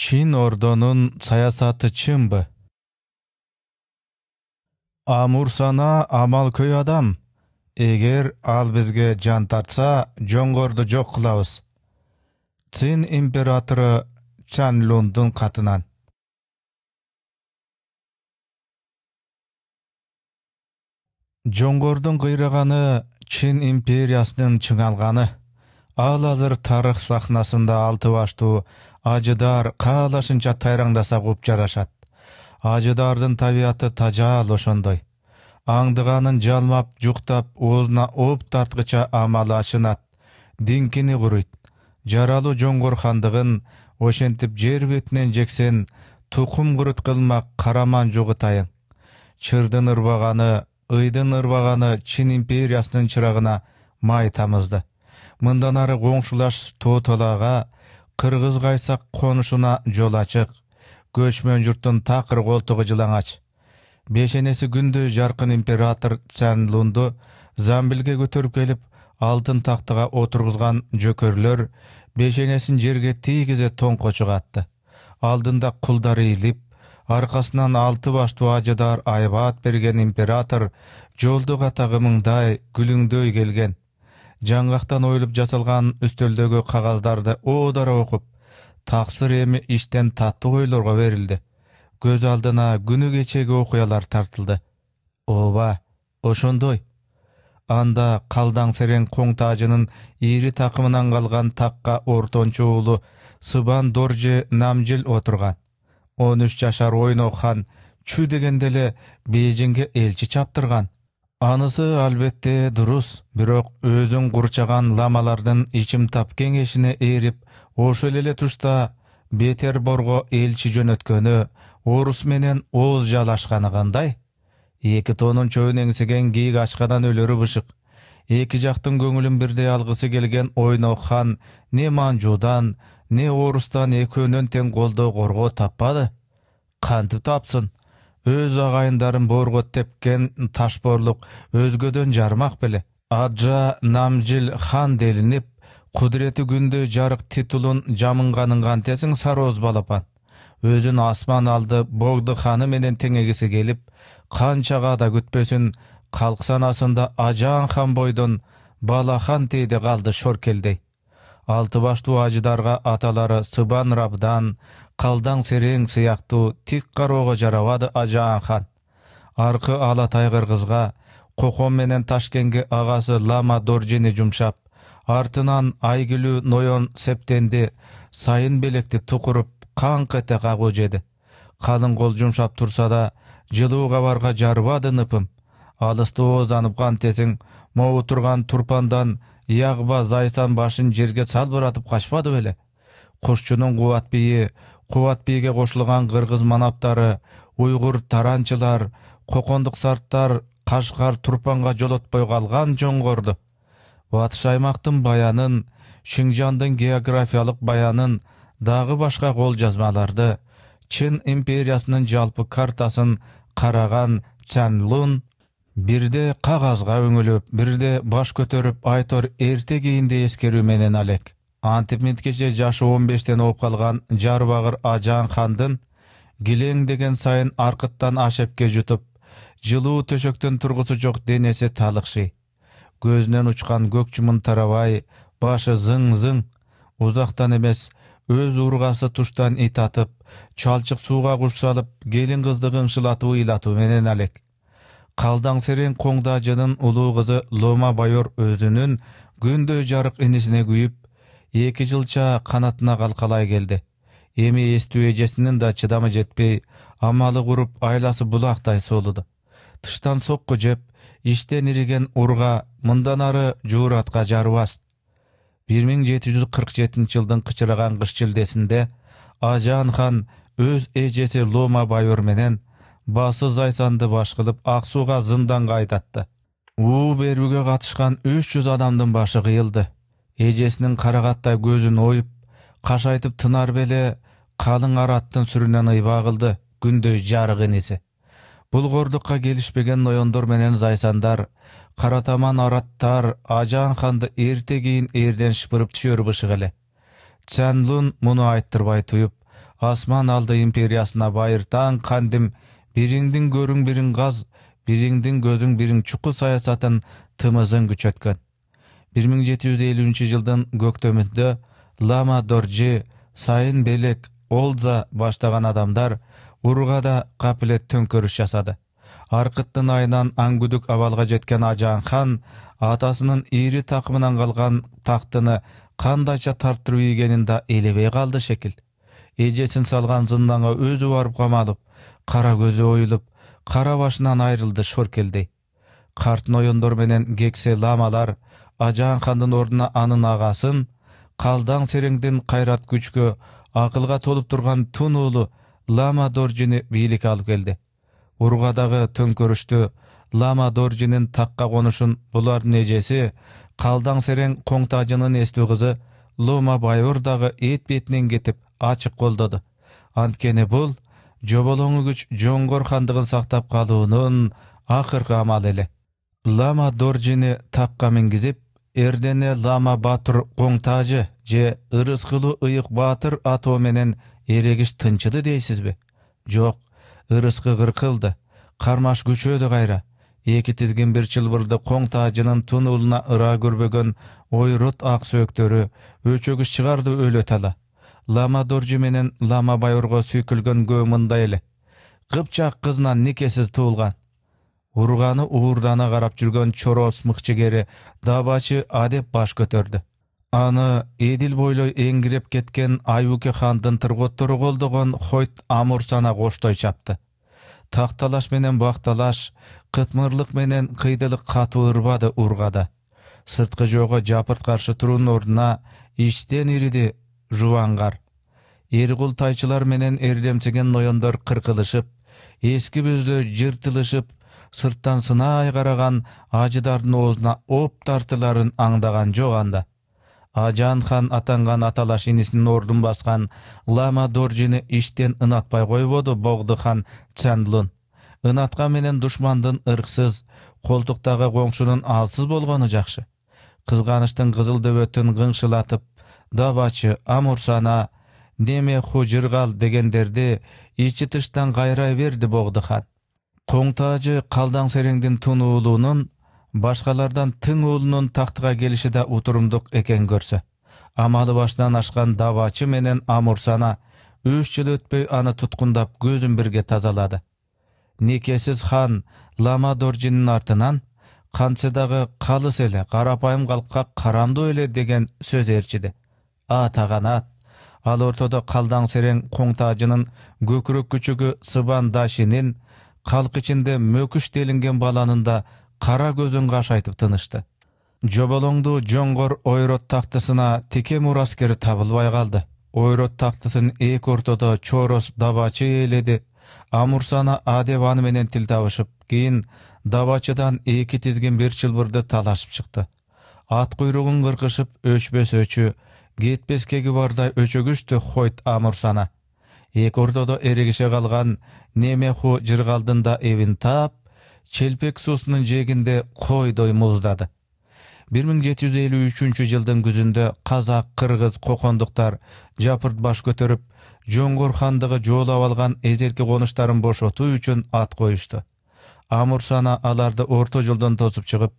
Чин ордонун саясаты чынбы? Амурсана көй адам. Эгер ал бизге жан тартса, жоңгорду жок кылабыз. Цин императору Чан Лундун катынан. Жоңгордун кыйраганы Чин империясынын чыңалганы. Ал азыр тарых сахнасында алты баштуу ажыдаар каалашынча тайраңдаса куп жарашат ажыдаардын табияты тажаал ошондой аңдыганын жалмап жуктап оозуна оп тарткыча амалы ашынат диңкини куруйт жаралуу жоңгор хандыгын ошентип жер бетинен жексен тукум курут кылмак караманжу кытайың чырдын ырбаганы ыйдын ырбаганы чин империясынын чырагына май тамызды мындан ары коңшулаш тоотолага талаага қырғыз қайсақ конушуна жол ашық көшмөн журттун тақыр қолтығы жылаңач бешенесі күнді жарқын император сән лунду замбілге көтеріп келіп алтын тақтыға отырғызған жөкірлер бешенесін жерге тигізе тон қочығатты. атты алдында құлдар ийилип арқасынан алты башты ажыдар айбат берген император жолдыға тағымыңдай күлүңдөй келген жаңғақтан ойылып жасалған үстелдегі қағаздарды одара оқып тақсыр емі іштен татты ойларға берілді көз алдына күнү кечегі оқиялар тартылды оба ошондой анда серен қоң тажының ири тақымынан қалған таққа ортончу уулу сыбан доржи намжил отырған 13 үч жашар ойнок хан чү дегенде эле бээжинге элчи чаптырган анысы албетте дұрыс бирок өзүн курчаган ламалардын ичимтап кеңешине эрип ошол эле тушта бетерборго элчи жөнөткөнү орыс менен ооз жалашканы кандай эки тоонун чөйін эңсеген кийик ачкадан өлөрү бышык эки жактын көңүлүн бирдей алгысы келген ойнок хан не манжудан не орустан экөөнөн тең колдоо коргоо таппады кантип тапсын өз агайындарын боорго тепкен ташборлық өзгөдөн жармак беле аджа намжил хан делинип кудурети күнді жарық титулун жамынганын кантесиң сароз балапан өзүн асман алды богду ханы менен теңегиси келип канчага да күтпөсүн калк санасында ажан хан бойдон балахан тейде калды шор алты баштуу ажыдарга аталары сыбан рабдан қалдан серең сияқты тик қаруға жаравады ажаан хан арқы алатай қырғызға қоқон менен ташкенге ағасы лама доржини жұмшап артынан айгүлү Ноён септенди сайын белекти тукуруп қан эте кагуу жеди калың кол жумшап турса да жылуу кабарга жарыбады ныпым алысты оозанып кантесиң могу турган турпандан ягба зайсан башын жерге салбыратып качпады беле кушчунун кубат бийи кубат бийге кошулган манаптары уйгур таранчылар кокондук сарттар кашкар турпанга жолотпой калган жоңгорду батыш аймактын баянын шыңжандын географиялық баянын дағы башка кол жазмаларды чын империясынын жалпы картасын караган Лун, бирде қағазға өңіліп, бірде баш көтөрүп айтор эрте кейінде эскерүү менен алек антип минткече жашы он бештен ооп калган жарбагыр ажан хандын килең деген сайын аркыттан ашэпке жутуп жылуу төшөктөн тургусу жок денеси талыкши көзүнөн учкан көк чумун тарабай башы зың зың узактан эмес өз ургасы туштан ит атып чалчык сууга куш салып келин кызды кыңшылатып ыйлатуу менен алек калдаң серен коңдажынын улуу кызы лома байор өзүнүн күндөй жарык инисине күйүп эки жылча канатына калкалай келди эми эстүү эжесинин да чыдамы жетпей амалы куруп айласы булактай соолуду тыштан сокку жеп ичтен ириген урга мындан ары жуур атка жарыбас бир миң жети жүз кырк жетинчи жылдын кычыраган кыш чилдесинде ажаан хан өз эжеси лома баор менен басы зайсанды баш кылып ак сууга зынданга айдатты уу берүүгө катышкан үч жүз адамдын башы кыйылды эжесинин карагаттай көзүн ойып, кашайтып тынар беле қалың араттың сүрүнөн ыйба кылды күндөй жарык иниси бул кордукка келишпеген ноендор менен зайсандар қаратаман араттар ажан ханды эрте кийин эрден шыпырып түшөр бышык эле чанлун муну айттырбай туюп асман алды империясына байыртан қандым, бириңдин көрүң бириң каз бириңдин көзүң бириң саясатын тымызын күчөткөн бир миң жети жүз жылдын көктөмүндө лама доржи сайын белек олза баштаган адамдар урга да капилет төңкөрүш жасады аркыттын айынан аңгүдүк абалга жеткен ажан хан атасынын ири такымынан калган тактыны кандайча тарттырып ийгенин да элебей калды шекил эжесин салган зынданга өзү барып камалып кара көзү оюлуп кара башынан айрылды шоркелдей карт ноендор менен кексе ламалар ажан хандын ордуна анын ағасын, қалдан сереңден қайрат күчкі, ақылға толып тұрған тун уулу лама доржини бийликке алып келді Урғадағы төңкөрүштү лама доржинин такка конушун булардын эжеси қалдан серең қоңтажының есті эстүү кызы лома байур дагы эт бетинен кетип ачык колдоду анткени бул жоболоңу күч жоңгор хандыгын сактап калуунун акыркы амалы эле лама доржини такка мингизип Эрдене Лама Батыр қоңтажы же ырысқылы ұйық батыр атоо менен ерегіш тынчыды дейсіз бе? Жоқ, ырысқы ғырқылды, қармаш күчөді қайра. Екі тізген бір жылбырды қоңтажының тун ұлына ыра көрбөгөн ойрут ақ өктөрі өчөгіс шығарды өлі тала. Лама Доржы менен Лама Байырға мындай эле Қыпчақ қызынан некесіз туылған урганы уурдана карап жүргөн чорос мыкчыгери дабачы адеп баш көтөрдү аны эдил бойлой эңгиреп кеткен айбуке хандын тырготтору колдогон хойт амурсана коштой чапты такталаш менен бакталаш кытмырлык менен кыйдылык катуу ырбады ургады сырткы жоого жапырт каршы туруунун ордуна ичтен ириди жубаңгар эргул тайчылар менен эрдемсиген ноендор кыркылышып эски бүздө жыртылышып сырттан сынай қараған ажыдардың оозуна оп тартыларын аңдаған жоқ анда ажан хан атанған аталаш инисинин ордын басқан лама доржини ұнатпай ынатпай койбоду богду хан чанлун Ұнатқа менен душмандын ырксыз қолтықтағы қоңшының алсыз болғаны жақшы. Қызғаныштың қызыл дөбөтүн кыңшылатып дабачы амурсана неме хужыргал дегендерди ичи тыштан қайрай берді богду хан куңтажы калдаңсереңдин тун уулунун башкалардан тың уулунун тактыга келиши да утурумдук экен көрсө амалы башынан ашқан давачы менен амурсана үч жыл өтпөй аны туткундап көзүн бирге тазалады Некесіз хан лама артынан артынан қансыдағы калыс эле карапайым калкка карамдуу эле деген сөз ээрчиди ата ал ортодо калдаңсерең қоңтажының көкүрөк күчүгү сыбан дашинин калк ичинде мөкүш делинген баланын да кара көзүн кашайтып тынышты жоболоңдуу жоңгор ойрот тактысына тике мураскер табылбай калды ойрот тактысын эки ортодо чороз давачы ээледи амурсаны адеп аны менен тил табышып кийин дабачыдан эки тизгин бир чылбырды талашып чыкты ат куйругун кыркышып өчпөс өчү кетпес кеги бардай өчөгүштү хойт амурсана эки ортодо эрегише калган немеху жыргалдын да эбин таап челпек суусунун жээгинде койдой муздады бир миң жети жүз элүү үчүнчү жылдын күзүндө казак кыргыз кокондуктар жапырт баш көтөрүп жоңгор хандыгы жоолап алган эзелки конуштарын бошотуу үчүн ат коюшту амур сана аларды орто жолдон тосуп чыгып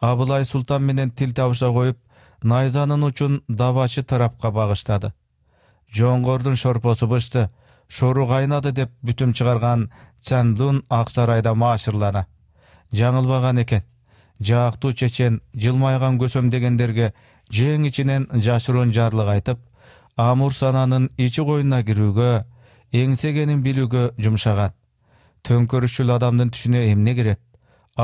абылай султан менен тил табыша коюп найзанын учун дабачы тарапка багыштады жоңгордун шорпосу бышты шору кайнады деп бүтүм чыгарган чандун ак сарайда маашырлана жаңылбаган экен жаактуу чечен жылмайған көсөм дегендерге жең ичинен жашыруун жарлык айтып амур сананын ичи коюна кирүүгө эңсегенин билүүгө жумшаган төңкөрүшчүл адамдын түшүнө эмне кирет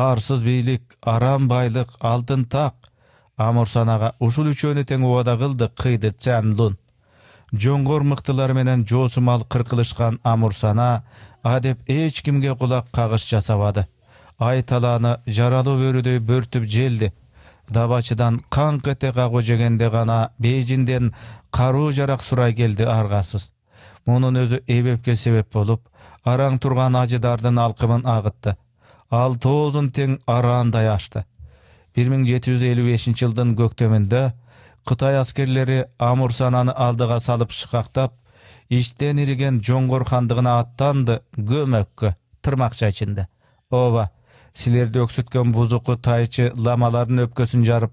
арсыз бийлик арам байлык алтын так амур ушул үчөөнү тең убада кылды кыйды жоңғор мықтылары менен жоосумал кыркылышкан амурсана адеп эч кимге кулак кагыш жасабады ай талааны жаралуу бөрүдөй бөртүп желди дабачыдан каңк эте кагуу жегенде гана бээжинден каруу жарак сурай келди аргасыз мунун өзү эбепке себеп болуп араң турган ажыдардын алкымын агытты ал тоозун тең араандай ачты бир миң жети жүз элүү бешинчи жылдын көктөмүндө кытай аскерлери амур сананы алдыга салып шықақтап, іштен ириген жоңгор хандыгына аттанды көмөккө тырмакча ичинде ооба силерди өксүткөн бузуку тайчы ламалардын өпкөсүн жарып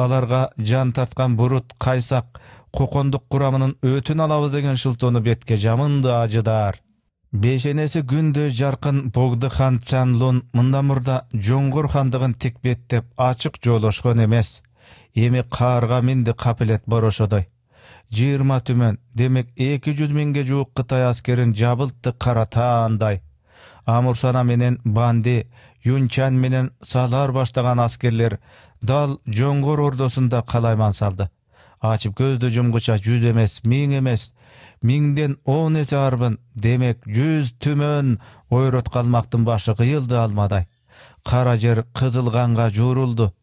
аларга жан тарткан бурут кайсак кокондук курамынын өтүн алабыз деген шылтоону бетке жамынды ажыдаар Бешенесі күндө жарқын богды хан цянлун мында мурда жоңгор хандыгын тик беттеп ачык жоолошкон эми каарга минди капилет борошодой жыйырма түмөн демек эки жүз миңге жуук кытай аскерин жабылтты кара таандай амурсана менен банди юнчан менен салар баштаган аскерлер дал жоңгор ордосында қалайман салды ачып көздү жумгуча жүз эмес миң эмес миңден он эсе арбын демек жүз түмөн ойрот қалмақтың башы кыйылды алмадай кара жер қызылғанға канга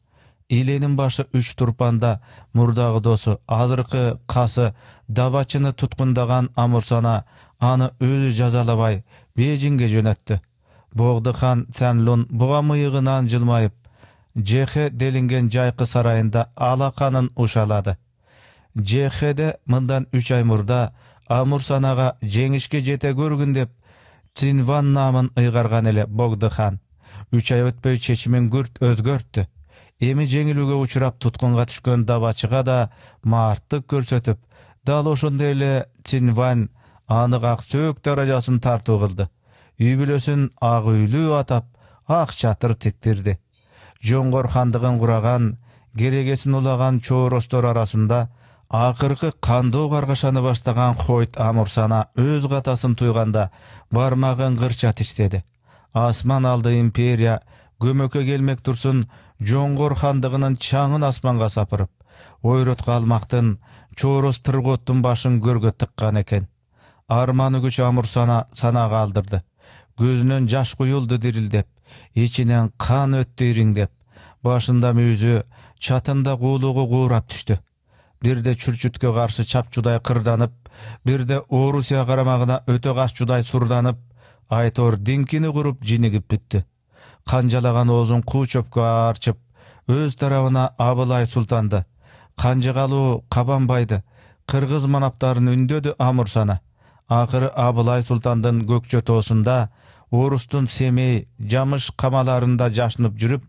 Иленің башы үш турпанда мұрдағы досы азырқы қасы дабачыны тұтқындаған амурсана аны өзі жазалабай бейжинге жөнәтті боғды хан сәнлун бұға мыйығынан жылмайып жехе делінген жайқы сарайында алақанын ұшалады жехеде мындан үч ай мурда амурсанаға жеңішке жете көргін деп цинван намын ыйгарган эле богды хан үч ай өтпөй чечимин күрт өзгөрттү эми жеңилүүгө учурап туткунга түшкөн дабачыга да маарттык көрсөтүп дал ошондой эле цинвань аны ак сөөк даражасын тартуу кылды үй бүлөсүн ак үйлүү атап ак чатыр тиктирди жоңгор хандыгын кураган керегесин улаган чооростор арасында акыркы кандуу каргашаны баштаган хойт амурсана өз катасын туйганда бармагын кырча тиштеди асман алды империя көмөккө келмек турсун жоңғор хандығының чаңын асманға сапырып ойротқа алмақтың чорос тырготтун башын көргө тыккан экен арманы күч амур сана, санага алдырды көзүнөн жаш куюлду дирилдеп ичинен кан өттү ириңдеп башында мүйүзү чатында куулугу куурап түштү бирде чүрчүткө каршы чапчудай кырданып бирде орусия карамагына өтө каччудай чудай сурданып айтор диңкини куруп жинигип бүттү канжалаган оозун куу чөпкө аарчып өз тарабына абылай султанды канжыгалуу кабанбайды кыргыз манаптарын үндөдү амурсана акыры абылай султандын көкжөтоосунда орустун семей жамыш камаларында жашынып жүрүп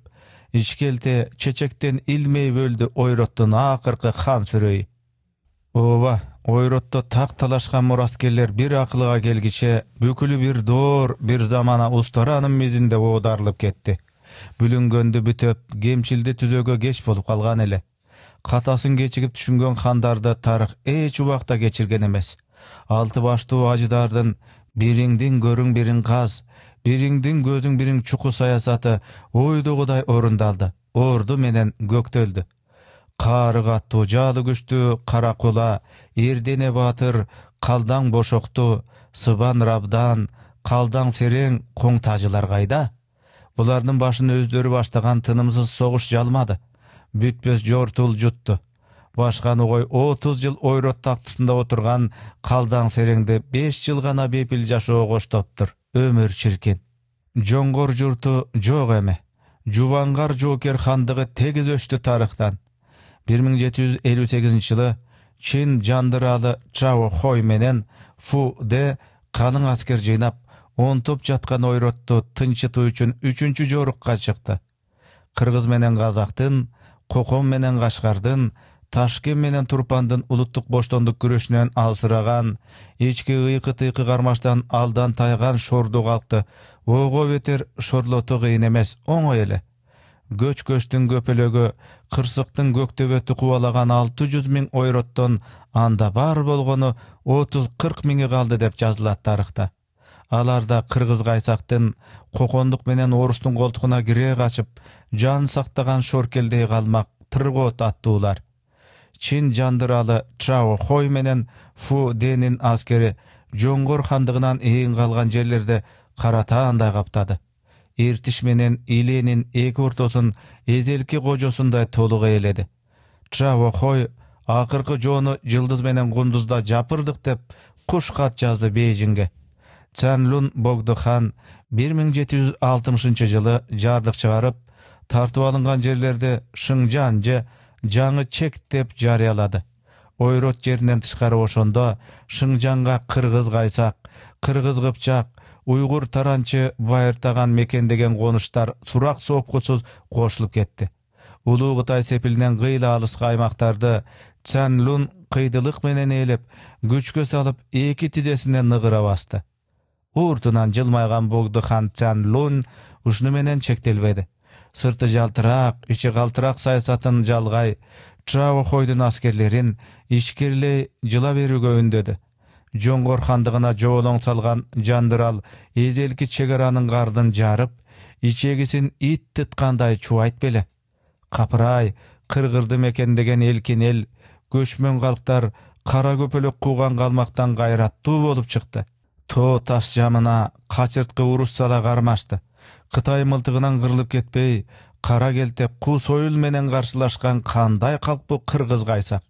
ичкелте чечектен илмей бөлдү ойроттун акыркы хан сүрөйү ойротто так талашкан мураскерлер бир акылга келгиче бүкүлү бир доор бир замана устаранын мизинде оодарылып кетти бүлүнгөндү бүтөп кемчилди түзөөгө кеч болуп калган эле катасын кечигип түшүнгөн хандарды тарых эч убакта кечирген эмес алты баштуу ажыдардын бириңдин көрүң бириң каз бириңдин көзүң бириң чуку саясаты ойдогудай орундалды орду менен көктөлдү каары каттуу жаалы күчтүү кула эрдене баатыр калдаң бошокту сыбан рабдан калдаң серең коң тажылар кайда булардын башын өздөрү баштаган тынымсыз согуш жалмады бүтпөс жортул жутту башка ногой отуз жыл ойрот тактысында отурган калдаң сереңди беш жыл гана бепил жашоо коштоптур өмүр чиркин жоңгор журту жок эми жубангар жоокер хандыгы тегиз өчтү тарыхтан бир миң жети жүз элүү сегизинчи жылы чин жандыралы чао хой менен фу де калың аскер жыйнап онтоп жаткан ойротту тынчытуу үчүн үчүнчү жорукка чыкты кыргыз менен казактын кокон менен кашкардын ташкен менен турпандын улуттук боштондук күрөшүнөн алсыраган ички ыйкы тыйкы кармаштан алдан тайган шордуу калкты ого бетер шорлотуу кыйын эмес оңой эле көч көчтүн көпөлөгү кырсыктын көктөбөтү кубалаган алты жүз миң ойроттон анда бар болгону отуз кырк миңи калды деп жазылат тарыхта алар да кыргыз кайсактын кокондук менен орустун колтугуна кире качып жан сактаган шоркелдей калмак тыргот аттуулар чин жандыралы чао хой менен фу денин аскери жоңгор хандыгынан ээн калган жерлерди каратаандай каптады эртиш менен иленин эки ортосун эзелки кожосундай толук ээледи чаво хой акыркы жоону жылдыз менен кундузда жапырдык деп куш кат жазды бээжинге чанлун богду хан бир миң жети жүз алтымышынчы жылы жардык чыгарып тартып алынган жерлерди шыңжан же жаңы чек деп жарыялады ойрот жеринен тышкары ошондо шыңжанга кыргыз кайсак кыргыз кыпчак уйгур таранчы байыртаган мекендеген конуштар сурак сопкусуз кошулуп кетти улуу кытай сепилинен кыйла алыскы аймактарды цан лун кыйдылык менен ээлеп күчкө салып эки тизесинен ныгыра басты кууртунан жылмайган бугду хан цан лун ушуну менен чектелбеди сырты жалтыраак ичи калтырак саясатын жалгай чжавохойдун аскерлерин ичкерлей жыла берүүгө үндөдү жоңғор хандығына жоолоң салған жандырал эзелки чегараның қардын жарып ичегисин ит тыткандай чубайт беле капырай кыргырды мекендеген элкин эл көчмөн калктар кара көпөлөк кууган калмактан кайраттуу болуп чыкты тоо таш жамына качырткы уруш сала кармашты кытай мылтыгынан кырылып кетпей кара келтеп куу союл менен каршылашкан кандай калк кыргыз кайсак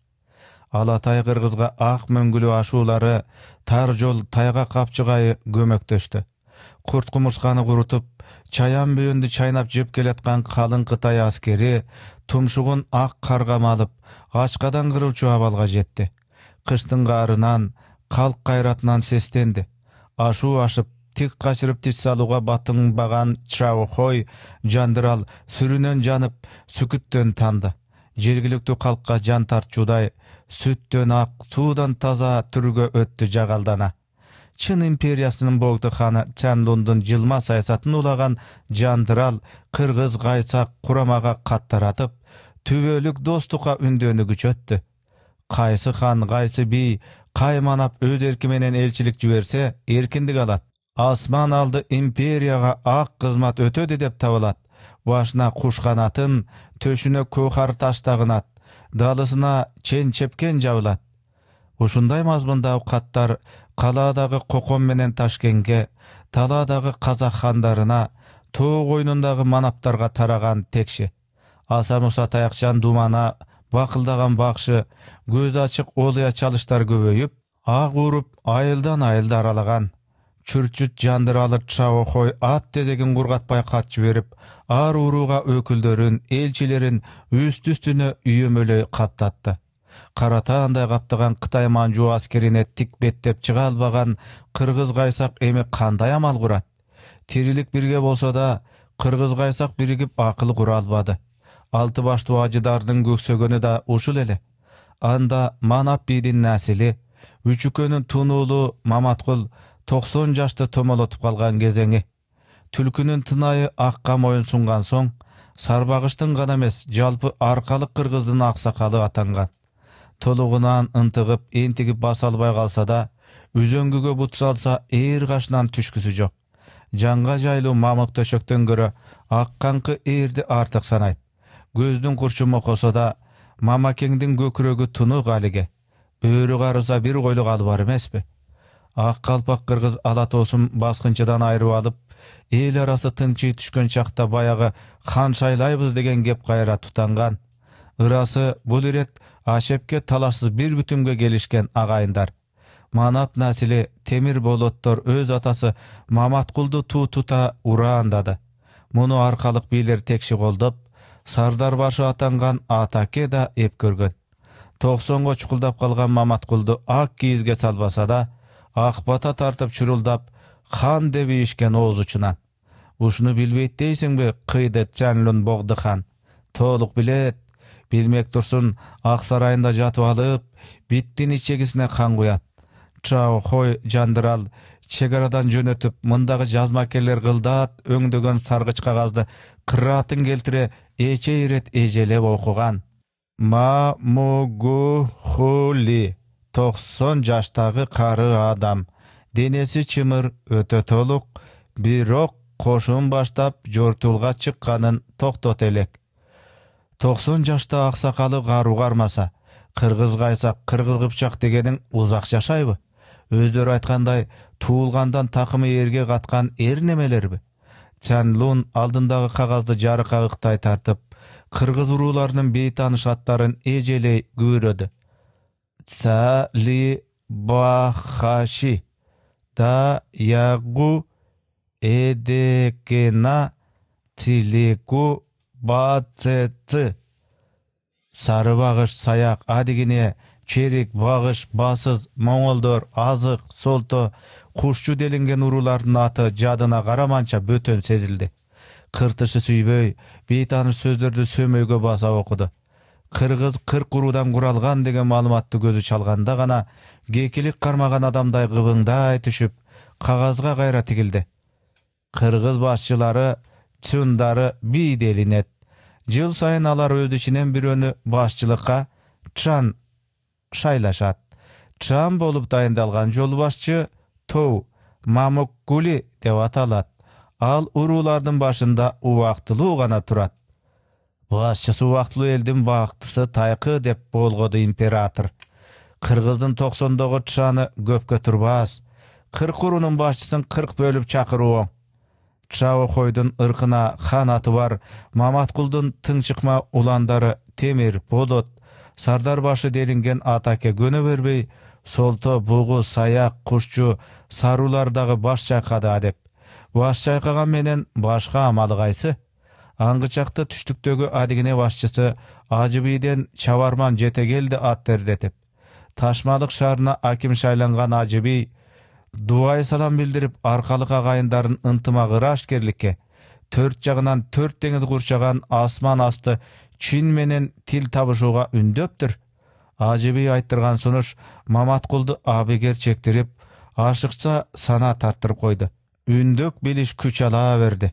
алатай кыргызга ак мөңгүлүү ашуулары тар жол тайга капчыгайы көмөктөштү курт кумурсканы курутуп чаян бөөндү чайнап жеп келетқан калың кытай аскери тумшугун ак карга малып ачкадан кырылчу абалга жетти кыштын каарынан калк кайратынан сестенди ашуу ашып тик качырып тиш салууга батынбаган чаохой жандырал сүрүнөн жанып сүкүттөн танды жергиликтүү калкка жан тартчудай сүттөн ақ, судан таза түргө өттү жағалдана. чын империясынын богду ханы чанлундун жылма саясатын улаган жандырал кыргыз кайсак курамага каттаратып түбөлүк достукка үндөнү күчөттү кайсы хан кайсы бий кай манап өз эрки менен элчилик жиберсе эркиндик алат асман алды империяга ак кызмат өтөдү деп табылат башына куш канатын төшүнө көхар таш далысына чен чепкен жабылат ушундай мазмундагы қаттар қаладағы кокон менен Ташкенге, талаадагы казак хандарына тоо койнундагы манаптарга тараган текши аса муса таякчан думана бакылдаган бакшы көзү ачык олуя чалыштар көбөйүп ак уруп айылдан айылды аралаган Чүрчүт жандырып алып чабы кой ат тезегин кургатпай кат жиберип ар урууга өкүлдөрүн элчилерин үстү үстүнө үйөмөлөй каптатты каратаандай каптаган кытай манжу аскерине тик беттеп чыга албаган кыргыз кайсак эми кандай амал курат тирилик бирге болсо да кыргыз кайсак биригип акыл кура албады алты баштуу ажыдардын көксөгөнү да ушул эле анда манап бийдин насили үчүкөнүн тунуулу маматкул токсон жашты томолотуп калган кезеңи түлкүнүн тынайы акка моюн сунган соң сарбағыштың гана эмес жалпы аркалык кыргыздын аксакалы атанган толугунан ынтыгып энтигип баса албай калса да үзөңгүгө бут салса ээр кашынан түшкүсү жок жанга жайлуу мамык төшөктөн көрө қаңқы ээрди артык санайт көздүн курчу мокосо да мамакеңдин көкүрөгү тунук алиге бөөрү карыса бир койлук албар эмеспи Ақ қалпақ кыргыз ала тоосун баскынчыдан айрып алып эл арасы тынчый түшкөн шақта баяғы хан шайлайбыз деген кеп кайра тутанган ырасы бул ирет ашепке талашсыз бир бүтүмгө келишкен агайындар манап насили темир болоттор өз атасы маматкулду туу тута ураандады муну арқалық бийлер текши колдоп сардар башы атанган атаке да эп көргөн токсонго чукулдап калган маматкулду ак кийизге салбаса да ак бата тартып чурулдап хан деп ийишкен ооз учунан ушуну билбейт дейсиңби кыйды цзянлюн богду хан толук билет билмек турсун ак сарайында жатып алып биттин ичегисине кан куят чао хой жандырал чек арадан жөнөтүп мындагы жазмакерлер кылдат өңдөгөн саргыч кагазды кыраатын келтире эчейрет эжелеп окуган мамогухули токсон жаштагы қары адам денеси чымыр өтө толук бирок кошун баштап жортулга чыкканын токтото элек токсон жашта аксакалы карууга кармаса кыргыз кайсак кыргыз кыпчак дегениң узак жашайбы өздөрү айткандай туулгандан такымы эрге каткан эр немелерби лун алдындагы кагазды жарыкка ыктай тартып кыргыз урууларынын бейтааныш аттарын эжелей күбүрөдү Да Ягу эдекена тилеку САРЫ БАГЫШ, саяқ адигине черик БАГЫШ, басыз моңолдор азық солто кушчу делинген уруулардын аты жадына караманча бөтөн сезилди кыртышы сүйбөй бейтааныш сөздөрдү сөмөйгө баса окуду кыргыз кырк уруудан куралган деген маалыматты көзү чалганда ғана, кекилик қармаған адамдай кыбыңдай түшүп кагазга кайра тигилди кыргыз башчылары би бийделинет жыл сайын алар өз ичинен бирөөнү башчылыкка чан шайлашат чан болуп дайындалган жолбашчы тоу мамуккули деп аталат ал уруулардын башында убактылуу гана турат башчысы убактылуу элдин бактысы тайкы деп болгоду император кыргыздын токсондогу чыаны көпкө турбас кырк уруунун башчысын кырк бөлүп чакыруу оң чаохойдун ыркына хан аты бар маматкулдун тыңчыкма уландары темир болот сардар башы делинген атаке көнө бербей солто бугу саяк кушчу саруулар дагы баш чайкады адеп баш чайкаган менен башка амалы кайсы аңгычакты түштүктөгү адигине башчысы ажыбийден чабарман келди ат тердетип ташмалык шаарына аким шайланган ажыбий дубай салам билдирип аркалык агайындарын ынтымагы ырашкерликке төрт жагынан төрт деңиз курчаган асман асты чин менен тил табышууга үндөптүр ажыбий айттырган сунуш маматкулду абегер чектирип ашыкча сана тарттырып койду үндөк билиш күч ала берди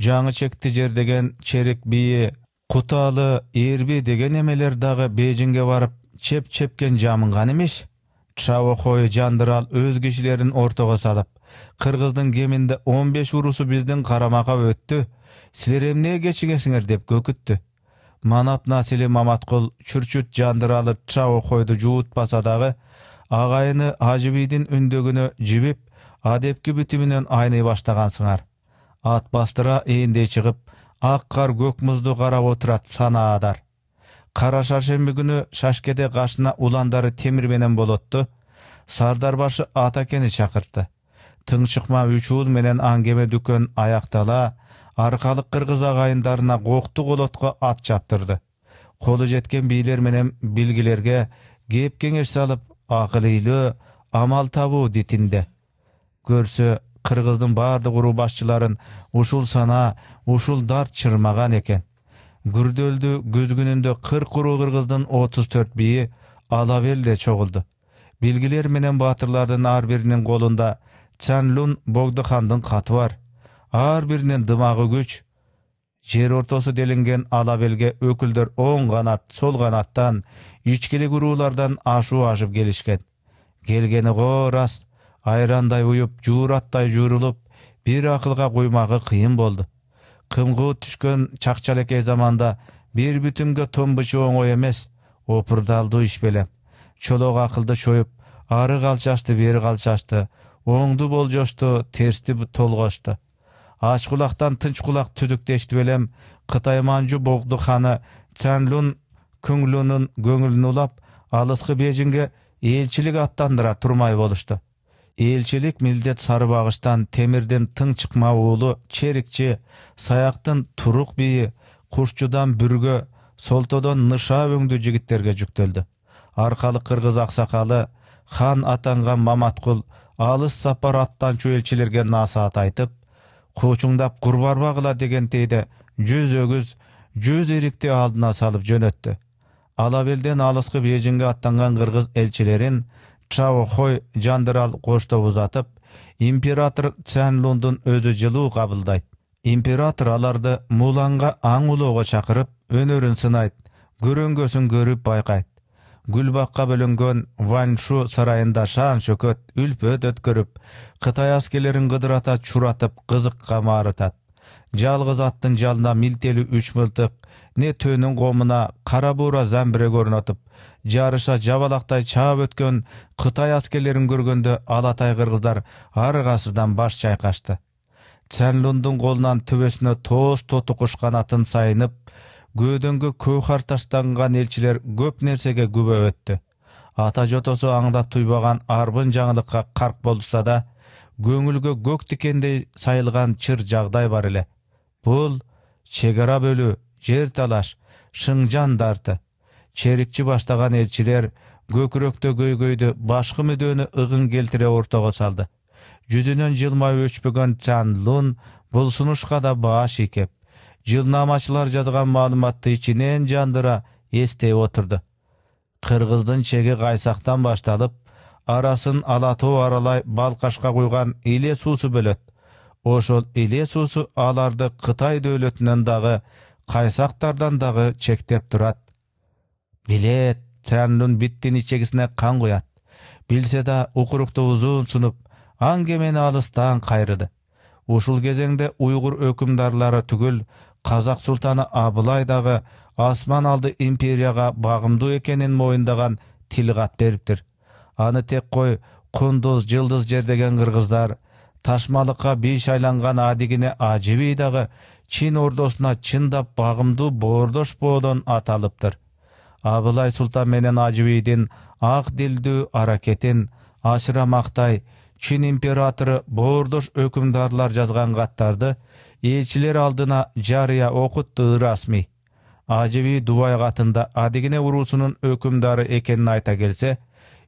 жаңы чекти жер деген черек бийи куталы эрби деген эмелер дагы бээжинге барып чеп чепкен жамынган имиш чаохой жандырал өз кишилерин ортого салып кыргыздын кеминде он беш урусу биздин карамакка өттү силер эмне кечигесиңер деп көкүттү манап насили маматкул чүрчүт жандыралы чао жуутпаса дагы агайыны ажыбийдин үндөгүнө жибип адепки бүтүмүнөн айный баштагансыңар ат бастыра ээндей чыгып ак кар көк музду карап отурат санаадар кара шаршемби күнү шашкеде кашына уландары темир менен болотту сардарбашы атакени чакыртты тың чыкма уул менен аңгеме дүкөн аяктала аркалык кыргыз агайындарына кокту колотко ат чаптырды колу жеткен бийлер менен билгилерге кеп кеңеш салып акыл амал табуу дитинде көрсө кыргыздын бардык уруу башчыларын ушул санаа ушул дарт чырмаган экен күрдөлдүү күзгүнүндө кырк уруу кыргыздын отуз төрт бийи алабелде чогулду билгилер менен баатырлардын ар биринин колунда чан лун богду хандын каты бар ар биринин дымагы күч жер ортосу делинген алабелге өкүлдөр оң канат сол канаттан ичкилик уруулардан ашуу ашып келишкен келгени го рас айрандай уюп жуураттай жуурулуп бир акылга куймагы кыйын болду кымгуу түшкөн чакчалекей заманда бир бүтүмгө томбучу оңой эмес опурдалдуу иш белем чолок акылды чоюп ары калчашты бери калчашты оңду болжошту терсти толгошту ач кулактан тынч кулак түдүк дешти белем кытай манжу богду ханы цянлун күңлүнүн көңүлүн улап алыскы бежинге элчилик аттандыра турмай болушту элчилик милдет сарыбагычтан темирден тың чыкма уулу черикчи саяктын турук бийи кушчудан бүргө солтодон ныша өңдүү жигиттерге жүктөлдү аркалык кыргыз аксакалы хан атанган маматкул алыс сапар аттанчу элчилерге насаат айтып куучуңдап курбарбагыла дегентейде жүз өгүз жүз ирикти алдына салып жөнөттү ала белден алыскы бээжинге аттанган кыргыз элчилерин Чао Хой жандырал кошто узатып, император Цян Лундун өзү жылуу кабылдайт. Император аларды Муланга аң улоого чакырып, өнөрүн сынайт, көрөңгөсүн көрүп байкайт. Гүлбаққа бөлінген Ваншу сарайында шаан шөкөт үлпөт өткөрүп, Кытай аскерлерин кыдырата чуратып, кызыкка маарытат. Жалгыз аттын жалына милтели үч мылтык, не төнің қомына кара буура замбирек орнотуп, жарыша жабалақтай чаап өткөн қытай аскерлерин көргөндө алатай кыргыздар аргасыздан баш чайкашты лундун колунан төбөсүнө тоз тотукушкан атын сайынып көөдөнгө көөхар таштанган элчилер көп нерсеге күбө өттү ата жотосу аңдап туйбаган арбын жаңылыкка қарқ болса да көңүлгө көк тикендей сайылган чыр жагдай бар эле бул чек ара бөлүү жер талаш шыңжан дарты черикчи баштаган элчилер көкүрөктө көйгөйдү башкы мүдөөнү ыгын келтире ортого салды жүзүнөн жылмай өчпөгөн Чан лун бул сунушка да баш ийкеп жылнаамачылар жазган маалыматты ичинен жандыра эстей отурду кыргыздын чеги кайсактан башталып арасын ала аралай балкашка куйган иле суусу бөлөт ошол иле суусу аларды кытай дөөлөтүнөн дагы кайсактардан дагы чектеп турат билет сырандын биттин ичегисине кан куят билсе да укурукту узун сунуп аңгемени алыстан кайрыды ушул кезеңде уйгур өкүмдарлары түгүл казак султаны абылай дагы асман алды империяга багымдуу экенин моюндаган тилгат бериптир аны тек кой кундуз жылдыз жер деген кыргыздар ташмалыкка биш айланган адигине ажыбий дагы чин ордосуна чындап багымдуу боордош боодон аталыптыр абылай султан менен ажибийдин ак дилдүү аракетин ашыра мактай чин императору боордош өкүмдарлар жазган каттарды элчилер алдына жарыя окутту расмий ажиби дубай катында адигине уруусунун өкүмдары экенин айта келсе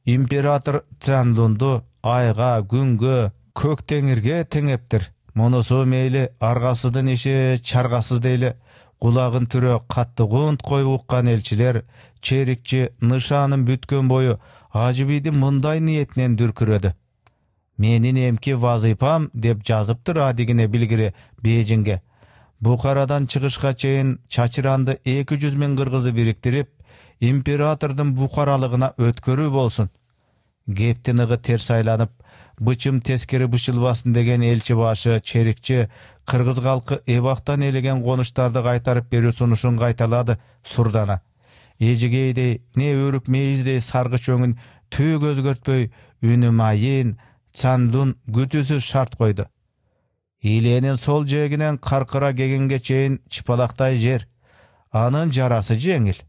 император цянлунду айга күнгө көк теңирге теңептир мунусу мейли аргасыздын иши чаргасыз дейли кулагын түрө қатты кунт коюп уккан элчилер черикчи нышанын бүткөн бою ажы мындай ниетинен дүркүрөдү менин эмки вазыйпам деп жазыптыр адигине билгири бээжинге Бұқарадан чыгышка чейин чачыранды эки жүз миң кыргызды бириктирип императордун букаралыгына өткөрүү болсун кептин ығы терс айланып бычым тескери бычылбасын деген элчи башы черикчи кыргыз калкы эбактан ээлеген конуштарды кайтарып берүү сунушун кайталады сурдана эжигейдей не өрүк мейиздей саргыч өңүн түк өзгөртпөй үнү майын чандун күтүүсүз шарт койду иленин сол жээгинен каркыра кегенге чейин чыпалактай жер анын жарасы жеңил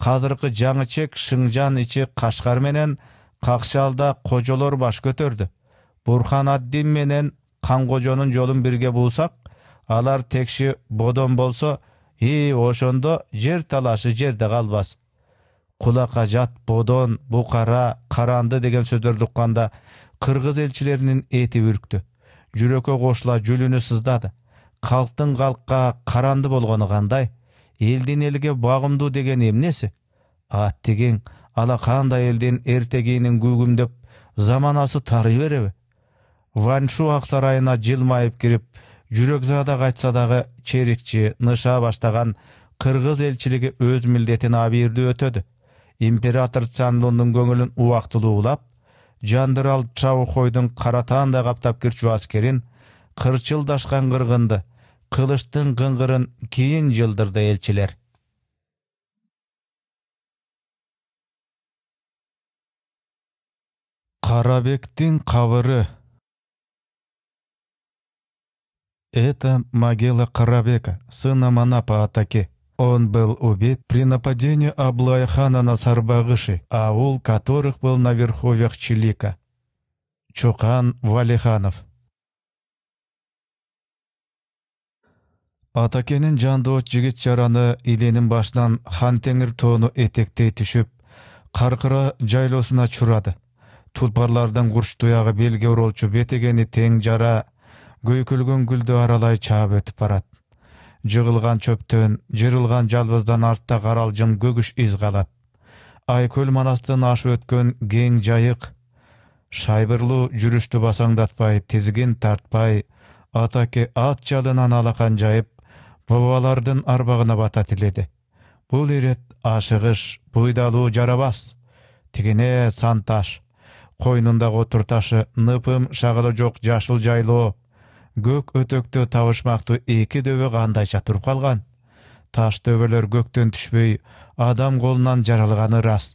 казыркы жаңы чек шыңжан ичи кашкар менен какшалда кожолор баш көтөрдү аддин менен канкожонун жолун бирге буусак алар текши бодон болсо и ошондо жер талашы жерде калбас кулакка жат бодон букара каранды деген сөздөрдү укканда кыргыз элчилеринин эти бүрктү жүрөккө кошула жүлүнү сыздады калктын калкка каранды болгону кандай элдин элге багымдуу деген эмнеси аттигиң ала кандай элдин эртегинин күгүмдөп заманасы тарый береби Ваншу Ақсарайына жылмайып кирип жүрөкзада кайтса дағы черикчи ныша баштаған қырғыз элчилиги өз милдетин абийирдүү өтөдү император көңілін көңүлүн ұлап, жандырал чаухойдун каратаандай каптап кирчү аскерин кырчылдашкан кыргынды қылыштың кыңгырын кейін жылдырды элчилер карабектин кабыры Это могила Карабека, сына Манапа Атаке. Он был убит при нападении хана на Сарбагыши, аул которых был на верховьях Чилика. Чухан Валиханов. Атакенин от жигит жараны иленин башынан хан теңір тоону этектей түшіп, қарқыра жайлосына чурады. Тулпарлардан курч туягы белге оролчу бетегені тең жара көйкөлгөн гүлдү аралай чаап өтүп барат жыгылган чөптөн жырылган жалбыздан артта каралжым көгүш из калат айкөл манастын ашып өткөн кең жайык шайбырлуу жүрүштү басаңдатпай тизгин тартпай атаке ат жалынан алакан жайып бабалардын арбагына бата тиледи бул ирет ашыгыш буйдалуу жарабас тигине сан таш койнундагы котур ташы ныпым шагылы жок жашыл жайлоо көк өтөктө табышмактуу эки дөбө кандайча туруп калган таш дөбөлөр көктөн түшпөй адам колунан жаралганы ырас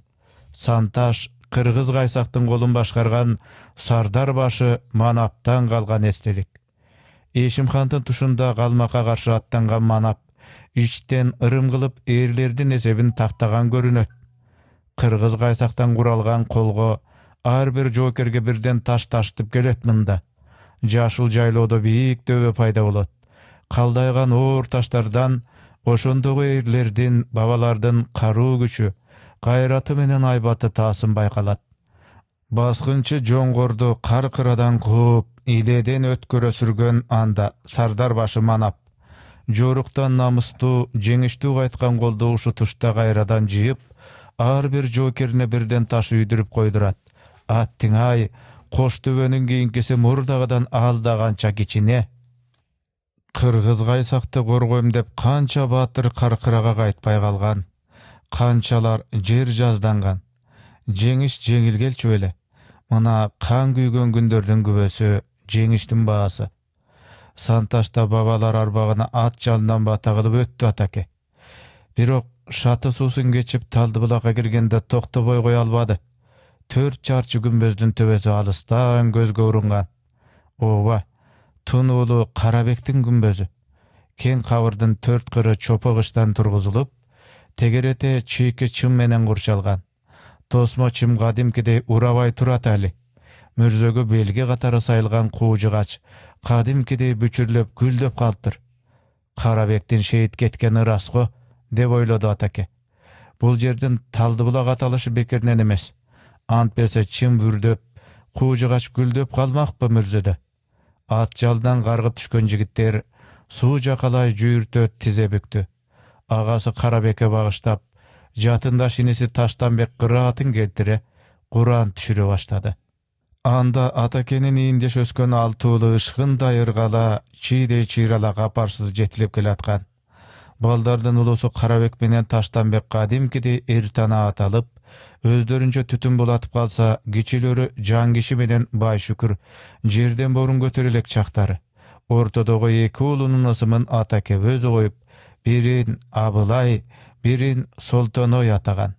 санташ кыргыз кайсактын колун башкарган сардар башы манаптан калган эстелик эшим тушунда калмакка каршы аттанган манап ичтен ырым кылып эрлердин эсебин тактаган көрүнөт кыргыз кайсактан куралган колго ар бир жоокерге бирден таш таштып келет мында жашыл жайлоодо бийик дөбө пайда болот калдайган оор таштардан ошондогу эрлердин бабалардын каруу күчү кайраты менен айбаты таасым байкалат баскынчы жоңгорду кар кырадан кууп иледен өткөрө сүргөн анда сардарбашы манап жоруктан намыстуу жеңиштүү кайткан колду ушу тушта кайрадан жыйып ар бир жоокерине бирден таш үйдүрүп койдурат аттиң ай кош төбөнүн кийинкиси мурдагыдан алда канча кичине кыргыз кайсакты коргойм деп канча баатыр каркырага кайтпай калган канчалар жер жазданган жеңиш жеңил келчү беле мына кан күйгөн күндөрдүн күбөсү жеңиштин баасы санташта бабалар арбагына ат жалынан бата кылып өттү атаке бирок шаты суусун кечип талды булакка киргенде токтобой кое албады төрт чарчы күмбөздүн төбөсү алыстан көзгө урунган ооба тун уулу карабектин күмбөзү кең кабырдын төрт кыры чопо кыштан тургузулуп тегерете чыйки чым менен курчалган тосмо чым кадимкидей урабай турат али мүрзөгө белги катары сайылган куу жыгач кадимкидей бүчүрлөп гүлдөп калыптыр карабектин шейит кеткени ырас го деп ойлоду атаке бул жердин талды булак аталышы бекеринен эмес антпесе чын бүрдөп куу жыгач гүлдөп калмакпы мүрзөдө ат жалынан каргып түшкөн жигиттер суу жакалай жүйүртө тизе бүктү агасы карабекке багыштап жатындаш иниси таштанбек кыраатын келтире куран түшүрө баштады анда атакенин ийиндеш өскөн алты уулу ышкындай ыргала чийдей чыйрала капарсыз жетилип келаткан балдардын улуусу карабек менен таштанбек кадимкидей эр танаат алып өздөрүнчө түтүн булатып калса кичилөрү жан киши менен шүкүр жерден борун көтөрө элек чактары ортодогу эки уулунун ысымын атаке өзү коюп бирин абылай бирин солтоной атаган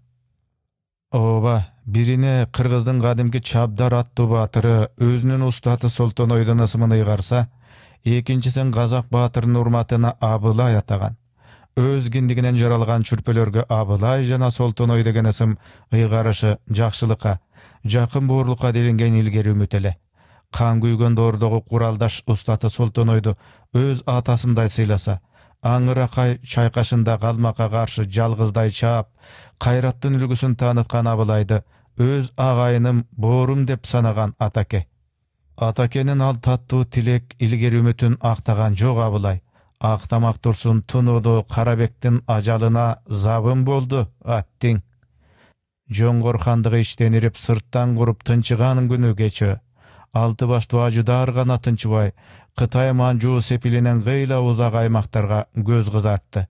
ооба бирине кыргыздын кадимки чабдар аттуу баатыры өзүнүн устаты солтонойдун ысымын ыйгарса экинчисин казак баатырынын урматына абылай атаган өз киндигинен жаралган чүрпөлөргө абылай жана солтоной деген ысым ыйгарышы жакшылыкка жакын боорлукка делинген илгери үмүт эле кан күйгөн доордогу куралдаш устаты солтонойду өз атасындай сыйласа аңыракай чайкашында калмакка каршы жалгыздай чаап кайраттын үлгүсүн тааныткан абылайды өз агайыным боорум деп санаган атаке атакенин ал таттуу тилек илгери үмүтүн актаган жок абылай актамак турсун тунуду карабектин ажалына забын болду аттиң жоңгор хандыгы ирип сырттан куруп тынчыган күнү кечөө алты баштуу ажыдаар гана тынчыбай кытай манжуу сепилинен кыйла узак аймактарга көз кызартты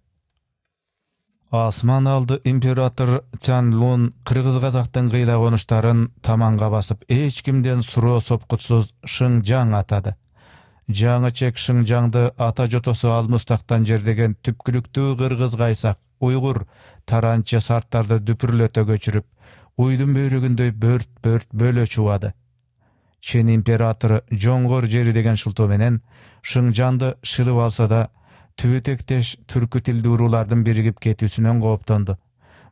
асман алды император цян лун кыргыз казактын кыйла конуштарын таманга басып эч кимден суроо сопкутсуз шыңжаң атады жаңы чек шыңжаңды ата жотосу алмуздактан жерлеген түпкүлүктүү кыргыз кайсак уйгур таранчы сарттарды дүпүрлөтө көчүрүп уйдун бөйрөгүндөй бөрт бөрт бөлө чубады чин императору жоңгор жери деген шылтоо менен шыңжаңды шылып алса да түбү тектеш түркү тилдүү уруулардын биригип кетүүсүнөн кооптонду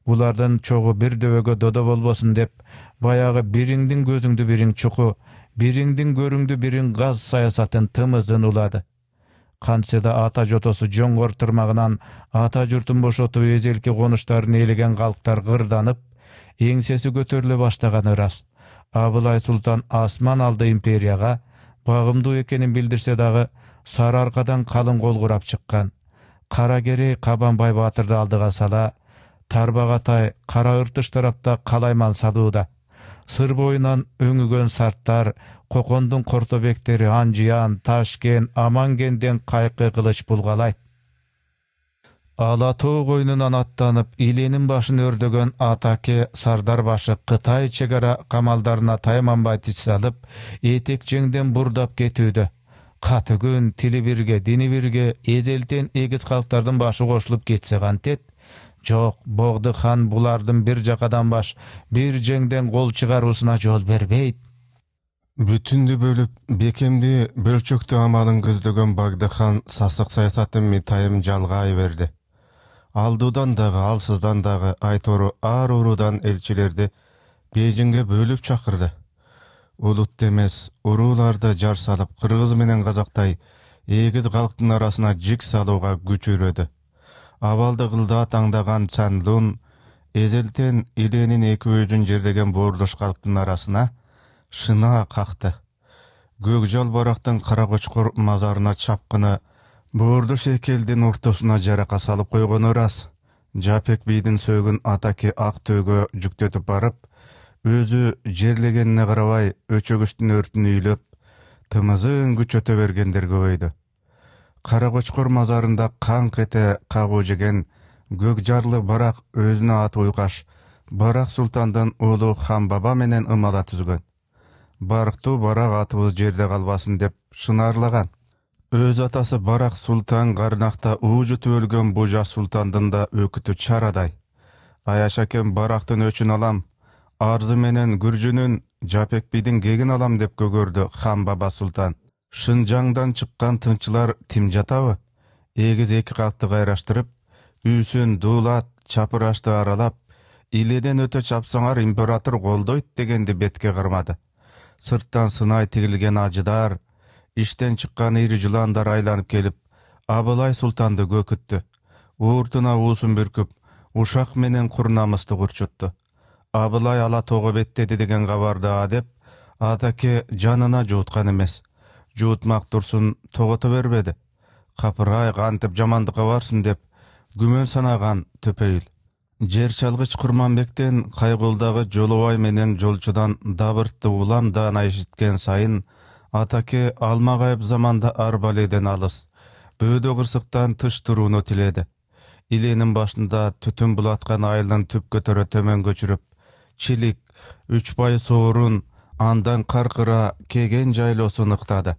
булардын чогуу бир дөбөгө додо болбосун деп баягы бириңдин көзүңдү бириң чуку бириңдин көрүңдү бириң газ саясатын тым улады. да ата жотосу жоңгор тырмагынан ата журтун бошотуп эзелки конуштарын ээлеген калктар кырданып эңсеси көтөрүлө баштаганы ырас абылай султан асман алды империяга багымдуу экенин билдирсе дагы сары аркадан калың кол курап чыккан кара керей кабанбай баатырды алдыга сала тарбагатай кара ыртыш тарапта калайман салууда сыр боюнан өңүгөн сарттар кокондун бектери анжиян ташкен, амангенден кайкы кылыч бұлғалай. ала тоо койнунан аттанып иленин башын өрдөгөн атаке сардар башы кытай чек ара камалдарына тайманбай тич салып этек жеңден бурдап кетүүдө катыгүн тили бирге дини бирге эзелтен калктардын башы кошулуп кетсе кантет жок богды хан булардын бир жакадан баш бир жеңден кол чыгаруусуна жол бербейт бүтүндү бөлүп бекемди бөлчөктөө амалын көздөгөн багды хан сасык саясатын митайым жалгай берди алдуудан дагы алсыздан дагы айтору ар уруудан элчилерди бээжинге бөлүп чакырды улутту эмес урууларды жар салып кыргыз менен казактай эгиз калктын арасына жик салууга күч үйрөдү Абалды гылда таңдаган Чанлун Эзелтен Иденин эки өзүн жердеген боордош калктын арасына шына какты. Гөгжал барактын кара кочкор мазарына чапкыны эки элдин ортосуна жарака салып койгону ырас Жапек бийдин сөөгүн атаки ак төөгө жүктөтүп барып, өзү жерлегенине карабай өчөгүчтүн өртүн үйлөп, тымызын күчөтө бергендер көбөйдү. кара кочкор мазарында каңк эте кагуу жеген көк жарлы барак өзүнө аты уйкаш барак султандын уулу хан баба менен ымала түзгөн барктуу барак атыбыз жерде калбасын деп шынаарлаган өз атасы барак султан карнакта уу жутуп өлгөн бужаш султандын да өкүтү чарадай аяш акем барактын өчүн алам арзы менен күржүнүн жапек бийдин кегин алам деп көгөрдү хан баба султан шынжаңдан чыккан тыңчылар тим жатабы эгиз эки катты кайраштырып үйсүн дуулат чапырашты аралап иледен өтө чапсаңар император колдойт дегенди бетке кармады сырттан сынай тигилген ажыдар иштен чыккан ири жыландар айланып келип абылай султанды көкүттү ууртуна уусун бүркүп ушак менен кур намысты курчутту абылай ала тоого беттеди деген кабарды адеп атаке жанына жууткан эмес жуутмак турсун тогото бербеди капырай кантип жамандыкка барсын деп күмөн санаган төпөйүл жер чалгыч курманбектен қайғылдағы жолубай менен жолчудан дабыртты улам даана эшиткен сайын атаке алмагайып заманда арбаледен алыс бөөдө кырсыктан тыш турууну тиледи иленин башында түтүн булаткан айылын түп көтөрө төмөн көчүрүп чилик үч бай соорун андан каркыра кеген жайлоосун ыктады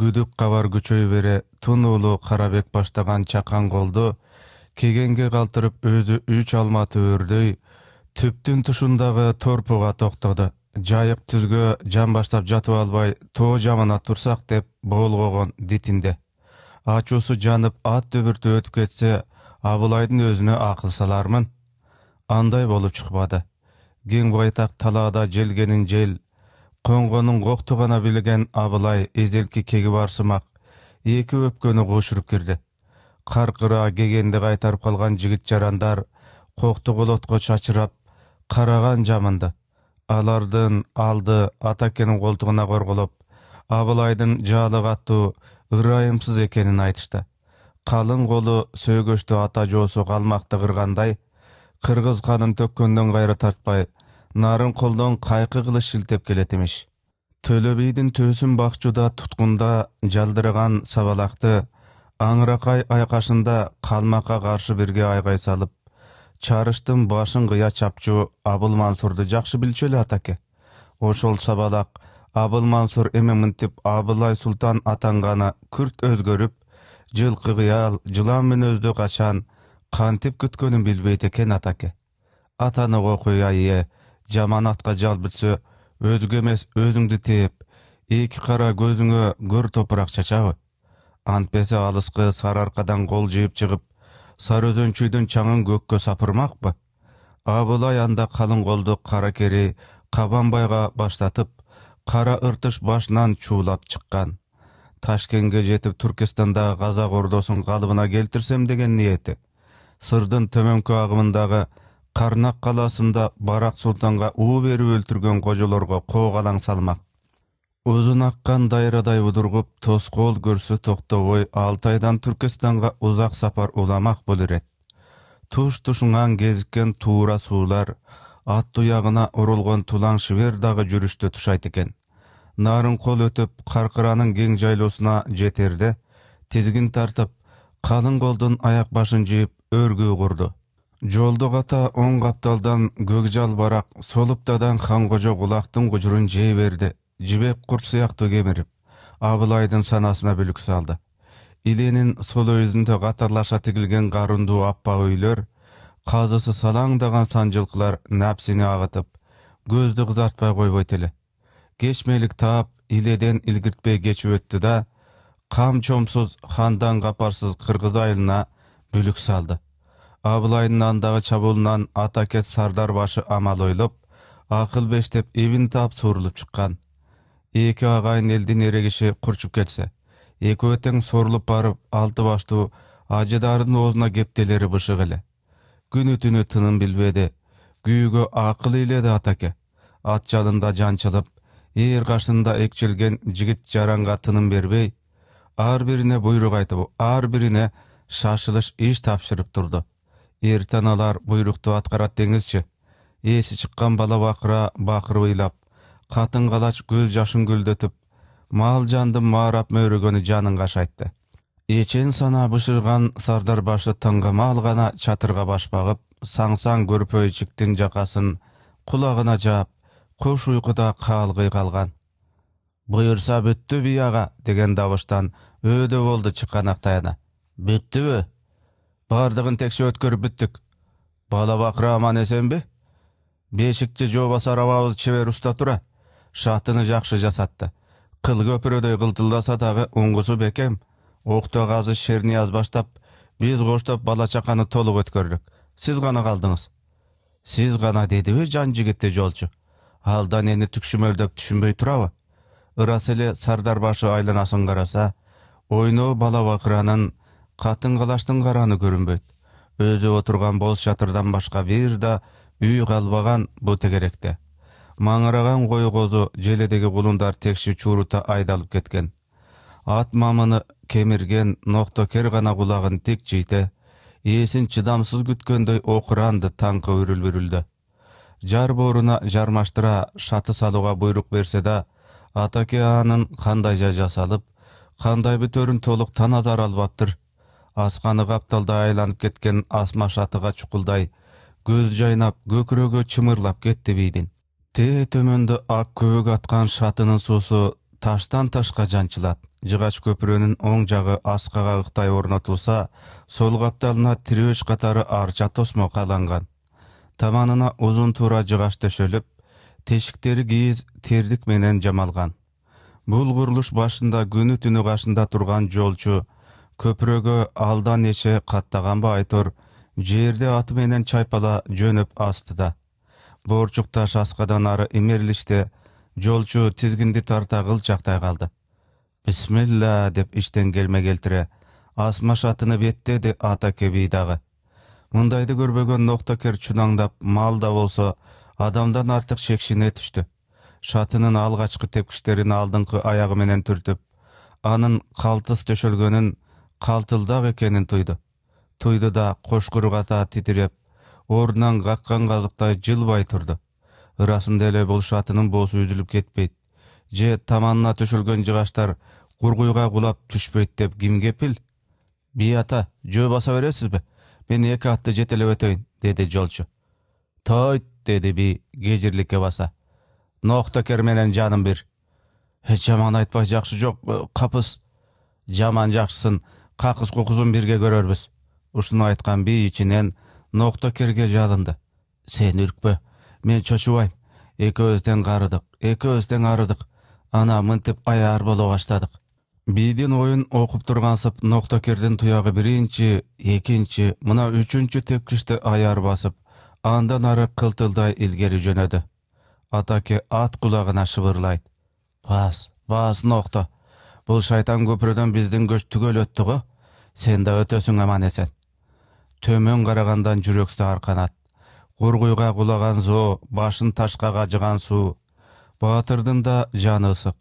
күдүк кабар күчөй бере тун уулу карабек баштаган чакан колду кегенге калтырып өзү үч алма төбөрдөй түптүн тушундагы торпуга токтоду жайык түзгө жан баштап жатып албай тоо жамана турсак деп болгогон дитинде ачуусу жанып ат дүбүртү өтүп кетсе абылайдын өзүнө акыл салармын андай болуп чыкпады кең байтақ талаада желгенін жел қоңғының қоқты ғана білген абылай езелке кегі барсымақ екі өпкені қошырып кирди қарқыра кегенді қайтарып қалған жігіт жарандар қоқты қолотқа шашырап қараған жамынды алардың алды атакенің қолтығына қорғылып абылайдың жалы катуу ырайымсыз екенін айтышты қалың қолы сөгөшті ата жоосу қалмақты қырғандай қырғыз қанын төккөндөн кайра тартпай нарын кайкы кылыш шилтеп келет имиш төлө бийдин төсүн бакчуда туткунда жалдыраган сабалакты аңыракай айкашында калмакка каршы бирге айгай салып чарыштын башын кыя чапчу абыл мансурду жакшы билчү эле атаке ошол сабалак абыл мансур эме абылай султан атанганы күрт өзгөрүп жылкы кыял жылан мүнөздү качан кантип күткөнүн билбейт экен атаке атаны окуй айе жаман атка бүтсө өзгө эмес өзүңдү тээп эки кара көзүңө көр топурак чачабы антпесе алыскы сары аркадан кол жыйып чыгып сары өзөнчүйдүн чаңын көккө сапырмакпы абылай анда калың колду каракери кабанбайга баштатып кара ыртыш башынан чуулап чыккан ташкенге жетип туркестандагы казак ордосун калыбына келтирсем деген ниети сырдың төменгі ағымындағы қарнақ қаласында барақ сұлтанға у беріп өлтірген қожаларға қоғалаң салмақ ұзын аққан дайрадай ұдырғып тосқол көрсі тоқтабой алтайдан түркістанға ұзақ сапар ұламақ бұлірет туш тұшыңан кезіккен тура сулар ат тұяғына ұрылған тулаң шібер дағы жүрішті тұшайды екен нарын қол өтіп қарқыраның кең жайлосына жетерде тізгін тартып қалың қолдың аяқ башын жиып өргө курду жолдо ката оң капталдан көкжал барак солуптадан хан кожо кулактын кужурун жей берди жибек курт сыяктуу кемирип абылайдын санасына бүлүк салды иленин сол өзүндө катарлаша тигилген карындуу аппак үйлөр казысы салаңдаган санжылкылар напсини агытып көздү кызартпай койбойт эле кечмелик таап иледен илгиртпей кечип өттү да кам чомсуз хандан капарсыз кыргыз айылына бүлік салды абылайдын андагы чабуулунан атакет сардар башы амал ойлоп акыл бештеп эбин таап суурулуп чыккан эки агайын элдин эрегиши курчуп кетсе экөө тең суурулуп барып алты баштуу ажыдардын оозуна кептелери бышык эле күнү түнү тыным билбеди күйүүгө акыл ыйледи атаке ат жалында жанчылып ээр кашында экчилген жигит жаранга тыным бербей ар бирине буйрук айтып ар бирине шашылыш иш тапшырып турду эртеналар буйрукту аткарат деңизчи эси чыккан бала бакыра бакырып ыйлап катын калач көз жашын күлдөтүп мал жандын маарап мөөрүгөнү жанын кашайтты эчен санаа бышырган сардарбашы таңгы маал гана чатырга баш багып саңсаң көрпө ичиктин жакасын кулагына жаап куш уйкуда каалгый калган буюрса бүттү бий ага деген дабыштан өөдө болду чыканак таяна бүттүбү бардыгын текшеп өткөрүп бүттүк бала бакыра аман эсенби бешикти жоо басар абабыз чебер уста тура шатыны жакшы жасатты кыл көпүрөдөй кылтылдаса дагы уңгусу бекем Окто газы шерни аз баштап биз коштоп бала чаканы толук өткөрдүк сиз гана калдыңыз сиз гана дедиби жан жанжигити жолчу Алдан данени түкшүмөлдөп түшүнбөй турабы ырас эле башы айланасын караса ойну бала бакыранын қатын қалаштың қараны көрінбейді өзі отырған бос шатырдан башқа бир да үй қалбаған бұ тегеректе маңыраған қой қозы желедегі құлындар текші чурута айдалып кеткен ат мамыны кемірген ноқтокер ғана құлағын тек жыйте иесін чыдамсыз күткөндөй оқыранды таңкы үрүл бүрүлдү жар бооруна жармаштыра шаты салууга буйрук берсе да атаке анын кандай жасалып кандай бүтөрүн толук таназар албаптыр асканы капталда айланып кеткен асма шатыга чукулдай көз жайнап көкүрөгү чымырлап кетти бийдин тээ төмөндө ак көбөк аткан шатынын суусу таштан ташка жанчылат жыгач көпүрөнүн оң жагы аскага ыктай орнотулса сол капталына тирөөч катары арча тосмо кайланган таманына узун туура жыгач төшөлүп тешиктери кийиз тердик менен жамалган бул курулуш башында күнү түнү кашында турган жолчу көпүрөгө алда несе каттаганбы айтор жерди аты менен чайпала жөнөп асты да боорчук таш аскадан нары имерилиште жолчу тизгинди тарта кылчактай калды бисмилла деп ичтен келме келтире асма шатыны беттеди атаке бий дагы мындайды көрбөгөн ноктокер чунаңдап мал да болсо адамдан артык шекшине түштү шатынын алгачкы тепкичтерин алдыңкы аягы менен түртүп анын калтыс төшөлгөнүн екенін ekanini туйду да qo'shqur qata титиреп ордунан қаққан qaziqday жылбай турду ырасында эле бул шатынын боосу үзүлүп кетпейт же таманына төшөлгөн жыгачтар кургуйга кулап түшпөйт деп ким кепил бий ата жөө баса бересизби мен эки атты жетелеп өтөйүн деди жолчу тойт деди бий кежирликке баса ноктокер менен жаным бир жаман айтпай жакшы жок қапыс. жаман жакшысын какыз кукузун бирге көрөрбүз ушуну айткан би ичинен нокто кирге жалынды сен үркпө мен чочубайм экөөбүз тең карыдык экөөбүз тең арыдык ана мынтип аяр боло баштадык бийдин оюн окуп тургансып ноктокердин туягы биринчи экинчи мына үчүнчү тепкичти аяр басып андан ары кылтылдай илгери жөнөдү атаке ат кулагына шыбырлайт бас бас нокто бул шайтан көпүрөдөн биздин көч түгөл өттү го сен да өтөсүң аман эсен төмөн карагандан жүрөксаар канат кургуйга кулаган зоо башын ташка кажыган суу баатырдын да жаны ысык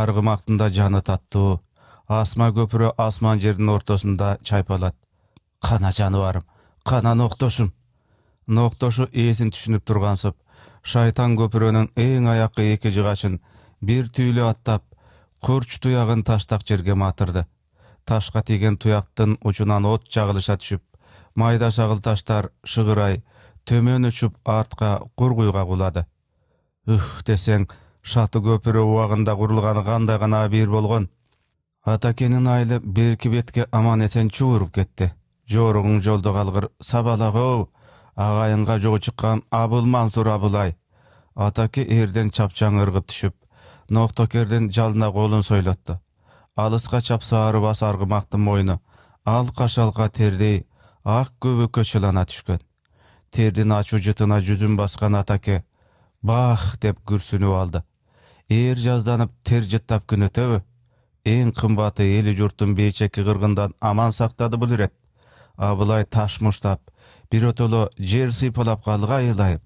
аргымактын да жаны таттуу асма көпүрө асман жердин ортосунда чайпалат кана жаныбарым кана ноктошум ноктошу ээсин түшүнүп тургансып шайтан көпүрөнүн эң аякы эки жыгачын бир түйлө аттап курч туягын таштак жерге матырды ташка тийген туяктын учунан от жагылыша түшүп майда шагыл таштар шыгырай төмөн учуп артка кургуйга кулады ых десең шаты көпүрө убагында курулганы кандай гана абийир болгон атакенин айылы берки бетке аман эсен чууруп кетти жоругуң жолдо калгыр сабалак оу агайынга жоо чыккан абыл мансур абылай атаке эрден чапчаң ыргып түшүп ноктокердин жалына колун сойлотту алысқа чапса бас арғымақтың мойны алқа қашалға тердей ақ көбі шылана түшкен тердің ашу жытына жүзін басқан атаке бах деп күрсініп алды ер жазданып тер жыттап күні өтөбү эң қымбаты елі жұрттың бейчекі қырғындан аман сақтады бұл рет абылай таш мұштап біротоло жер қалға қалғайылайып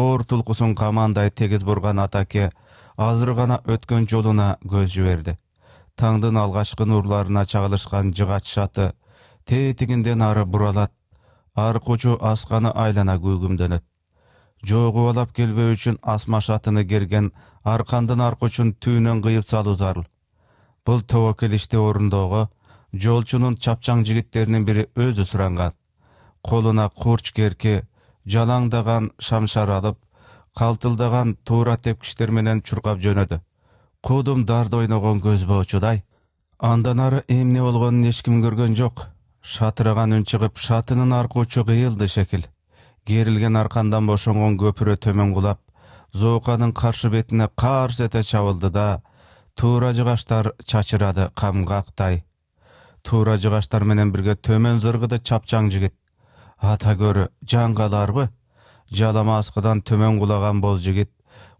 оор тулкусун қамандай тегіз бурган атаке азыр гана өткөн жолуна көз жиберди таңдын алгачкы нурларына чагылышкан жыгач шаты тетигинден ары буралат ар кучу асканы айлана көгүмдөнөт алап келбөө үчүн асма шатыны керген аркандын аркучун түүнөн кыйып салуу зарыл бул тобокел ишти орундоого жолчунун чапчаң жигиттеринин бири өзү суранган колуна курч керке жалаңдаган шамшар алып калтылдаган туура тепкичтер менен чуркап жөнөдү дарды ойнаған көзбе ұчыдай андан ары эмне болгонун эч ким көргөн жок шатыраган үн чыгып шатынын аркы учу кыйылды шекил керилген аркандан бошонгон көпүрө төмөн кулап зооканын каршы бетине карс эте чабылды да туура жыгачтар чачырады камгактай туура жыгачтар менен бирге төмөн зыргыды чапчаң жигит ата көрі жаң каларбы жалама аскыдан төмөн кулаган боз жигит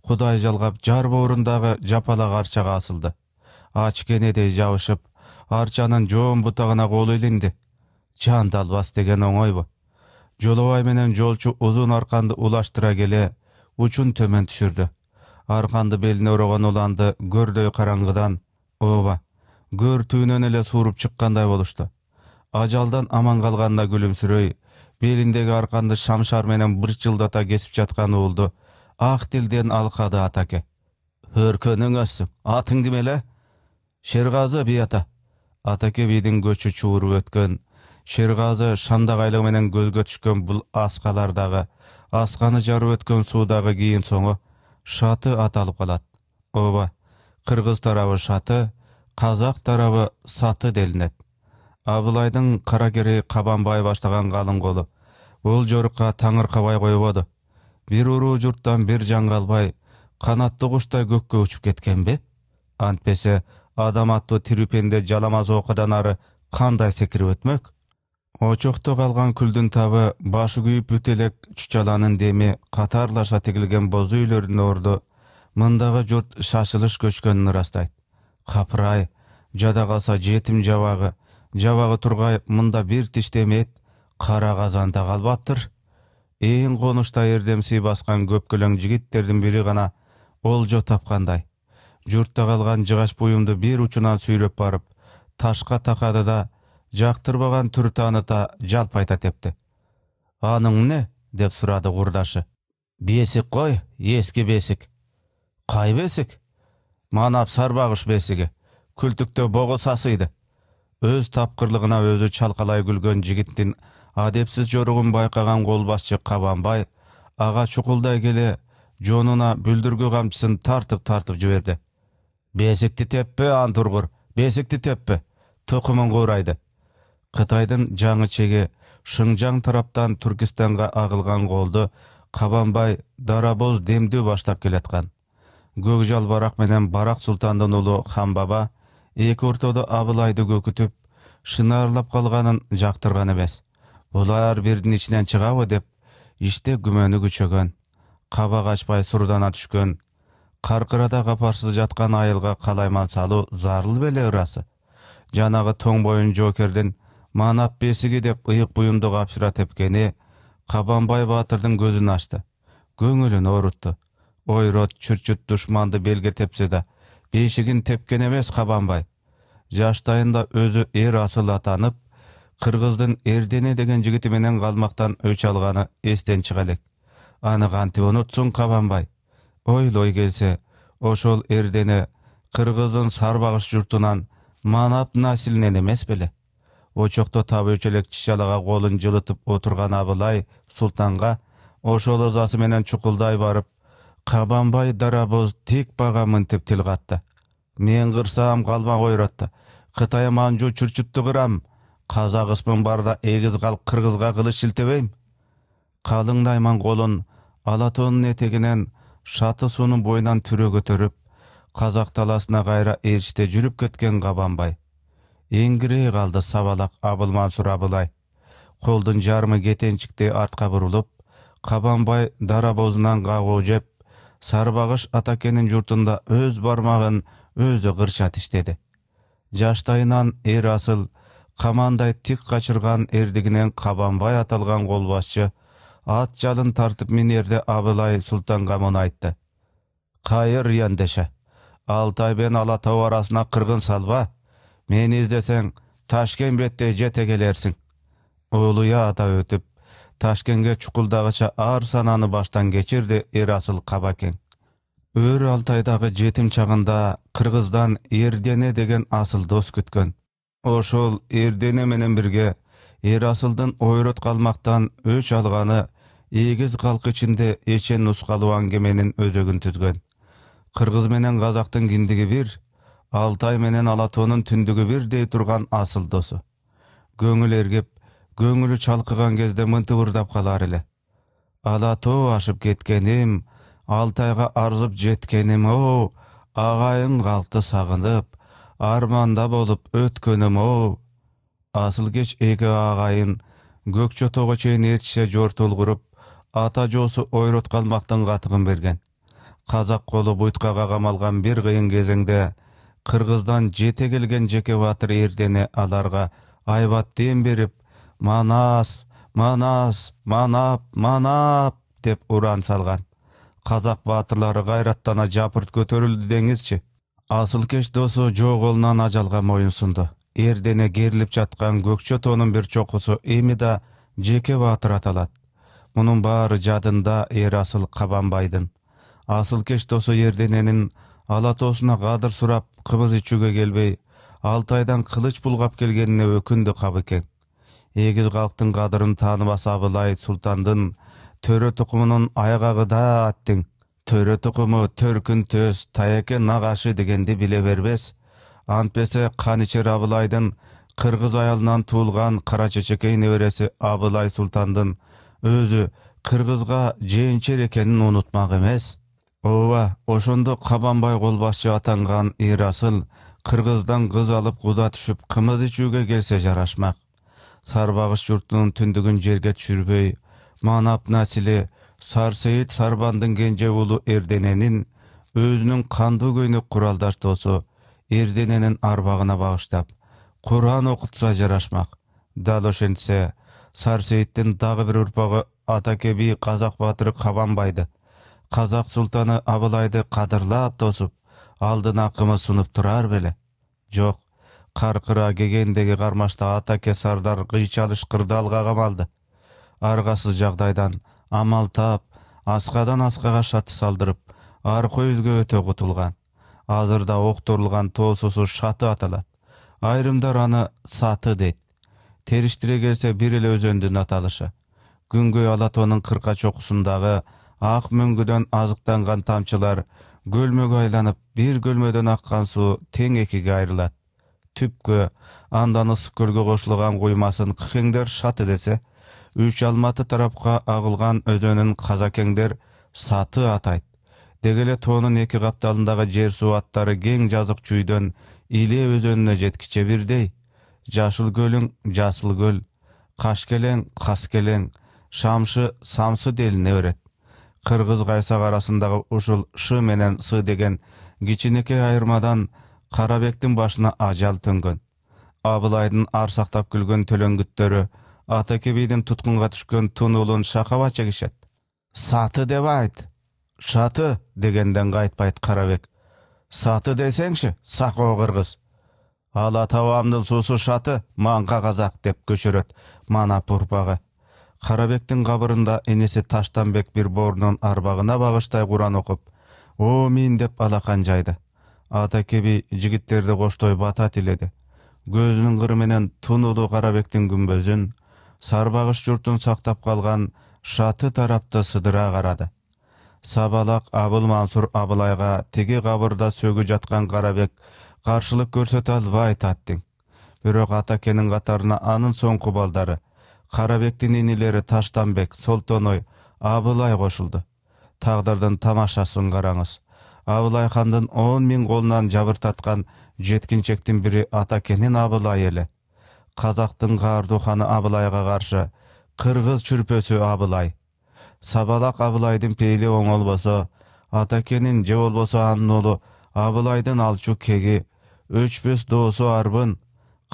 кудай жалгап жар боорундагы жапалак арчага асылды ач кенедей жабышып арчанын жоон бутагына колу илинди жандалбас деген оңойбу жолобай менен жолчу узун арканды улаштыра келе учун төмөн түшүрдү арканды белине орогон уланды көрдөй караңгыдан ооба көр түбүнөн эле сууруп чыккандай болушту ажалдан аман калганына күлүмсүрөй белиндеги арканды шамшар менен бырчылдата кесип жаткан уулду ақ тілден алқады атаке. әке әсі. атың кім шерғазы би ата атаке бидің көчү чуырып өткен шерғазы айлығы менен көзгө түшкөн бул аскалардагы асканы жарып өткөн суудагы кийин соңу шаты аталып калат Оба, кыргыз тарабы шаты қазақ тарабы саты делинет абылайдың қаракерей қабанбай баштаган қалың қолы бұл жорыққа таңырқабай койбоду бир уруу журттан бир калбай канатты куштай көккө учуп кеткенби антпесе адам аттуу пенде жаламаз оокадан ары кандай секирип өтмөк очокто калган күлдүн табы башы күйүп бүтө элек чучаланын деми катарлаша тигилген боз үйлөрдүн орду мындагы журт шашылыш көчкөнүн ырастайт капырай жада калса жетим жабагы жабагы тургай мында бир тиштеми эт кара казанда калбаптыр ээн конушта эрдемсий баскан көпкөлөң жигиттердин бири гана олжо тапкандай журтта калган жыгач буюмду бир учунан сүйрөп барып ташка такады да жактырбаган түр тааныта айта тепти аның эмне деп сурады курдашы бесик кой эски бесик кай бесик манап сарбагыш бесиги күлтүктө бого сасыйды өз тапкырлыгына өзү чалкалай күлгөн жигиттин адепсиз жоругун байкаган қолбасшы кабанбай аға чукулдай келе жонуна бүлдүргү камчысын тартып тартып жиберди бесикти теппе антургур бесикти теппе тұқымын куурайды Қытайдың жаңы чеги шыңжаң тараптан түркистанга агылган колду кабанбай дарабоз демдүү баштап келаткан көк жалбарак менен барак султандын уулу хан баба эки ортодо абылайды көкүтүп шынаарлап калганын жактырган эмес булар бирдин ичинен чыгабы деп ичте күмөнү күчөгөн кабагы ачпай сурдана түшкөн каркырада капарсыз жаткан айылга калайман салуу зарыл беле ырасы жанагы тоң боюн жоокердин манап бесиги деп ыйык буюмду капшыра тепкени кабанбай баатырдын көзүн ачты көңүлүн оорутту ойрот чүрчүт душманды белге тепсе да бешигин тепкен эмес кабанбай жаштайында өзү эр асыл атанып Қырғыздың Эрдене деген жігіті менен қалмақтан өч алғаны естен чыга элек аны кантип унутсун кабанбай ойлой келсе ошол Эрдене кыргыздын сарбағыш журтунан манап насилинен эмес беле очокто өчө элек чычалага колун жылытып отурган абылай султанга ошол ызасы менен чукулдай барып кабанбай дарабоз тик баға мынтип тил катты мен қырсам қалма ойратты кытай манжу чурчутту кырам қазақ барда егіз қал қырғызға қылыш шілтебейм қалыңдайман қолын алатонның етегінен шаты суның бойынан түре көтеріп қазақ таласына қайра ерште жүріп кеткен қабанбай еңгірей қалды сабалақ абылмансұр абылай қолдың жарымы кетеншіктей артқа бұрылып қабанбай дарабозынан қағу жеп сарбағыш атакенің жұртында өз бармағын өзі қырша тіштеді жаштайынан ер асыл камандай тик качырган эрдигинен кабанбай аталган колбашчы ат жалын тартып ерде абылай султанга муну айтты Қайыр яндеше алтай бен ала арасына кыргын салба мени издесең беттей жете келерсиң улуя ата өтүп ташкенге чукулдагыча ар сананы баштан кечирди эрасыл кабакең өр алтайдагы жетим чагында кыргыздан эрдене деген асыл дос күткөн ошол эрдене менен бирге эр ойрот калмактан өч алганы эгиз калкы ичинде эчен нускалуу аңгеменин өзөгүн түзгөн кыргыз менен казактын киндиги бир алтай менен ала тоонун түндүгү дей турган асыл досу көңүл эргип көңүлү чалкыган кезде мынтыбырдап калар эле ала тоо ашып кеткеним алтайга арзып жеткеним о агайын калкты сагынып арманда болуп өткөнүм оо кеч эки агайын көкчотого чейин ээрчише жортулгуруп ата жоосу ойрот калмактын катыгын берген казак колу буйткага камалган бир кыйын кезеңде кыргыздан жете келген жеке баатыр эрдени аларга айбат дем берип манас манас манап манап деп уран салган казак баатырлары кайраттана жапырт көтөрүлдү деңизчи асылкеч досу жоо колунан ажалга моюн сунду эрдене керилип жаткан көкчө тоонун бир чокусу эми да жеке баатыр аталат мунун баары жадында эр асыл кабанбайдын асылкеч досу эрдененин ала тоосуна кадыр сурап кымыз ичүүгө келбей алтайдан кылыч булгап келгенине өкүндү кабыкең эгиз калктын кадырын тааныбаса абылай султандын төрө тукумунун айгагы да аттиң төрө тукуму төркүн төз таяке нагашы дегенди биле бербес антпесе каничер абылайдын кыргыз аялынан туулган кара чечекей небереси абылай султандын өзү кыргызга жээнчер экенин унутмак эмес ооба ошондо кабанбай колбашчы атанган ирасыл кыргыздан кыз алып куда түшүп кымыз ичүүгө келсе жарашмак сарбагыш журтунун түндүгүн жерге түшүрбөй манап насили Сарсеид Сарбандың кенже ұлы Эрдененин өзінің қанды көйнек құралдаш досы Эрдененин арбағына бағыштап, Құран оқытса жарашмақ. Дал ошентсе, Сарсеидтің дағы бір ұрпағы Атакеби қазақ батыры Қабанбайды, қазақ сұлтаны Абылайды қадырлап тосып, алдын ақымы сұнып тұрар беле. Жоқ, қарқыра кегендегі қармашта атаке сардар чалыш қырдалға қамалды. Арғасыз жағдайдан амал тап асқадан асқаға шаты салдырып арқой өзге өте құтылған азырда оқторылған тосысы шаты аталат. айрымдар аны саты дейді Теріштіре келсе бир эле өзөндүн аталышы күнгөй ала тоонун кырка чокусундагы ак мөңгүдөн азыктанган тамчылар көлмөгө айланып бир көлмөдөн аккан суу тең экиге айрылат түпкө андан ысык көлгө кошулган куймасын шаты десе үч алматы тарапка агылган өзөнүн казакеңдер саты атайт Дегеле эле тоонун қапталындағы капталындагы жер суу аттары кең жазык чүйдөн иле өзөнүнө жеткиче бирдей жашыл көлүң жасыл көл кашкелең каскелең шамшы самсы делине берет кыргыз кайсак арасындагы ушул шы менен сы деген кичинекей айырмадан карабектин башына ажал төнгөн абылайдын ар күлгөн төлөңгүттөрү атаке бейден тұтқынға түшкен тун ұлын ача чегишет саты деп айт шаты дегенден қайтпайт қарабек саты десеңші сақо қырғыз ала табамдын сусы шаты маңқа қазақ деп көчүрөт манап ұрпағы қарабектің қабырында енесі таштанбек бір борнын арбағына бағыштай құран оқып мин деп алақан жайды атаке би жігіттерді қоштой бата тіледі көзінің қырыменен уулу қарабектің күмбөзін сарбағыш жұртын сақтап қалған шаты тарапты сыдыра қарады сабалақ абыл мансұр абылайға теге қабырда сөгі жатқан қарабек қарсылық көрсете албай таттың бирок Атакенің қатарына анын соңғы балдары Қарабектің инилери таштанбек солтоной абылай кошулду тагдырдын тамашасын қараңыз. абылай хандын он миң колунан жабыр тарткан жеткинчектин бири абылай казактын каардуу ханы абылайга каршы кыргыз чүрпөсү абылай сабалак абылайдын пейили оңолбосо атакенин же болбосо анын уулу абылайдын алчу кеги өчпөс доосу арбын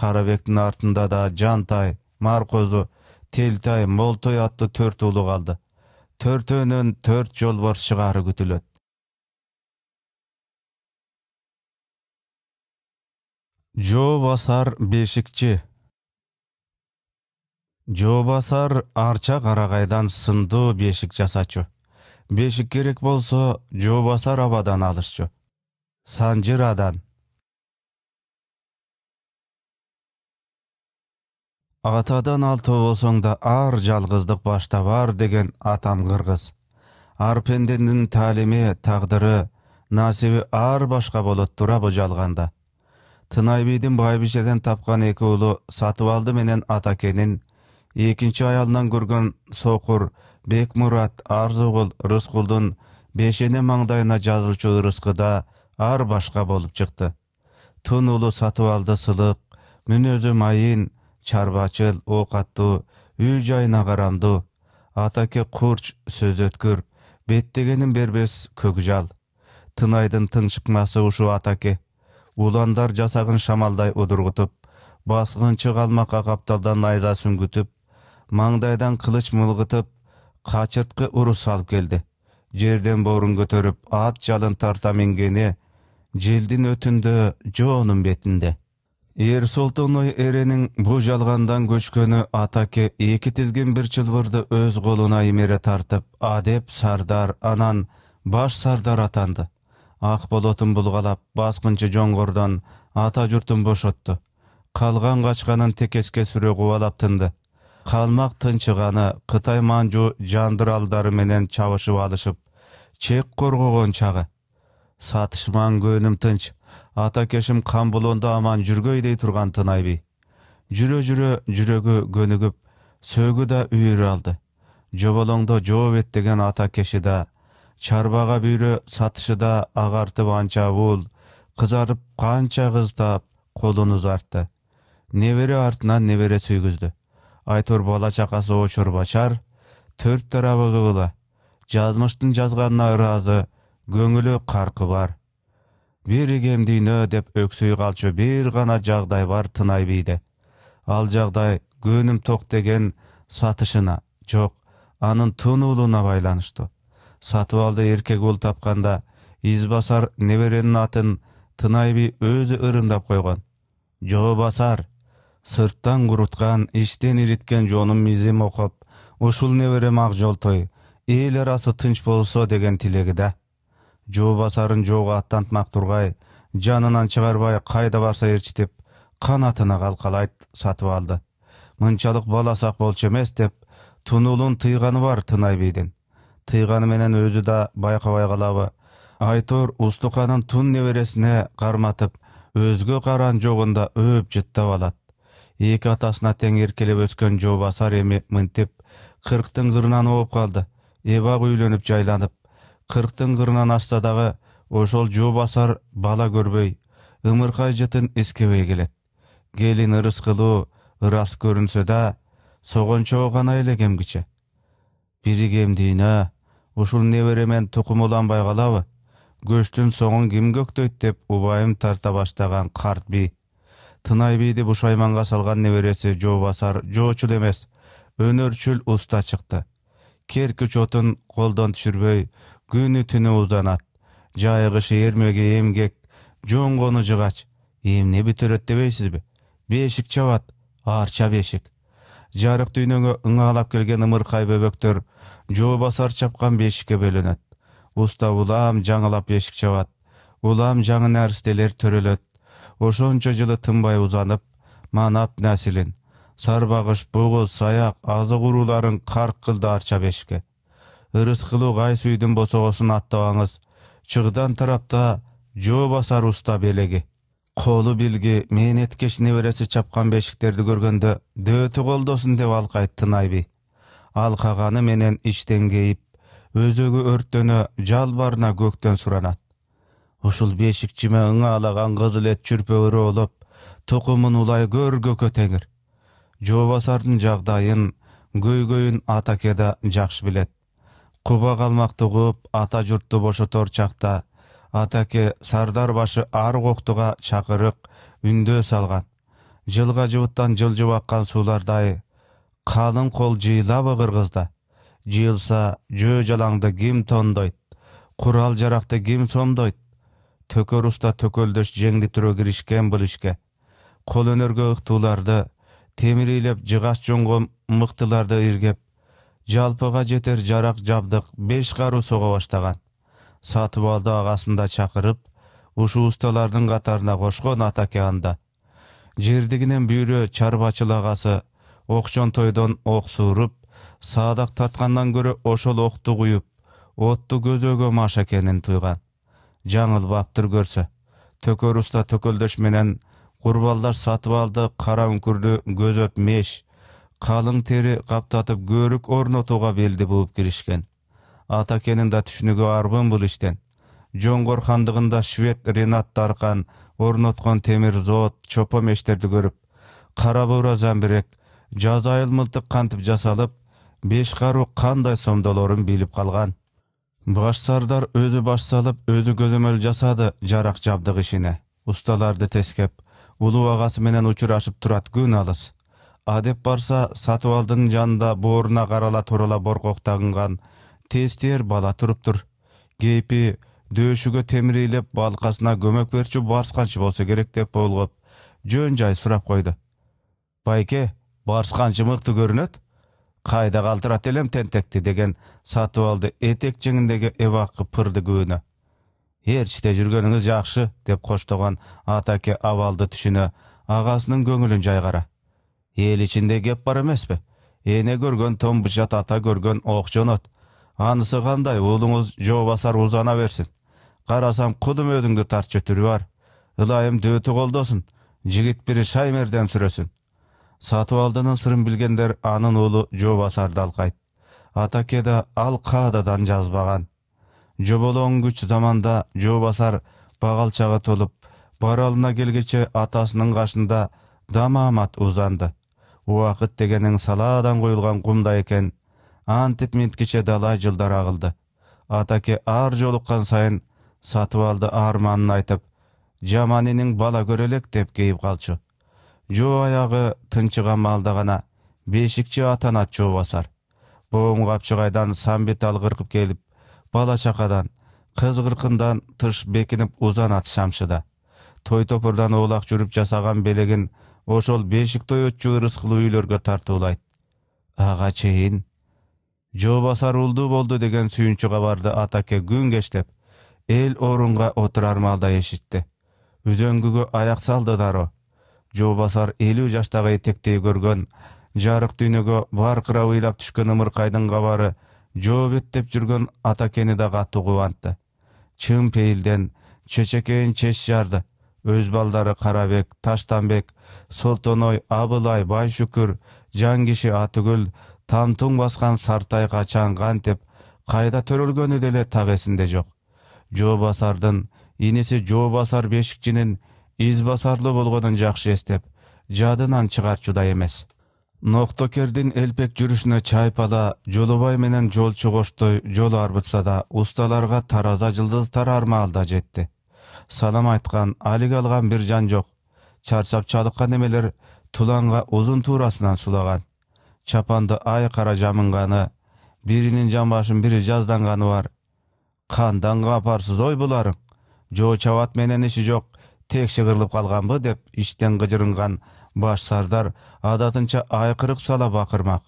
карабектин артында да жантай маркозу телтай молтой аттуу төрт уулу калды төртөөнөн төрт жолборс чыгары күтүлөт жообасар бешикчи жообасар арча карагайдан сындуу бешик жасачу бешик керек болсо жообасар абадан алышчу санжыр адан атадан алты болсоң да ар жалгыздык башта бар деген атам кыргыз ар пендендин таалими тагдыры насиби ар башка болот тура бу жалганда тынайбийдин байбичеден тапкан эки уулу сатыбалды менен атакенин экинчи аялынан көргөн сокур бекмурат арзугул рыскулдун бешене маңдайына жазылчу ырыскы да ар башка болуп чыкты тун сатып алды сылык мүнөзү майын чарбачыл оокаттуу үй жайына карамдуу атаке курч сөз өткүр беттегенин бербес көк жал тынайдын тың чыкмасы ушу атаке уландар жасагын шамалдай удургутуп баскынчы калмакка капталдан найза сүңгүтүп маңдайдан кылыч мылгытып качырткы урус алып келди жерден боорун көтөрүп ат жалын тарта мингени желдин өтүндө жоонун бетинде эр солтоной эренин бул жалгандан көчкөнү атаке эки тизгин бир чылбырды өз колуна имере тартып адеп сардар анан баш сардар атанды ак болотун булгалап баскынчы жоңгордон ата журтун бошотту калган качканын текеске сүрө кубалап тынды қалмақ тынчыганы қытай манжу жандыралдары менен чабышып алышып чек коргогон чагы сатышман көнім тынч атакешим камбулонда аман жүргөй дей турган тынайби жүрө жүрө жүрөгү көнүгүп сөөгү да үйүр алды жоболоңдо жооп атакеши да чарбага бүйрө сатышыда агартып анча уул кызарып канча кыздап колун узартты небере артынан небере сүйгүздү айтор бала чакасы очор бачар төрт тарабы кыбыла жазмыштын жазганына ыраазы көңүлү каркы бар биригем дүйнө деп өксүй калчу бир ғана жағдай бар тынай бийде ал жағдай, көнім ток деген сатышына жок анын ұлына байланышты. сатып алды эркек уул тапканда избасар неберенин атын тынайби өзү ырымдап койгон жоо сырттан куруткан иштен ириткен мизем оқып, окуп ушул неберем ак жолтой эл арасы тынч болсо деген тилеги да басарын жоого аттантмак тургай жанынан чыгарбай кайда барса ээрчитип канатына калкалайт сатып алды мынчалык баласақ болчу эмес деп тунуулун тыйганы бар тынай бийдин тыйганы менен өзү да байкабай калабы айтор устуканын тун небересине карматып өзгө каран жоғында өөп жыттап алат эки атасына тең эркелеп өскөн жообасар эми мынтип кырктын кырынан ооп калды эбак үйлөнүп жайланып кырктын кырынан ашса дагы ошол жообасар бала көрбөй ымыркай жытын эскебей келет келин ырыс кылуу ырас көрүнсө да согончоо гана эле кемкиче бири кемдийине ушул небере мен тукум уланбай калабы көчтүн соңун ким көктөйт деп убайым тарта баштаган карт би тынай биди бушайманга салган небереси жообасар жоочул эмес өнөрчүл уста чыкты кер отун колдон түшүрбөй күнү түнү узданат жайгышы эрмеги эмгек жоңгону жыгач эмне бүтүрөт дебейсизби бешик чабат арча бешик жарык дүйнөгө ыңаалап келген ымыркай бөбөктөр жообасар чапкан бешикке бөлөнөт уста улам жаңылап бешик чабат улам жаңы нәрстелер төрөлөт ошончо жылы тынбай узанып манап насилин сарбагыш бұғыз, саяк азык урууларын карк кылды арча бешке ырыс кылуу кайсы үйдүн босогосун аттабаңыз чыгдан тарапта жоо басар уста белеги колу билги мээнеткеч небереси чапкан бешиктерди көргөндө дөөтү колдосун деп алкайт тынайби алкаганы менен иштен кейип өзөгү өрттөнө жалбарына көктөн суранат Ушул бешикчиме ыңаалаган кызыл эт чүрпө болуп, тукумун улай көргөкө теңир. Жообасардын жагдайын көйгөйүн да жакшы билет. Куба калмакты кууп, ата журтту бошотор чакта атаке сардар башы ар коктуга чакырык үндөө салган. Жылга жыбыттан жылжып аккан суулардай калың кол жыйылабы кыргызда Жыйылса жөө жалаңды ким тондойт? Курал жаракты ким сомдойт? төкөр уста төкөлдөш жеңди түрө киришкен бул ишке кол өнөргө ыктууларды темир ийлеп жыгач жонгон мыктыларды иргеп жалпыга жетер жарак жабдык беш каруу сого баштаган сатып алды агасын да чакырып ушул усталардын катарына кошкон атаке анда жердигинен бүйрө чарбачыл агасы окчон тойдон ок сууруп саадак тарткандан көрө ошол окту куюп отту көзөгөн маша экенин туйган жаңыл баптыр көрсө төкөр уста төкөлдөш менен курбалдар сатып алды кара үңкүрдү көзөп меш қалың тері қаптатып көрік орнотуға белді бұып киришкен атакенин да түшүнүгү арбын бул иштен жоңгор хандыгында швед ренат тарқан орноткон темир зоот чопо мештерди көрүп кара буура замбирек жазайыл мылтык кантип жасалып беш каруу кандай сомдолорун билип калган башсардар өзі баш салып өзі көзөмөл жасады жарақ жабдығы ишине усталарды тескеп улуу ағасы менен учурашып тұрат күн алыс адеп барса алдың жанда бооруна қарала турала бор қоқтағынған, тестер бала тұр. Гейпі, дөөшүгө темірейліп, балқасына көмек берчі барсқаншы болсо керек деп болғып, жөн жай сұрап қойды. байке барсканчы мыкты көрүнөт қайда калтырат елем тентекті деген сатып алды етек жеңіндегі пырды көні ершіде жүргеніңіз жақшы, деп қоштаған атаке авалды түшіне ағасының көңілін жайғара ел ішінде кеп бар емес пе ене көрген бычат ата көрген оқ жонот. анысы қандай ұлыңыз жобасар ұлзана берсін қарасам құдым өдіңді тартчу түрі бар ылайым дөті қолдасын жігіт бірі шаймерден сүресін сатыбалдынын сырын билгендер анын уулу қайт. алкайт атакеда ал каададан жазбаган күч заманда жобасар багалчага толуп баралына келгече атасынын кашында дамамат узанды убакыт дегениң салаадан қойылған кумдай экен антип минткиче далай жылдар агылды атаке ар жолуккан сайын сатыбалды арманын айтып жаман бала көрө деп кейип калчу жоо аягы тынчыган маалда гана бешикчи атанат басар боом капчыгайдан самбитал кыркып келип бала чакадан кыз кыркындан тыш бекинип узанат шамшыда той топурдан оолак жүрүп жасаган белегин ошол бешик той өтчү ырыскылуу үйлөргө тартуулайт ага чейин жоо басар уулдуу болду деген сүйүнчү кабарды атаке күн кечтеп эл орунга отурар маалда эшитти үзөңгүгө аяк салды дароо жообасар элүү жаштагы этектей көргөн жарык дүйнөгө баркырап ыйлап түшкөн ымыркайдын кабары жоо деп жүргөн атакени да катуу кубантты чын пейилден чечекейин чеч жарды өз балдары карабек таштанбек солтоной абылай байшүкүр жан киши атүгүл тамтуң баскан сартай качан кантип кайда төрөлгөнү деле так эсинде жок жообасардын иниси жообасар бешикчинин избасарлы болгондон жакшы эстеп жадынан чыгарчудай эмес ноктокердин элпек жүрүшүнө чайпала жолобай менен жолчу коштой жол арбытса да усталарга тараза жылдыз тарармаалда жетти салам айткан алик алган бир жан жок чарчап чалыккан эмелер туланга узун туурасынан сулаган чапанды ай кара жамынганы биринин жамбашын бири жазданганы бар кандан капарсыз ой буларың жөө чабат менен иши жок тек шығырылып қалғанбы деп іштен қыжырынған баш сардар адатынча айқырық сала бақырмақ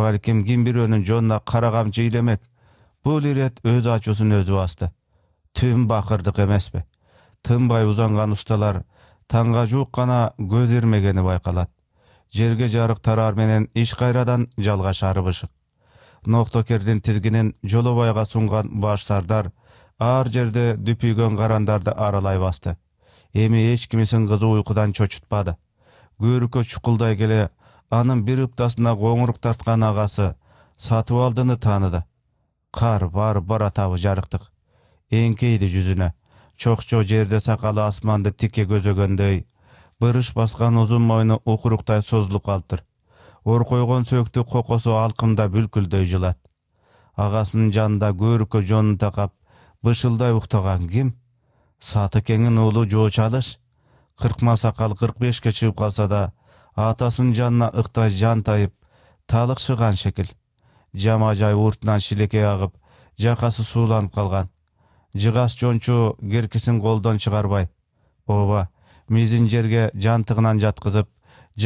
балким ким бирөөнүн жонуна кара камчы илемек бул ирет өз ачуусун өзү басты түн бакырдык эмеспи тынбай узанган усталар таңга жуук гана көз ирмегени байкалат жерге жарык тарар менен иш кайрадан жалгашары бышык ноктокердин тизгинин жолобайга сунган баш сардар ар жерде дүпүйгөн карандарды аралай басты эми эч кимисин кызы уйкудан чочутпады көөрүккө чукулдай келе анын бир ыптасына коңурук тарткан агасы сатып алдыны тааныды кар бар баратабы атабы жарыктык эңкейди жүзүнө чокчо жерде сакалы асманды тике көзөгөндөй бырыш баскан узун мойну укуруктай созулуп калыптыр оркойгон сөөктү кокосу алкымдап бүлкүлдөй жылат агасынын жанында көөрүккө жонун такап бышылдай уктаган ким сатыкеңин уулу жооч алыш кыркма сакал кырк бешке чыгып калса да атасынын жанына ыктай жантайып талыкшыган шекил жама жай уртунан шилекей агып жакасы сууланып калган жыгас жончу керкисин колдон чыгарбай ооба мизин жерге жантыгынан жаткызып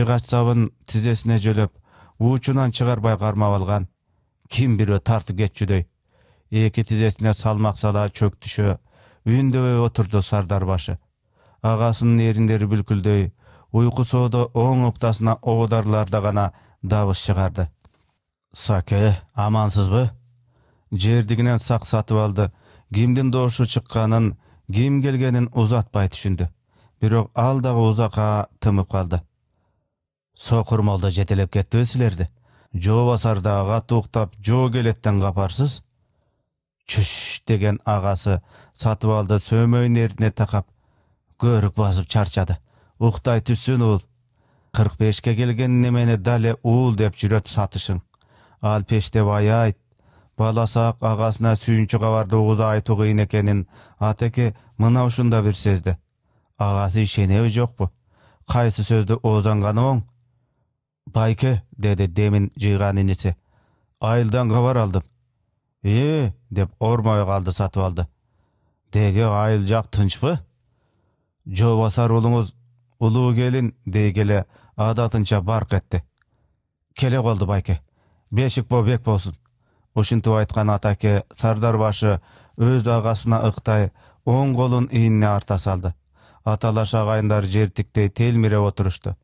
жыгач сабын тизесине жөлөп уучунан чыгарбай кармап алган ким бирөө тартып кетчүдөй эки тизесине салмак сала чөктүшө сардар отурду Ағасының агасынын эриндери бүлкүлдөй соодо оң ыптасына оодарыларда гана дабыс чыгарды саке амансызбы Жердігінен сақ сатып алды кимдин доошу чыкканын ким келгенин узатпай түшүндү бирок ал дагы узакка тымып калды сокур молдо жетелеп кетті силерди жоо басарда катуу уктап келеттен капарсыз чүш деген ағасы сатып алды еріне тақап көрік басып чарчады ұқтай түссін ол қырық бешке келген немені дәле уул деп жүрөт сатышың ал пеште аяйт баласақ ағасына сүйінші кабарды уғуды айтуу қиын экенин атеке мына ушунда бир сезді ағасы ишенеби жокпу кайсы сөздү оозанганы оң байке деді демин жыйган иниси айылдан кабар алдым е деп ормай қалды сатып алды деге айыл жақ тынчпы жолбасар ұлыңыз ұлу келін дей келе адатынша барқ этти келе қолды байке бешік бо бек болсын ушинтип айткан атаке сардарбашы өз ағасына ыктай оң колун ийнине арта салды аталаш агайындар жертіктей телмиреп отурушту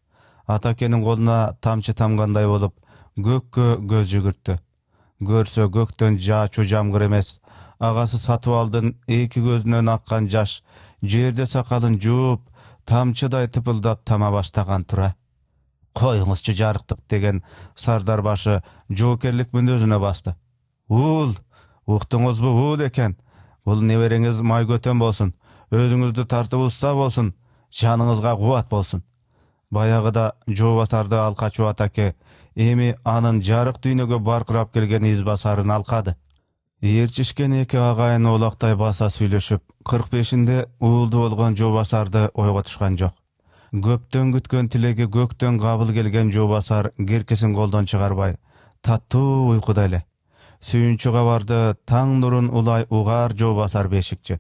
Атакенің колуна тамчы тамғандай болып көккө көз жүгүрттү көрсө көктөн жаачу жамгыр эмес агасы сатып алдын эки көзүнөн аккан жаш жерде сакалын жууп тамчыдай тыпылдап тама баштаган тура коюңузчу жарыктык деген сардар башы жоокерлик мүнөзүнө басты уул уктуңузбу уул экен бул небереңиз майкөтөн болсун өзүңүздү тартып уста болсун жаныңызга кубат болсун баягыда жообасарды алкачуу алкачу атаке эми анын жарык дүйнөгө баркырап келген избасарын басарын алкады ээрчишкен эки агайын оолактай баса сүйлөшүп кырк бешинде уулду болгон жообасарды ойготушкан жок көптөн күткөн тилеги көктөн кабыл келген жообасар киркисин колдон чыгарбай таттуу уйкуда эле сүйүнчү кабарды таң нурун улай угар жообасар бешикчи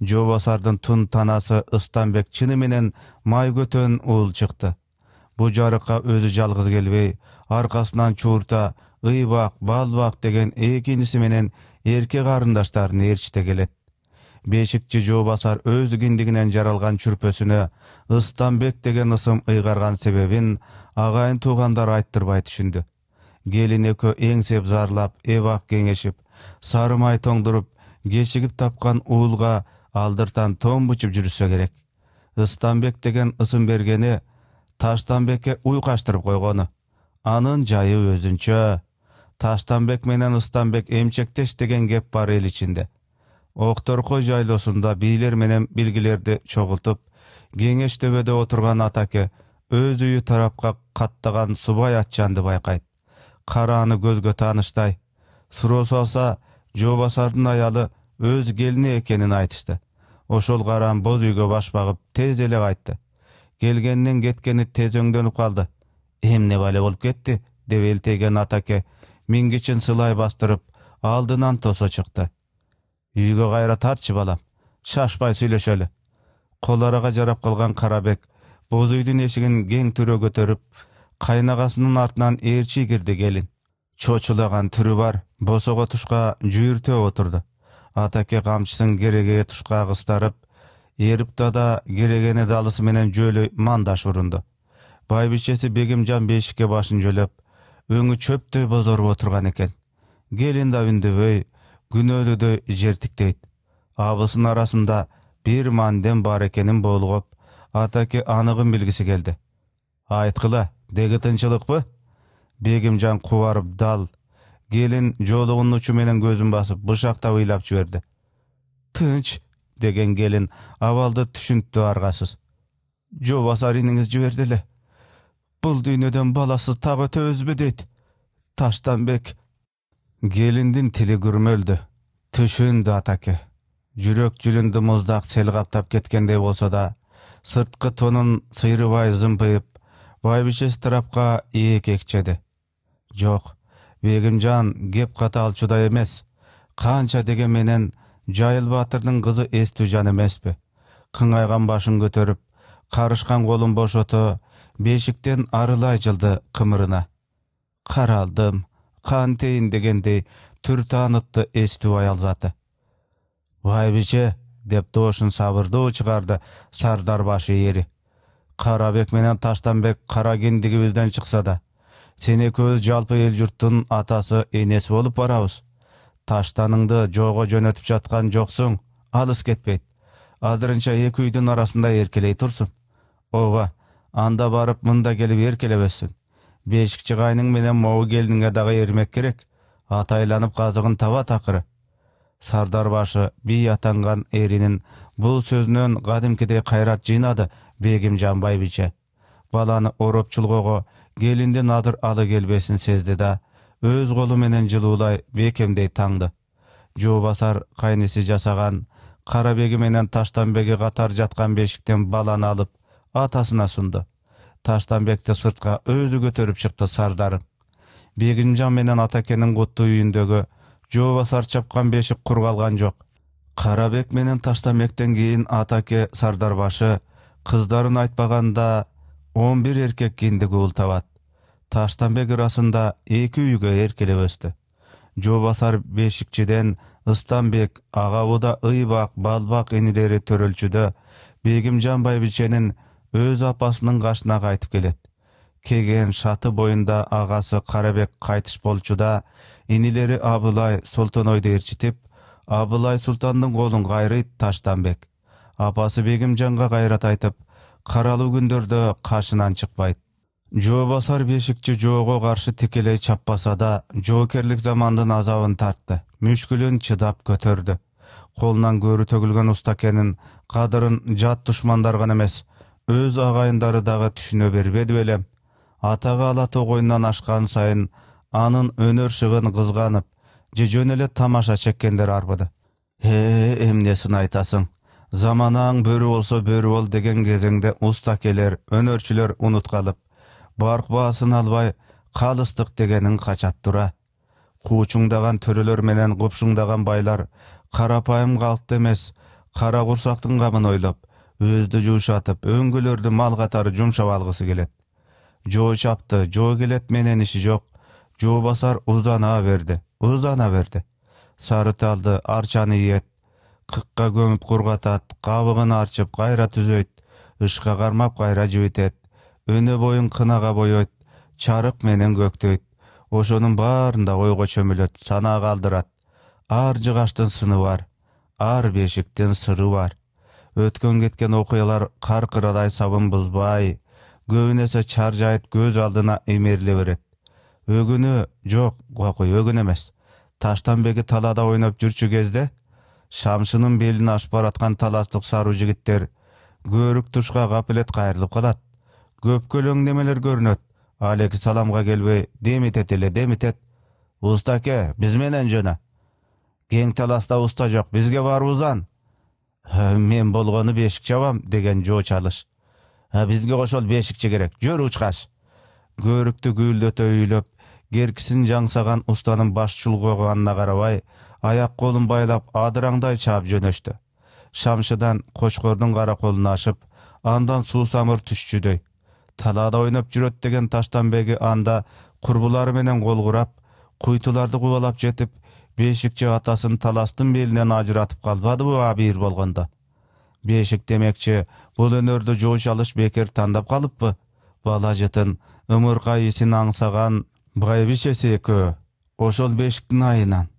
жообасардын тун танасы ыстанбек чыны менен май көтөн уул чыкты бу жарыкка өзү жалгыз келбей аркасынан чуурта ұйбақ, балбак деген экинчиси менен эрке карындаштарын ээрчите келет бешикчи жобасар өз киндигинен жаралган чүрпөсүнө ыстамбек деген ысым ыйгарган себебин агайын туғандар айттырбай түшүндү келин экөө эңсеп зарлап эбак кеңешип сары май тоңдуруп кечигип тапкан уулга алдыртан тон бучуп керек ыстамбек деген ысым бергени таштанбекке уй качтырып анын жайы өзүнчө таштанбек менен ыстанбек эмчектеш деген кеп бар эл ичинде окторкой жайлоосунда бийлер менен билгилерди чогултуп кеңеш төбөдө отурган атаке өз үйү тарапка каттаган субай атчанды байкайт карааны көзгө тааныштай суроо салса жообасардын аялы өз келини экенин айтышты ошол караан боз үйгө баш багып тез эле кайтты келгенинен кеткени тез өңдөнүп калды эмне бале болуп кетти деп элтеген атаке миңгичин сылай бастырып алдынан тосо чыкты үйгө кайра тартчы балам шашпай сүйлөшөлү кол арага жарап калган карабек боз үйдүн эшигин кең түрө көтөрүп кайнагасынын артынан ээрчи кирди келин чочулаган түрү бар босого тушка жүйүртө отурду атаке камчысын кереге тушка кыстарып эриптада керегени далысы менен жөөлөй мандаш урунду байбичеси бегимжан бешикке башын жөлөп өңі чөптөй бозоруп отурган экен келин да үндөбөй жер жертиктейт Абысын арасында бир мандем бар экенин болгоп атаке аныгын билгиси келди айткыла деги тынчылыкпы бегимжан кубарып дал келин жолугунун учу менен көзүн басып бышактап ыйлап жиберди тынч деген келин абалды түшүнттү аргасыз жобасар иниңиз жиберди эле бұл дүйнөдөн баласы так дейді. Таштан таштанбек келіндің тілі күрмелді. түшүндү атаке Жүрек жүлінді мұздақ сел қаптап кеткендей болса да сыртқы тонын сыйрыбай зымпыйып байбичес тарапка иекек екчеді жок бегимжан кеп қатал эмес канча деген менен жайыл батырдың қызы эстүү жан пе қыңайған башын көтөрүп қарышқан колун бошото бешіктен арылай жылды қымырына қаралдым қантейін дегендей түр танытты заты аялзаты біше, деп сабырды сабырдуу шығарды сардарбаш ээри карабек менен таштанбек кара киндигибизден чыкса да сен экөөбүз жалпы ел журттун атасы энеси болып барабыз таштаныңды жоого жөнөтүп жатқан жоқсың, алыс кетпейт азырынча эки үйдүн арасында эркелей турсун ооба анда барып мында келіп еркелебесін бешик жығайның менен могу келініңе дағы ермек керек Атайланып қазығын таба тақыры сардар башы би атанған эринин бұл сөзінен кадимкидей қайрат жинады бегим жанбай биче баланы ороп чулгого келинди надыр алы келбесін сезді да өз қолы менен жылуулай бекемдей таңды жообасар кайниси жасаған қара беги менен таштанбеги қатар жатқан бешіктен баланы алып атасына ұсынды таштанбекті сыртқа өзі көтеріп шықты сардарым бегімжан менен атакенің куттуу үйіндегі жообасар чапкан бешик кур калган жоқ. Қарабек менен таштанбектен кейін атаке сардарбашы қыздарын айтпағанда он бир эркек киндиги уул табат таштанбек ырасында эки үйгө эркелеп өстү жообасар бешикчиден ыстанбек агабуда ыйбак балбак инилери төрөлчүдө бегимжан байбиченин өз апасының қашына қайтып келет. кеген шаты бойында ағасы қарабек қайтыш болчуда инилери абылай ойды ээрчитип абылай сұлтанның қолын кайрыйт таштанбек апасы бегимжанга қайрат айтып каралуу күндөрдө қашынан чыкпайт жообасар бешикчи жоого каршы тікелей чаппаса да жоокерлік замандың азабын тартты мүшкілін чыдап көтерді қолынан көрү төгілген ұстакенің қадырын жат ғана емес өз агайындары дагы түшүнө бербеди беле атагы ала тогоюндан ашкан сайын анын өнөр шыгын кызганып же жөн эле тамаша чеккендер арбыды э эмнесин айтасың заманаң бөрү болсо бөрү бол деген кезеңде ұстакелер, келер өнөрчүлөр Барқ баасын албай қалыстық дегенін качат тура куучуңдаган төрөлөр менен купшуңдаган байлар карапайым калкты эмес кара курсактын камын ойлоп өздү жуушатып өңгөлөрдү мал катары жумшап алгысы келет жоо чапты жоо келет менен иши жок жообасар уздана берди уздана берди сары талды арчаны ийет кыкка көмүп кургатат кабыгын арчып кайра түзөйт ышка кармап кайра жибитет өнө боюн кынага боейт чарык менен көктөйт ошонун баарын да ойго чөмүлөт санаа калдырат ар жыгачтын сыны бар ар бешиктин сыры бар өткөн кеткен окуялар каркырадай сабын бузбай чар чаржайыт көз алдына имериле берет Өгіні жок кой өгүн эмес таштан беги талаада ойноп жүрчү кезде шамшынын белин ашып бараткан таластык саруу жигиттер көрүк тушка капилет кайрылып калат көпкөлөң немелер көрүнөт ал саламга келбей демитет эле демитет уста аке биз менен жөнө кең таласта уста жок бизге баары мен болгону бешик чабам деген жоо чалыш бизге ошол бешикчи керек жүр учкаш көрүктү күүлдөтө үйлөп керкисин жаңсаган устанын баш чулгоганына карабай аяк колун байлап адыраңдай чаап жөнөштү шамшыдан кочкордун кара колуна ашып андан суу самыр түшчүдөй талаада ойноп жүрөт деген таштанбеги анда курбулары менен кол курап куйтуларды кубалап жетип бешикчи атасын таластын белинен ажыратып калбадыбы абийир болгондо бешик демекчи бул өнөрдү жоюш алыш бекер тандап қалыппы бала жытын ымыркай исин аңсаган байбишеси экөө ошол бешиктин айынан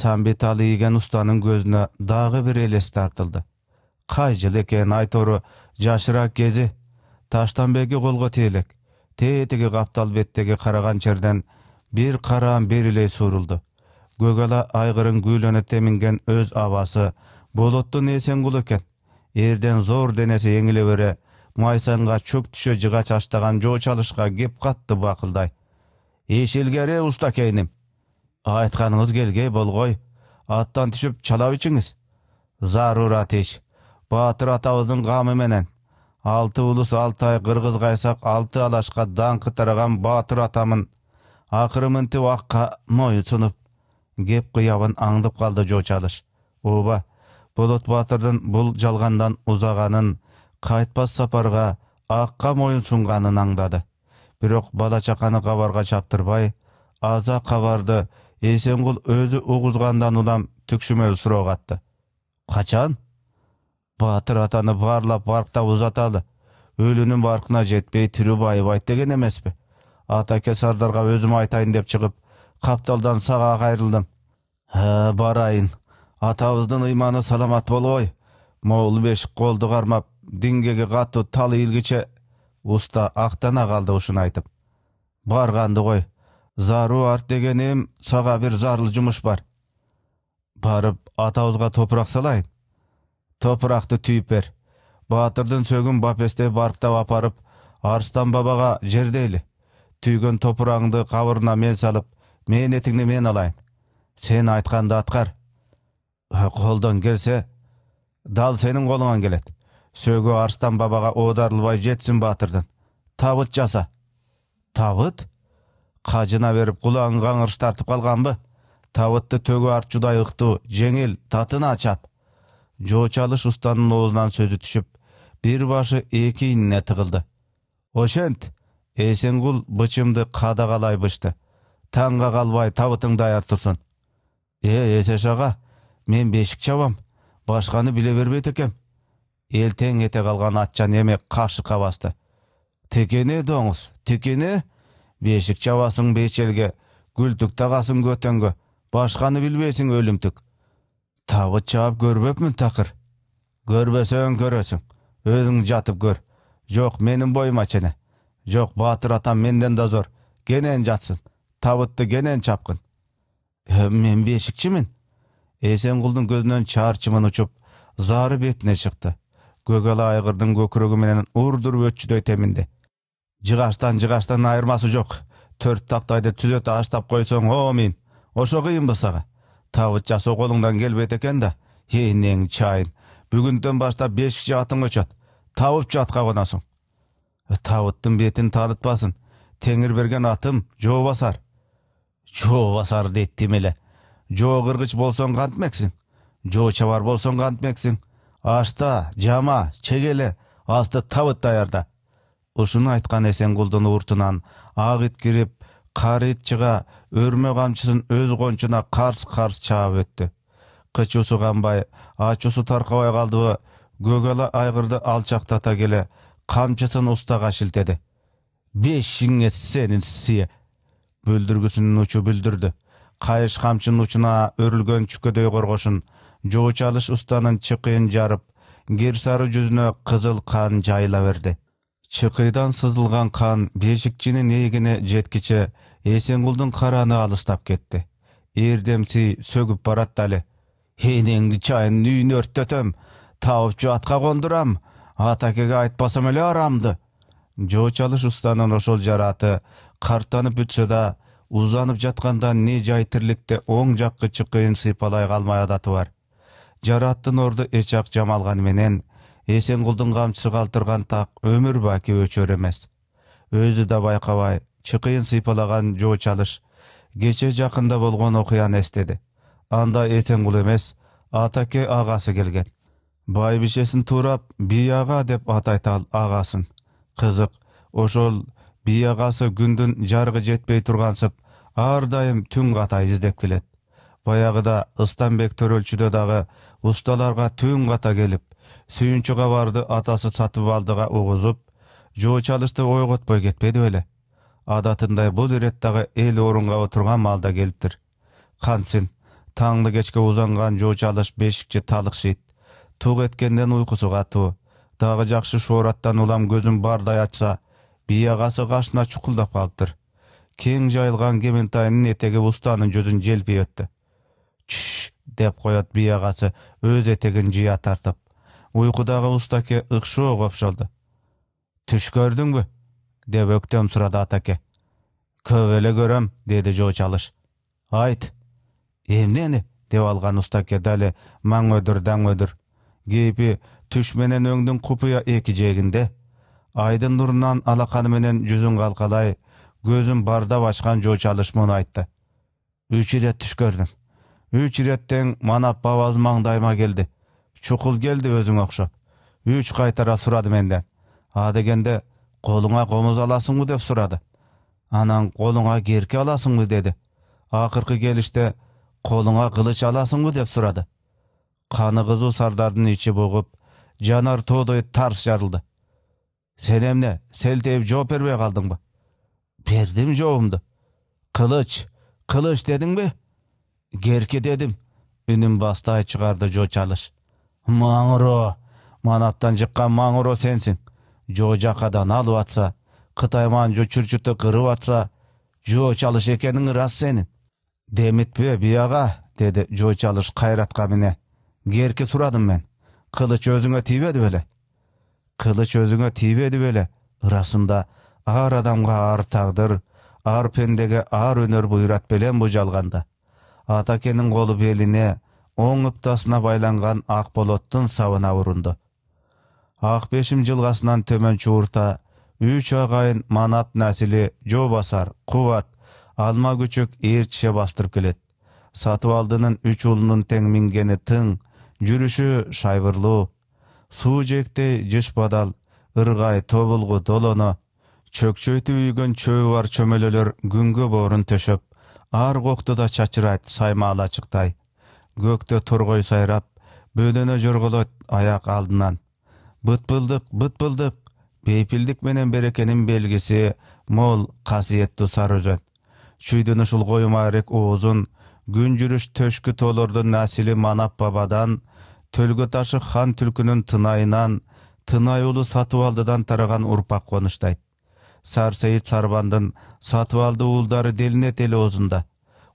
самбит алы ийген устанын көзүнө дагы бир элес тартылды кай жыл экен айтору жашыраак кези таштанбеги колго тиелек тетиги каптал беттеги караган жерден бир караан берилей суурулду көгала айғырын gülöne темінген өз өз болотты несен kul экен эрден зор денеси эңиле бере, Майсанға чөк түшө жыға чаштаған жоо чалышқа кеп қатты бақылдай. Ешілгере ұста кейнім. Айтқаныңыз келгей болғой. Аттан түшіп чалау ичиңиз Зарур атеш. Батыр атауыздың қамы менен. Алты ұлыс алтай қырғыз қайсақ алты алашқа даңкы тараган батыр атамын. Ақыры мінті аққа мойын кеп кыябын аңдып калды жоо чалыш ооба болот баатырдын бул жалгандан узаганын кайтпас сапарга акка моюн сунганын аңдады бирок бала чаканы кабарга чаптырбай аза кабарды эсенкул өзү угузгандан улам түкшүмөл суроо катты качан батыр атаны баарлап барктап узаталы өлүнүн баркына жетпей тирүү байыбайт деген эмеспи атаке сардарга өзүм айтайын деп чыгып қапталдан саға қайрылдым ә, барайын Атауыздың ұйманы саламат ғой. моул бешік қолды қармап дингеге қатты тал елгіче уста ақтана қалды ұшын айтып барғанды ғой зару арт дегенем саға бір зарлы жұмыш бар барып атауызға топырақ салайын топырақты түйіп бер батырдың сөгін бапесте барықтап апарып арстан бабаға жердейлі түйген топыраңды қабырына мен салып Мен етіңді мен алайын сен айтқанды атқар қолдан келсе дал сенің қолыңан келет. Сөгі арстан бабаға одарылбай жетсін батырдың табыт жаса табыт қажына беріп құлағын қаңғырш тартып қалған ба табытты төгі арт жұдай ықты жеңіл татын ачап жочалыш ұстаның оозунан сөзі түшіп бір башы екі тығылды ошент есенғұл бычымды қадағалай бышты таңға қалбай табытың даяр тұрсын е есеш аға мен бешік шабам башқаны біле бербейді екем елтең ете қалған атжан еме қашыққа басты текене доңыз текене бешік шабасың бешелге гүлтік тағасың көтенгі башқаны білбейсің өлімтік табыт шабып көрбеппін тақыр көрбесең көресің өзің жатып көр жоқ менің бойыма чене жоқ батыр атам менден да зор кенен жатсын табытты кенен чапкын э, мен бешикчимин эсенкулдун көзүнөн чаар чымын учуп зары бетине чыкты көк ала айгырдын көкүрөгү менен урдуруп өтчүдөй теминди жыгачтан жыгачтан айырмасы жок төрт тактайды түзөт аштап койсоң оомийн ошо кыйынбы сага табыт жасоо колуңдан келбейт экен да энең чайын бүгүнтөн баштап бешикчи атың өчөт табытчы атка коносуң э, табыттын бетин таанытпасын теңир берген атым жообасар жо басар дейт тим эле жоо кыргыч болсоң кантмексиң жоо чабар болсоң ашта жама чегеле асты табыт даярда ушуну айткан құлдың ұртынан ак ит кирип кары ит чыга өз камчысын қарс-қарс карс өтті. чаап өттү кычуусу канбай ачуусу таркабай калдыбы көгала айгырды алчактата келе камчысын ұстаға шілтеді. бешиңе сенин сие бөлдүргүсүнүн учу бүлдүрдү кайыш камчынын учуна өрүлгөн чүкөдөй коргошун жоочу алыш устанын чыкыйын жарып кир сары жүзүнө кызыл кан жайыла берди чыкыйдан сызылган кан бешикчинин ээгине жеткиче қараны караны алыстап кетти эрдемси сөгүп барат дали энеңди чайынын үйүн өрттөтөм табыпчы атка кондурам атакеге айтпасам эле арамды алыш устанын ошол жараты қартанып бүтсе да ұзанып жатқанда не жай тірлікте оң жаққы чыққыын сыйпалай қалмай адаты бар жараттын орды ечақ жамалған менен эсенқұлдың қамшысы қалтырған тақ өмір баки өчөр емес өзі да байқабай чыкыйын сыйпалаған жоо чалыш кече жақында болған оқиғаны естеді анда эсенқұл емес атаке ағасы келген байбишесин турап би аға деп атайтал ағасын қызық ошол биягасы күндүн жарыгы жетпей тургансып ар дайым түн катай издеп келет баягыда ыстанбек төрөлчүдө дагы усталарга түн ката келип сүйүнчү кабарды атасы сатып алдыга угузуп жоочалышты ойготпой кетпеди беле адатындай бул ирет дагы эл орунга отурган маалда келиптир кансин таңды кечке узанган жоочалыш бешикчи талыкшыйт тук эткенден уйкусу катуу дагы жакшы шоораттан улам көзүн бардай ачса биягасы кашына чукулдап калыптыр кең жайылған кементайының этеги устанын жүзүн желпип өттү чш деп коет бияғасы өз этегин жыя тартып уйкудагы устаке ыкшоо копшолду түш көрдүңбү деп өктөм сурады атаке көп эле көрөм деди чалыш айт эмнени деп алган устаке дале маң өдүр даң өдүр кейпи түш менен өңдүн купуя эки жээгинде айдын нұрынан алақаны менен жүзін қалқалай көзін бардап ашқан жоочалыш мұны айтты үч ирет түш көрдім үч тең манап бабаз маңдайыма келді чукул келді өзүңө окшоп үч кайтара сурады менден а дегенде колуңа комуз аласыңбы деп сурады анан колуңа керке аласыңбы деди акыркы келиште колуңа кылыч аласыңбы деп сурады каны кызуу сардардын ичи бугуп жанар тоодой тарс жарылды Sen emne selteyip cevap vermeye kaldın mı? Verdim cevabımdı. Kılıç, kılıç dedin mi? Gerki dedim. Ünüm bastayı çıkardı co çalış. Mağro, manaptan çıkan mağro sensin. Jo jakadan alıp atsa, Kıtayman jo çürçütte kırıp atsa, jo çalış ekenin rast senin. Demit be biyaga, dedi jo çalış kayrat kabine. Gerki suradım ben. Kılıç özüne tiyvedi böyle. қылыш өзіңе тийбеди беле ырасында ар адамға ар тағдыр ар пендеге ар өнөр буйрат белен жалганда атакенин колу белине оң ыптасына байланған ақ болоттун сабына урунду ақ бешим жылгасынан төмөн чуурта үч агайын манап насили жобасар кубат алма күчүк ээрчише бастырып келет сатып алдынын үч уулунун тең мингени тың жүрүшү шайбырлуу жээктей жыш бадал ыргай тобулгу долоно чөкчөйтүп үйгөн чөбү бар чөмөлөлөр күнгө боорун төшөп ар да чачырайт чыктай. көктө торгой сайрап бөдөнө жорголойт аяк алдынан бытпылдык бытпылдык бейпилдик менен берекенин белгиси мол касиеттүү сары өзөн чүйдүн ушул койма оозун күн жүрүш төшкү тоолордун насили манап бабадан төлгө ташы хан түлкүнүн тынайынан тынай уулу алдыдан тараган урпак конуштайт сарсейит сарбандын сатып алды уулдары делинет эле оозунда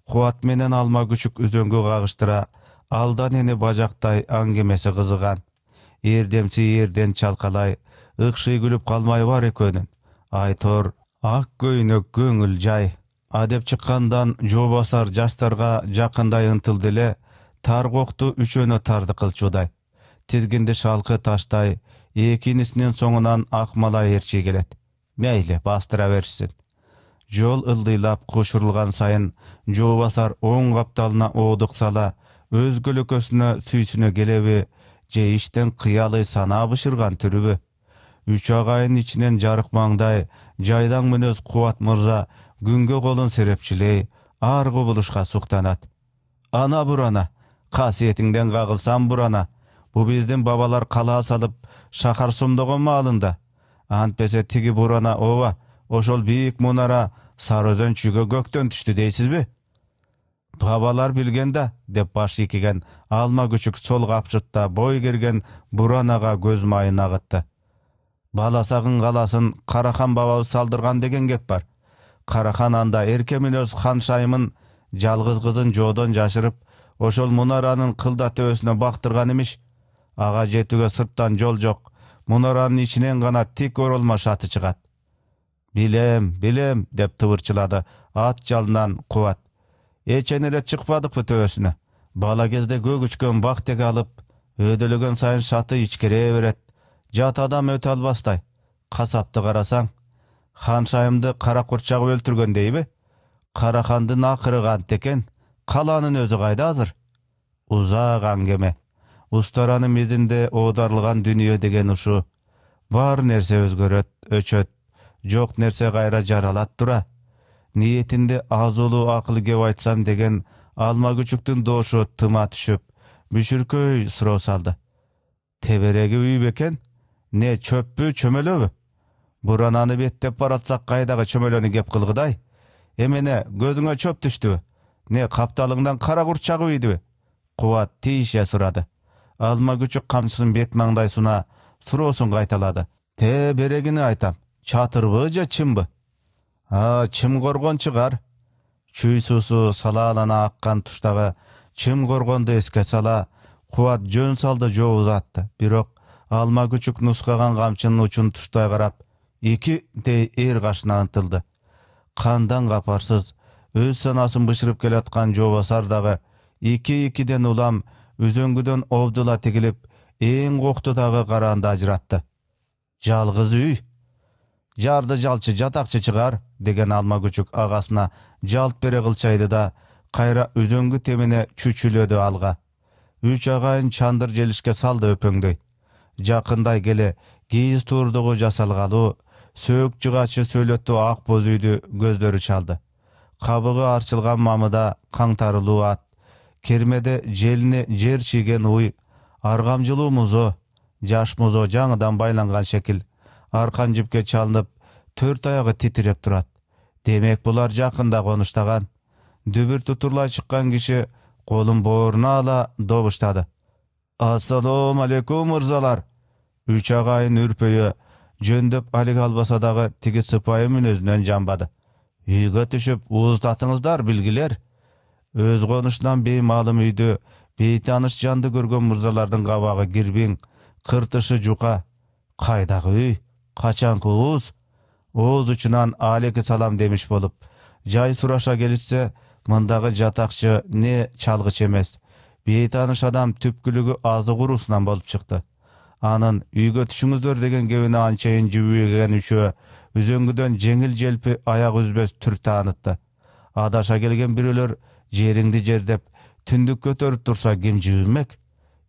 кубат менен алма күчүк үзөңгү кагыштыра алдан эне бажактай аңгемеси кызыган эрдемси эрдемсийэрден чалкалай ыкшый күлүп калмай бар экөөнүн айтор ак көйнөк көңүл жай адеп чыккандан жообасар жаштарга жакындай ынтылды эле тар кокту үчөөнө тардык кылчудай тизгинди шалкы таштай эки инисинин соңунан акмалай ээрчий келет мейли бастыра беришсин жол ылдыйлап кушурулган сайын жообасар оң капталына оодук сала өз көлөкөсүнө сүйсүнө келеби же ичтен кыялый санаа бышырган түрүбү үч агайнын ичинен жарык маңдай жайдаң мүнөз кубат мырза күнгө колун серепчилей ар кубулушка суктанат ана бурана қасиетіңден қағылсам бұрана бұл біздің бабалар қала салып шақар сомдогон маалында антпесе тиги бурана ова ошол бийик мунара өзөн чүйгө көктөн түштү дейсизби бабалар билген да деп баш ийкиген алма күчүк сол капчытта бой керген буранага көз майын агытты баласагын қаласын карахан бабабыз салдырган деген кеп бар Қарахан анда эрке мүнөз хан шайымын жалгыз кызын жоодон жашырып ошол мунаранын кылда төбөсүнө бактырган имиш ага жетүүгө сырттан жол жок мунаранын ичинен гана тик оролмо шаты чыгат билем билем деп тыбырчылады ат жалынан кубат эчен эле чыкпадыкпы төбөсүнө бала кезде көгүчкөн бак теке алып өйдөлөгөн сайын шаты ичкере берет жат адам өтө албастай касапты карасаң ханшайымды кара чагып өлтүргөн дейби кара хандын акыры канти экен қаланың өзі қайда азыр ұзақ әңгіме ұстараның мезінде одарылған дүние деген ұшу бар нәрсе өзгерет өчөт жоқ нәрсе қайра жаралат тұра ниетінде азулу ақыл кеп айтсам деген алма күчүктүн дошу тыма түшүп мүшүркөй суроо салды тебереги үй бекен не чөппү чөмөлөбү бурананы беттеп баратсак кайдагы чөмөлөнү кеп кылгыдай Эмене көзүңө чөп түштүбү не капталыңдан кара курт чагып ийдиби кубат тийише сурады алма күчүк камчысын бет маңдайсына суроосун кайталады те берегини айтам чатырбы же чымбы а чым коргон чыгар чүй суусу салаалана аккан туштагы чым коргонду эске сала кубат жөн салды жооп узатты бирок алма күчүк нускаган камчынын учун туштай карап эки дей эр кашына ынтылды кандан капарсыз өз санасын бышырып келаткан жообасар дагы эки экиден улам үзөңгүдөн обдула тигилип ээң коктудагы караанды ажыратты жалгыз үй жарды жалчы жатакчы чыгар деген алма күчүк агасына жалт бере кылчайды да кайра үзөңгү темине чүчүлөдү алга үч агайын чандыр желишке салды өпөңдөй жакындай келе кийиз туурдугу жасалгалуу сөөк жыгачы сөөлөттүү ак боз үйдү көздөрү чалды қабығы арчылған мамыда қаңтарылу ат кермеде желіне жер чиген уй жылу музо жаш музо жаңыдан байланған шекіл арқан жіпке чалынып төрт аяғы титіреп тұрады демек бұлар жақында қоныштаған дүбір тұтырлай шыққан киши қолын бооруна ала добыштады. ассалому алейкум мырзалар үш ағайын үрпөйө жөндөп алик албасадағы тиги сыпайы мүнөзүнөн жамбады үйге түшіп татыңыздар, білгілер өз қонышынан беймалым үйді бейтаныш жанды көрген мырзалардың қабағы кірбең қыртышы жұқа қайдағы үй қачанғы уыз уыз ұшынан алейки салам демиш болып жай сураша келіссе мындағы жатақшы не чалғыч емес бейтаныш адам түпкілігі азы болып шықты анын үйге түшіңіздер деген кебіне анчаын жібігені үшеуі үзөңгүдөн жеңил желпи аяк үзбөс түр таанытты адаша келген бирөөлөр жериңди деп түндүк көтөрүп турса ким жибимек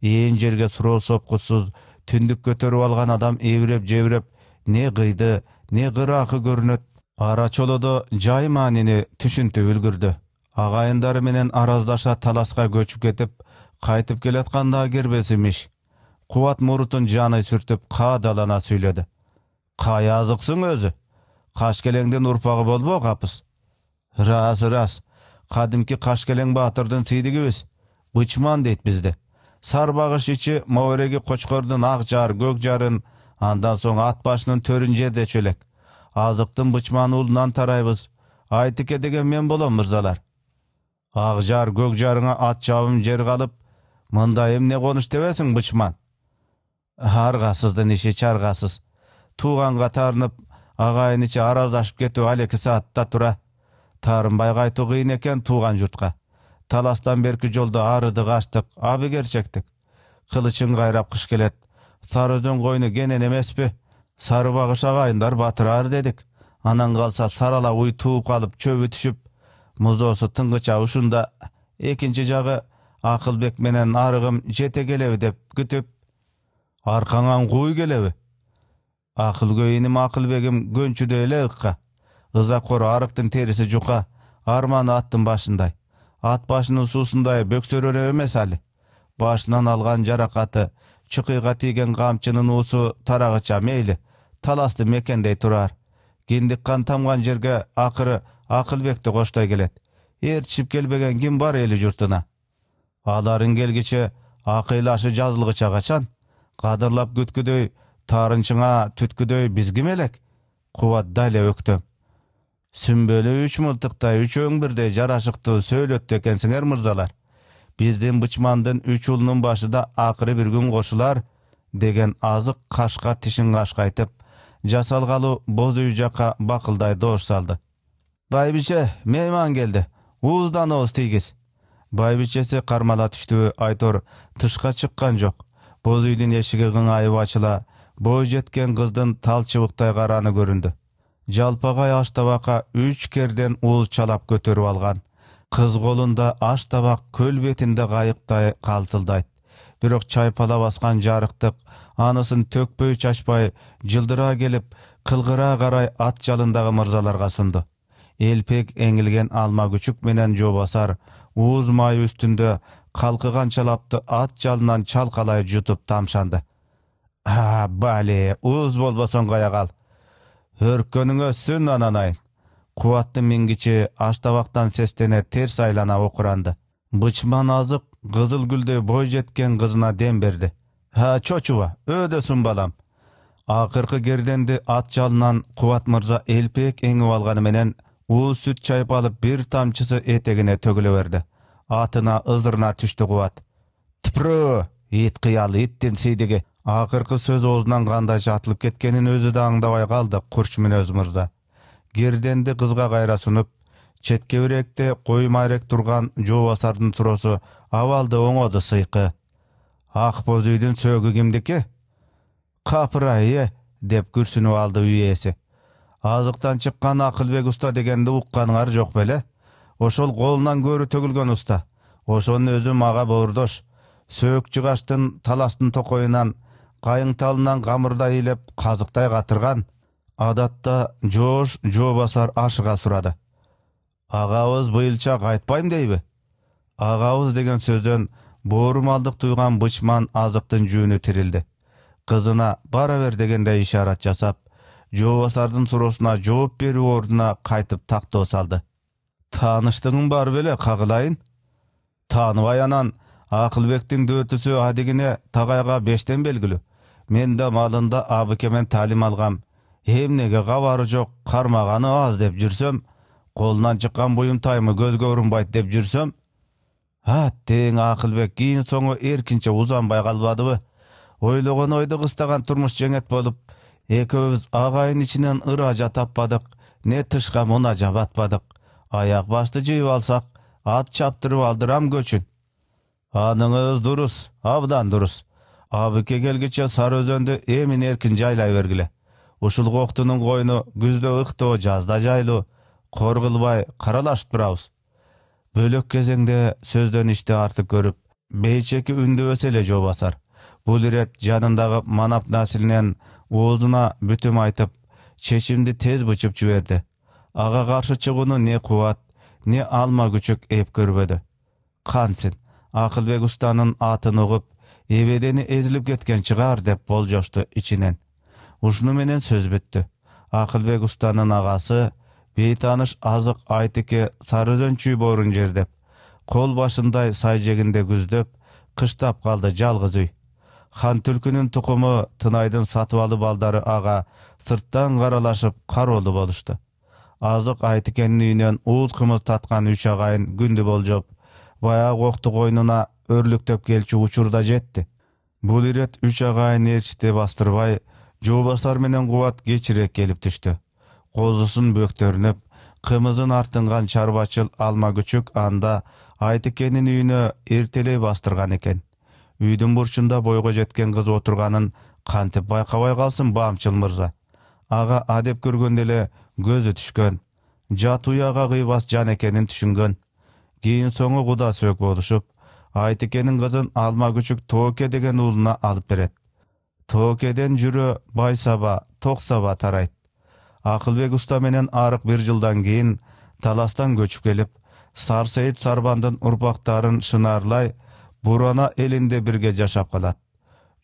ээн жерге суроо сопкусуз түндүк көтөрүп алган адам эбиреп жебиреп не кыйды не кыраакы көрүнөт ара чолодо жай маанини түшүнтүп үлгүрдү агайындары менен араздаша таласка көчүп кетип кайтып келатканда кирбес имиш кубат мурутун жаны сүртүп каадалана сүйлөдү қай азықсың өзі қашкелеңден ұрпағы болбо қапыс рас рас қадімгі қашкелең батырдың сидиги өз бычман дейт бизди сарбагыш ичи мауреги кочкордун ак жар көк жарын андан соң ат башынын төрүн жерде шөлек азыктын бычман ұлынан тарайбыз айтыке деген мен болам мырзалар ақ жар көк жарыңа ат жабым жер қалып мындай эмне конуш дебесиң бычман аргасыздын иши чарғасыз тууганга таарынып агайын ичи араздашып кетүү ал эки саатта тура таарынбайга айтуу кыйын экен тууган журтка таластан берки жолдо арыды качтык абигер чектик кылычын кайрап кыш келет сарыдын койну кенен эмеспи сары багыш агайындар батырар дедик анан калса сарала уй тууп калып чөбү түшүп муздоосу тыңгыча ушунда экинчи жагы акылбек менен арыгым жете келеби деп күтүп аркаңан куй келеби Ақыл көйінім ақыл ыққа. көнчүдөй эле ыкка ыза кор арыктын териси жука арманы аттын башындай ат башынын суусундай бөксөрөр эмес али башынан алған жарақаты, чықиға тиген камчынын уусу тарағыча мейлі, таласты мекендей тұрар. Гендік кан тамган жерге ақыры ақылбекті қоштай келет ээрчишип келбеген ким бар елі жұртына. аларың келгиче акыйлашы жазылгыча качан кадырлап күткүдөй тарынчыңа түткүдөй бизгим элек кубатта эле өктөм сүмбөлү үч мылтыктай үчөөң бирдей жарашыктуу сөйлөттү экенсиңер мырзалар биздин бычмандын үч уулунун башыда акыры бир күн кошулар деген азык кашка тишин кашкайтып жасалгалуу боз үй жакка бакылдай доош салды байбиче мейман келди ууздановуз тийгиз байбичеси кармала түштү айтор тышка чыккан жок боз үйдүн эшиги кыңайып ачыла бой жеткен қыздың тал қараны көрінді жалпағай аш үш үч керден ұл чалап көтеріп алған қыз қолында аш табақ көл бетінде қайықтай қалсылдайды бирок чайпала басқан жарықтық анысын төкпөй чачпай жылдыра келіп қылғыра қарай ат жалындағы мырзаларға сынды элпек эңилген алма күчүк менен жобасар ууз май үстүндө калкыган чалапты ат жалынан чалкалай жутуп тамшанды а бәлі, ұз болбосоң қоя қал өрккөнүң өссүн ананайын Қуатты мингичи аш сестене терс айлана окуранды бычман азык кызыл гүлдөй бой жеткен Қызына дем берди а чочуба өдөсүн балам акыркы керденди ат жалынан кубат мырза элпек эңип алганы менен ууз сүт чайып алып бир тамчысы этегине төгүлө берди атына ызырына түштү кубат типрөө ит кыял иттин сийдиги акыркы сөз оозунан кандай жатылып кеткенин өзү да аңдабай калды курч мүнөз мырза керденди кызга кайра сунуп четке бирээкте кой майрек турган жообасардын суроосу абалды оңоду сыйкы ак боз үйдүн сөөгү кимдики капырай е деп күрсүнүп алды үй ээси азыктан чыккан акылбек уста дегенди укканыңар жок беле ошол колунан көрү төгүлгөн уста ошонун өзү мага боордош сөөк жыгачтын таластын токоюнан қайың талынан қамырдай илеп қазықтай қатырған адатта жош жобасар ашыға сұрады ағауыз биылша қайтпайм дейбі ағауыз деген сөзден бауырмалдық туйған бычман азықтың жөні тірілді қызына бара бер дегендей ишарат жасап жобасардың сұросына жауап беру орнына қайтып тақты салды таныштығың бар беле қағылайын таныбай анан ақылбектің дөртісі адегіне тағайға бештен белгілі мен да малында абыкемен тәлім алғам емнеге қабары жоқ, қармағаны аз деп жүрсөм колунан чыккан таймы көзгө урунбайт деп жүрсөм тең ақылбек кейін соңу эркинче узанбай калбадыбы ойлогон ойды кыстаган турмуш жеңет болып экөөбүз ағайын ішінен ыража таппадық не тышқа мунажа батпадык аяқ басты жиып алсақ ат чаптырып алдырам көчүн аныңыз дұрыс, абдан дұрыс абыке келгиче сары өзөндү эмин эркин жайлай бергиле ушул коктунун койну күздө ыктоо жазда жайлуу кор кылбай каралашып турабыз бөлөк кезеңде сөздөн ишти артык көрүп бейчеки үндөбөсө эле жоо басар бул ирет жанындагы манап насилинен оозуна бүтүм айтып чечимди тез бычып жиберди ага каршы чыгууну не кубат не алма күчүк эп көрбөдү кансин акылбек устанын атын угуп эбедени эзилип кеткен чыгар деп болжошту ичинен ушуну менен сөз бүттү акылбек устанын агасы бейтааныш азык айтыке сары өзөнчүй боорун жердеп кол башындай сай жегинде күздөп кыштап калды жалгыз үй хан түлкүнүн тукуму тынайдын сатып алып балдары ага сырттан каралашып кароолу болушту азык айтыкенин үйүнөн ууз кымыз таткан үч агайын күндү болжоп баягы окту койнуна өрлүктөп келчү учурда жетти бул ирет үч агайын ээрчите бастырбай жообасар менен кубат кечирээк келип түштү козусун бөктөрүнүп кымызын артынган чарбачыл алма күчүк анда айтыкенин үйүнө эртелей бастырган экен үйдүн бурчунда бойго жеткен кыз отурганын кантип байкабай калсын баамчыл мырза ага адеп көргөндө эле көзү түшкөн жат уяга кыйбас жан экенин түшүнгөн кийин соңу куда сөөк болушуп айтекенин кызын алма күчүк тооке деген уулуна алып берет тоокеден жүрө байсаба саба тарайт акылбек уста менен арык бир жылдан кийин таластан көчүп келип сарсейит сарбандын урпактарын шынарлай бурана элинде бирге жашап калат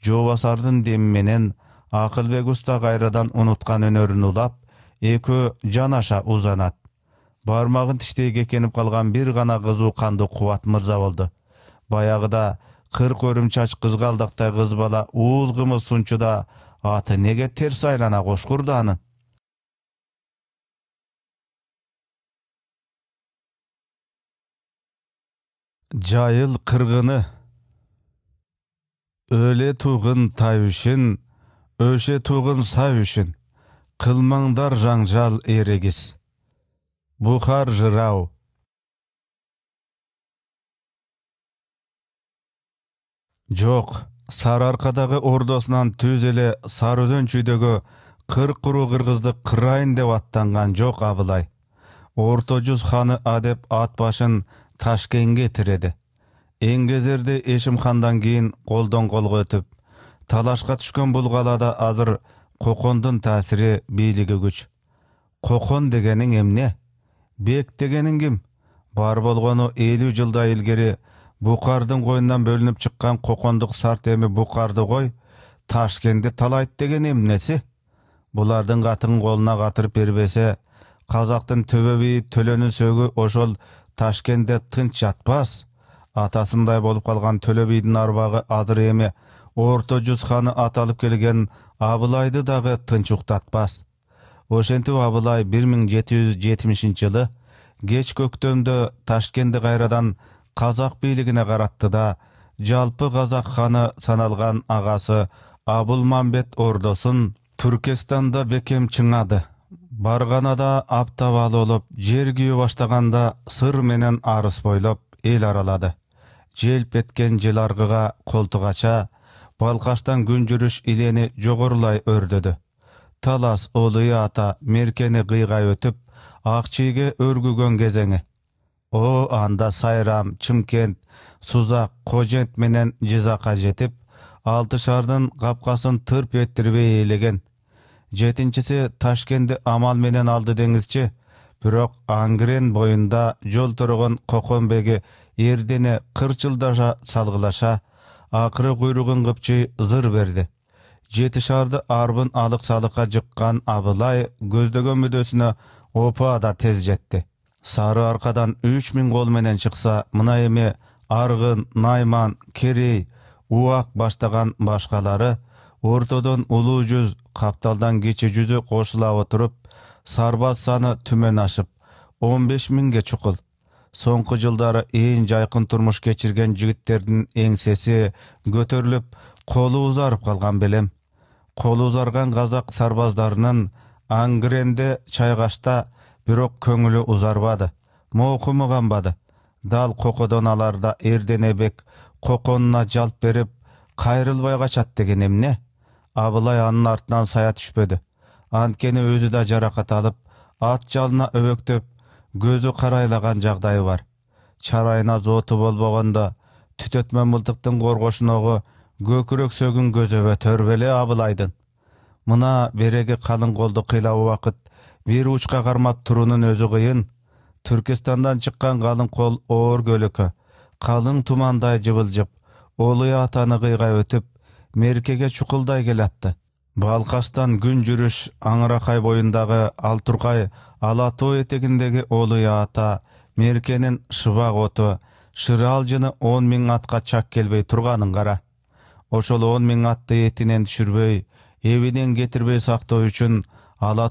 жообасардын деми менен акылбек уста кайрадан унуткан өнөрүн улап экөө жанаша узанат бармагын тиштей кекенип калган бир гана кызуу кандуу кубат мырза болду баягыда кырк чач кызгалдактай кыз бала ууз кымыз сунчуда аты неге терс айлана кошкурду анын жайыл қырғыны өле туғын тай үшін өше туғын сай үшін қылмаңдар жаңжал ерегіс бұхар жырау жок сарыаркадагы ордосунан түз эле сары өзөн чүйдөгү кыр уруу кыргызды кырайын деп аттанган жок абылай орто жүз ханы адеп ат башын ташкенге тиреди Эңгезерди эшим хандан кийин колдон колго өтүп талашка түшкөн бул калада азыр кокондун таасири бийлиги күч кокон дегениң эмне бек дегениң ким бар болгону элүү жылдай илгери букардын койнунан бөлүнүп чыккан кокондук сарт эми букарды кой ташкенди талайт деген эмнеси булардын катын колуна катырып бербесе казактын төбө бийи төлөнүн сөөгү ошол ташкенде тынч жатпас атасындай болуп калган төлө бийдин арбагы азыр эми орто жүз ханы аталып келген абылайды дагы тынч уктатпас ошентип абылай бир миң жети жүз жетимишинчи жылы кеч көктөмдө ташкенди кайрадан қазақ билігіне қаратты да жалпы қазақ ханы саналған ағасы абылмамбет ордосын түркестанда бекем чыңады барғанада аптабалы болып жер күйе баштағанда сыр менен арыс бойлап ел аралады желп еткен жыларғыға қолтығача балқаштан күн жүріш илени жогорулай өрдөдү талас олуя ата меркені қиғай өтіп, ақчиге өргіген кезеңі О анда Сайрам, чымкент, Сузак, Кожент менен Жизакка жетип, алты шаардын капкасын тырп эттирбей ээлеген. Жетинчиси Ташкентти амал менен алды деңизчи, бирок Ангрен боюнда жол турган Кокон беги эрдене кырчылдаша салгылаша, акыры куйругун кыпчый зыр берди. жети шаарды арбын алык салыкка жыккан абылай көздөгөн мүдөсүнө опа да тез жетти сары арқадан үч миң кол менен чыкса мына эми аргын найман керей уақ баштаган башкалары ортодон улуу жүз капталдан кичи жүзү кошула отуруп сарбаз саны түмөн ашып он беш миңге чукул соңку жылдары эң жайкын турмуш кечирген жигиттердин эңсеси көтөрүлүп колу узарып калган белем колу узарган казак сарбаздарынын ангренде чайгашта бирок көңүлү узарбады мокуму канбады дал кокодон аларда эрдене бек коконуна жалп берип кайрылбай качат деген эмне абылай анын артынан сая түшпөдү анткени өзі да жарақат алып ат жалына өбөктөп көзү карайлаган жагдайы бар чарайына зоту болбогондо түтөтмө мылтыктын коргошуногу көкүрөк сөгүн көзөбө төрбеле абылайдын мына береги калың колду кыйлап убакыт бир уучка кармап туруунун өзү кыйын түркестандан чыккан калың кол оор көлөкө калың тумандай жыбылжып олуя атаны кыйга өтүп меркеге чукулдай келатты балкачтан күн жүрүш аңыракай боюндагы алтуркай ала тоо этегиндеги олуя ата меркенин шыбак оту шыраалжыны он миң атка чак келбей турганын кара ошол он миң атты этинен түшүрбөй эбинен кетирбей сактоо үчүн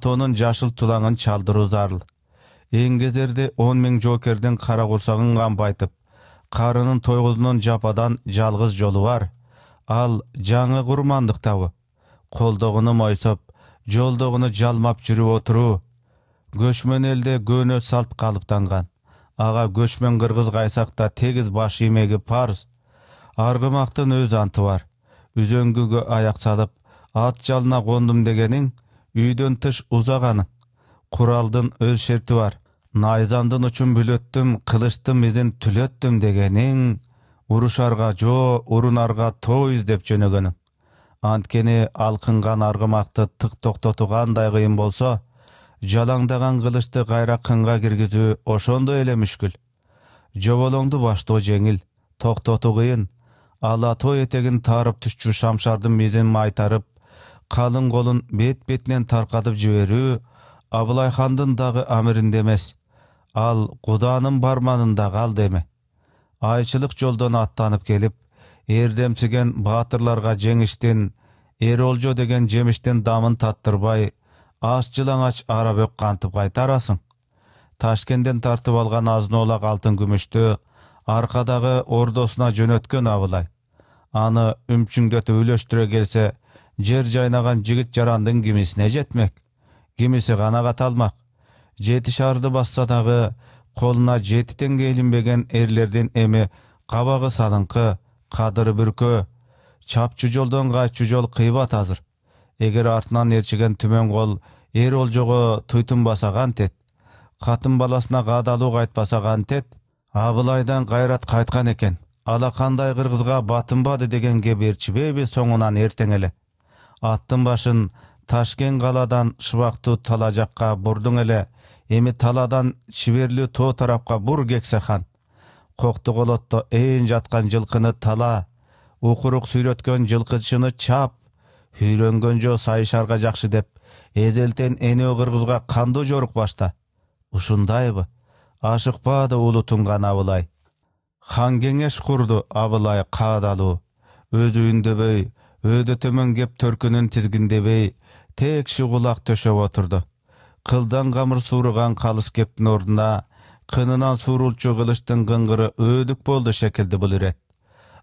тоонун жашыл тулаңын зарыл эңгезерде он миң жокердин кара курсагын байтып. карынын тойгузунун жападан жалгыз жолу бар ал жаңы курмандыктабы колдогуну мойсоп жолдогуну жалмап жүрүп отуруу көчмөн элде көнө салт калыптанган ага көчмөн кыргыз кайсак да тегиз баш иймеги парыз аргымактын өз анты бар үзөңгүгө аяк салып ат жалына кондум дегениң үйдөн тыш узаган куралдын өз шерти бар найзамдын учун бүлөттүм кылычтын изин түлөттүм дегениң урушарга жоо урунарга тоо издеп жөнөгөнүң анткени алкынган аргымакты тык токтотуу кандай кыйын болсо жалаңдаган кылычты кайра кынга киргизүү ошондой эле мүшкүл жоболоңду баштоо жеңил токтотуу кыйын ала тоо этегин таарып түшчү шамшардын мизин майтарып қалың қолын бет бетінен тарқатып жіберу хандың дағы әмірінде емес ал құданың барманында қал деме айшылық жолдан аттанып келіп ердемсіген батырларға жеңіштен еролжо деген жеміштен дамын таттырбай аш жылаңаш арабөк қантып қайтарасың Ташкенден тартып алған азын алтын күмішті арқадағы ордосына жөнөткөн абылай аны үмчүңдөтүп үлөштүрө келсе жер жайнаған жігіт жарандың кемесіне жетмек кемесі канагат алмақ жеті шарды басса дағы қолына жеті теңге әрлерден әме эми қабағы салыңқы қадыры бүркө чапчу жолдон кайтчу жол кыйбат азыр эгер артынан ээрчиген түмөн кол эр олжого туйтунбаса кантет катын баласына каадалуу кайтпаса кантет абылайдан кайрат кайткан экен алакандай кыргызга батынбады деген кеп ээрчибеби соңунан эртең эле аттын башын ташкен қаладан шыбақты тала жаққа бұрдың әлі эми таладан чиберлүү тоо тарапқа бур кексе хан кокту колотто ээн жаткан жылкыны тала укурук сүйрөткөн жылкычыны чап үйрөнгөн жо сайышарга жакшы деп эзелтен энөө кыргызга кандуу жорук башта ушундайбы ашыкпады улутунган абылай хан кеңеш курду абылай Өз үйінді бөй өді кеп төркүнүн тизгиндебей тек кулак төшөп отурду кылдан камыр сұрыған калыс кептин ордуна кынынан суурулчу кылычтын кыңгыры өөдүк болду шекилди бул ирет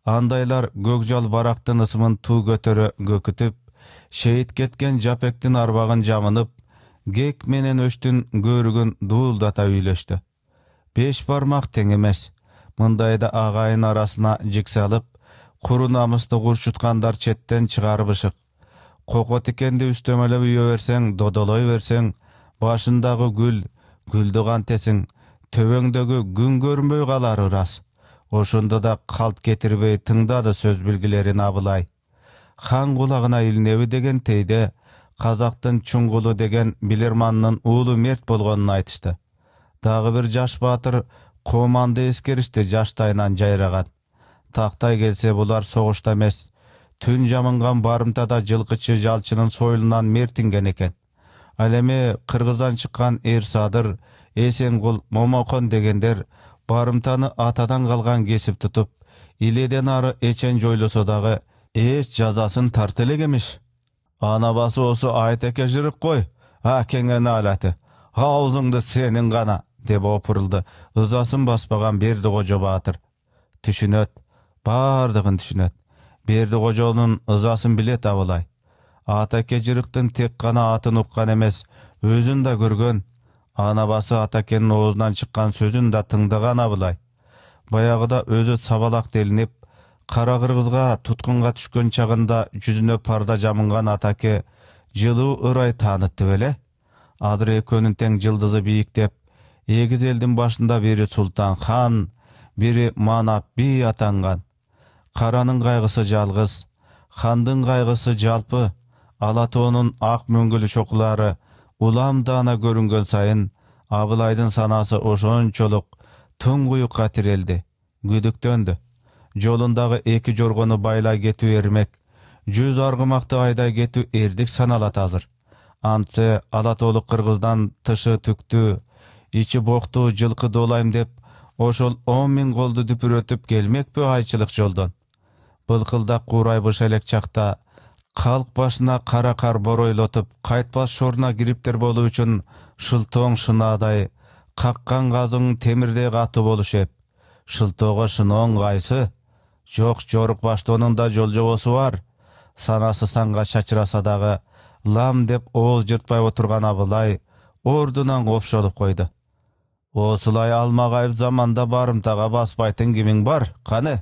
андайлар көкжал барактын ысымын туу көтөрө көкүтүп шейит кеткен жапектин арбағын жамынып гек менен өчтүн көрүгүн дуулдата үйлөштү беш бармак тең эмес мындайда агайын арасына жик куру намысты курчуткандар четтен чыгарбышык Қоқот екенде үстөмөлөп үйө берсең додолой берсең башындагы гүл гүлдү кантесиң төбөңдөгү күн көрүнбөй калары ырас ошондо да калт кетирбей тыңдады сөз билгилерин абылай хан кулагына илинеби тейде, казактын чуңгулу деген билерманнын уулу мерт болгонун айтышты дагы бир жаш баатыр кооманды эскеришти жаштайынан жайраган тақтай келсе булар согушта эмес түн жамынған барымтада жылкычы жалчынын союлунан мертинген экен ал эми кыргыздан чыккан эр садыр эсенгул момокон дегендер барымтаны атадан калган кесип тутуп иледен ары эчен жойлосо дагы эч жазасын тарта элек эмиш анабасы осу айтеке жырып кой акеңе наалаты аузыңды сенин гана деп опурулду ызасын баспаган бердикожо баатыр түшүнөт бардығын түшүнөт берді қожоның ызасын білет абылай атаке жырыктын тек қана атын уккан емес өзүн да көрген анабасы атакенин оозунан чыккан сөзүн да тыңдаган абылай баяғыда өзі сабалақ делініп кара кыргызга туткунга түшкөн чагында жүзүнө парда жамынған атаке жылуу ырай танытты беле адыр экөөнүн тең жылдызы бийиктеп эгиз элдин башында бири султан хан бири манап би атанган қараның қайғысы жалғыз хандың қайғысы жалпы алатауның ақ мүңгіл шоқылары ұлам дана көрінген сайын абылайдың санасы ошончолук тұңғиыққа тірелді күдіктөнді жолындағы екі жорғыны байлай кету ермек жүз арғымақты айдай кету ердік саналат азыр антсе ала толы қырғыздан тышы түктү ичи боқту жылқы долайм деп ошол он миң колду дүпүрөтүп келмекпи айчылык жолдон былқылдақ қурай әлек чақта қалқ башына қара қар боройлотып қайтпас шорына кириптер болу үшін шылтоң шынадай қаққан қазың темірде ғаты болушы шылтоға шыноң қайсы жоқ жорық баштоның да жол жобасы бар санасы санға шачыраса лам деп оғыз жыртпай отырған абылай ордынан қопшалып қойды осылай алмағайып заманда барымтаға баспайтын кімің бар қаны?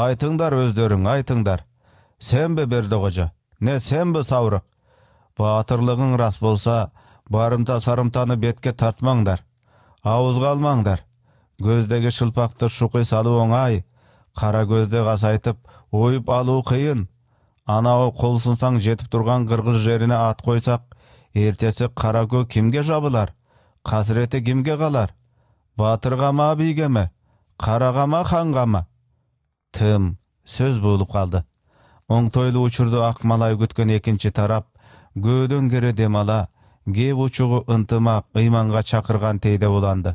айтыңдар өздерің айтыңдар Сен берді бердіқожа не сен бе саурық батырлығың рас болса барымта сарымтаны бетке тартмаңдар ауызға алмаңдар көздегі шылпақты шұқи салу оңай қара көзді қасайтып ойып алу қиын анау қолсынсаң жетіп тұрған қырғыз жеріне ат қойсақ ертесі қара көк кімге жабылар қасіреті кімге қалар батырға ма биге ме қараға ханға ма тым сөз болып қалды. оңтойлуу учурду ак малай күткөн экинчи тарап көөдөн кере дем ала кеп учугу ынтымак ыйманга чакырган тейде уланды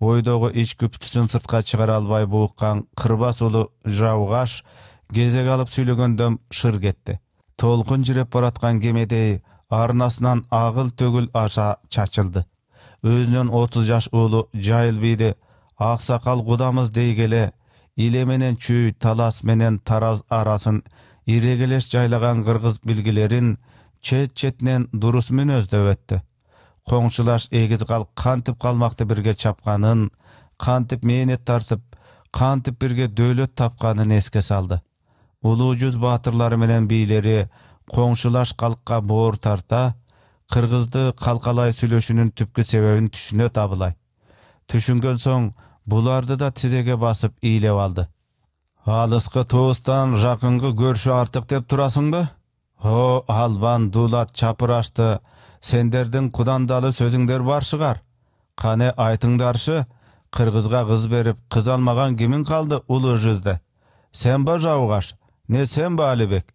ойдогу ич күптүсүн сыртка чыгара албай бууккан кырбас уулу жаугаш кезек алып сүйлөгөндөм шыр кетти толкун жиреп бараткан кемедей арнасынан агыл төгүл аша чачылды өзүнөн отуз жаш уулу жайыл бийди ак сакал кудамыз дей келе иле менен чүй талас менен тараз арасын ирегелеш жайлаган кыргыз билгилерин чет четинен дурус мүнөздөп өттү коңшулаш эгиз калк кантип калмакты бирге чапканын кантип мээнет тартып кантип бирге дөөлөт тапканын эске салды улуу жүз баатырлары менен бийлери коңшулаш калкка боор тарта кыргызды калкалай сүйлөшүүнүн түпкү себебин түшүнө табылай түшүнгөн соң бұларды да тіреге басып иілеп алды алысқы туыстан жақынғы көрші артық деп тұрасың ба о албан дулат чапырашты сендердің құдандалы сөзіңдер бар шығар қане айтыңдаршы қырғызға қыз беріп қыз алмаған кімің қалды ұлы жүзді сен ба жауғаш не сен ба әлібек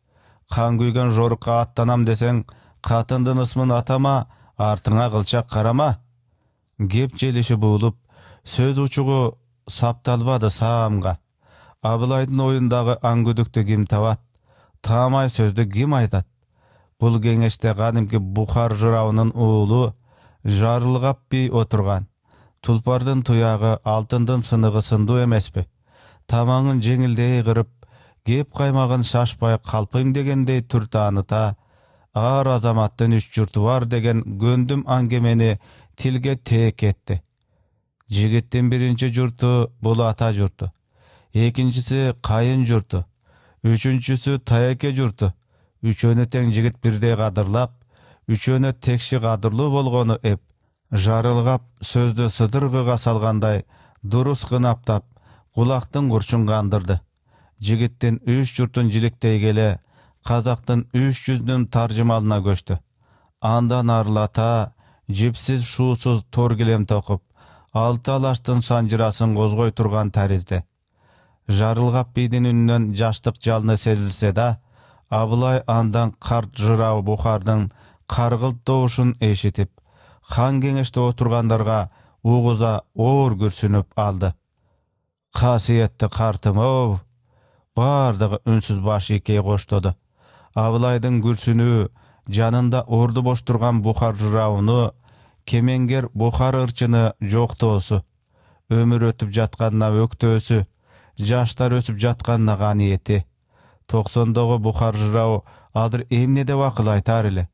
қан күйген жорыққа аттанам десең қатындың ысмын атама артыңа қылшақ қарама кеп желіші буылып сөз учугу сапталбады саамга абылайдын оюндагы аң ким табат таамай сөздү ким айтат бул кеңеште кадимки бухар жыравынын уулу жарылгап отырған. отурган тулпардын туягы алтындын сыныгы сындуу эмеспи тамагын жеңилдей кырып кеп каймагын шашпай калпың дегендей түр тааныта ар азаматтын үч журту бар деген көндүм аңгемени тилге тээк жигиттин биринчи журту бул ата журту экинчиси кайын журту үчүнчүсү таяке журту үчөөнү тең жигит бирдей кадырлап үчөөнө текши кадырлуу болгону эп жарылгап сөздү сыдыргыга салгандай дурус кынаптап кулактын курчун кандырды жигиттин үч журтун жиликтей келе казактын үч жүздүн таржымалына көчтү андан арылата жипсиз шуусуз тор килем токуп алты алаштын санжырасын козгой турган тәрізді. жарылғап бийдин үнүнөн жаштық жалыны сезілсе да абылай андан қарт жырау бұқардың қарғылт добушун ешітіп хан кеңеште отырғандарға угуза оор күрсініп алды Қасиетті қартым оу, бардығы үнсіз баш ийкей коштоду Абылайдың күрсүнүү жанында орды бош тұрған бухар жырауыны кемеңгер бухар ырчыны жоктоосу өмүр өтүп жатканына өктөөсү жаштар өсүп жатканына каниети токсондогу бухар жырау азыр эмне деп акыл айтар эле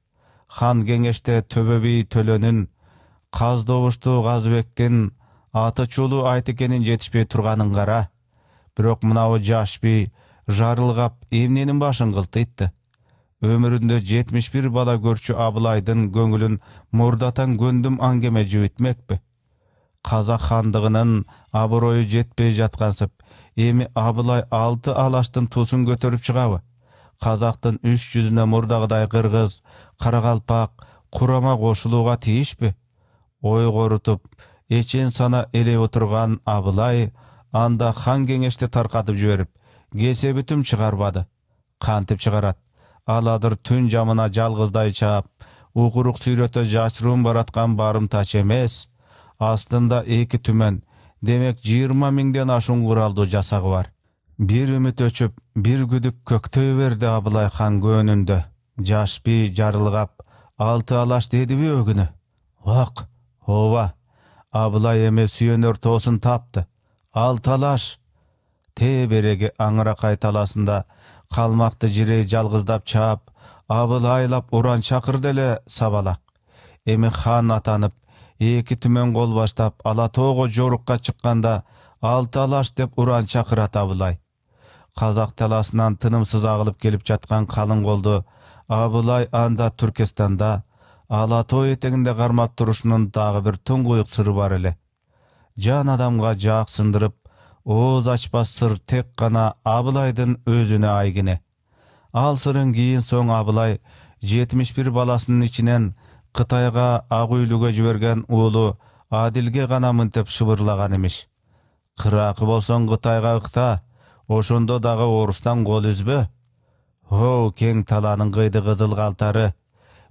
хан кеңеште төбө бий төлөнүн каз добушту казыбектин аты чолу айтекенин жетишпей турганын кара бирок мынабу жаш бий жарылгап эмненин башын кылтыйтты өмүрүндө жетимиш бир бала көрчү абылайдын көңүлүн мурдатан көндүм аңгеме жибитмекпи казак хандыгынын аброю жетпей жаткансып эми абылай алты алаштын тусун көтөрүп чыгабы казактын үч жүзүнө мурдагыдай кыргыз құрама курама кошулууга тийишпи ой корутуп эчен сана еле отурган абылай анда хан кеңешти таркатып жиберип кесе бүтүм чыгарбады кантип чыгарат аладыр түн жамына жалгыздай чаап укурук сүйрөтө жашыруун бараткан тач эмес астында эки түмөн демек жыйырма миңден ашуун куралдуу жасағы бар бир үмүт өчүп бир күдүк көктөй берди абылай хан көөнүндө жаш бий жарылгап алты алаш дедиби өгүнү ок ооба абылай эми сүйөнөр тоосун тапты алты алаш те береги аңыракай талаасында қалмақты жири жалғыздап чап абыл айлап ұран шақыр эле сабалак эми хан атанып эки түмөн кол баштап ала тоого жорукка чыкканда алты алаш деп уран чакырат абылай казак талаасынан тынымсыз агылып келіп жатқан калың колду абылай анда Түркестанда, ала тоо қармап кармап турушунун дагы бир туңгуюк сыры бар эле жан адамга жаак сындырып Оз ачпас сыр тек қана Абылайдың өзіне айгіне. Ал сырын кейін соң Абылай 71 баласының ішінен Қытайға ақ үйліге жіберген ұлы Адилге ғана мінтіп шыбырлаған имиш. Қырақы болсаң Қытайға ықта, ошондо дағы орыстан қол үзбө Оу, кең таланың кыйды қызыл қалтары.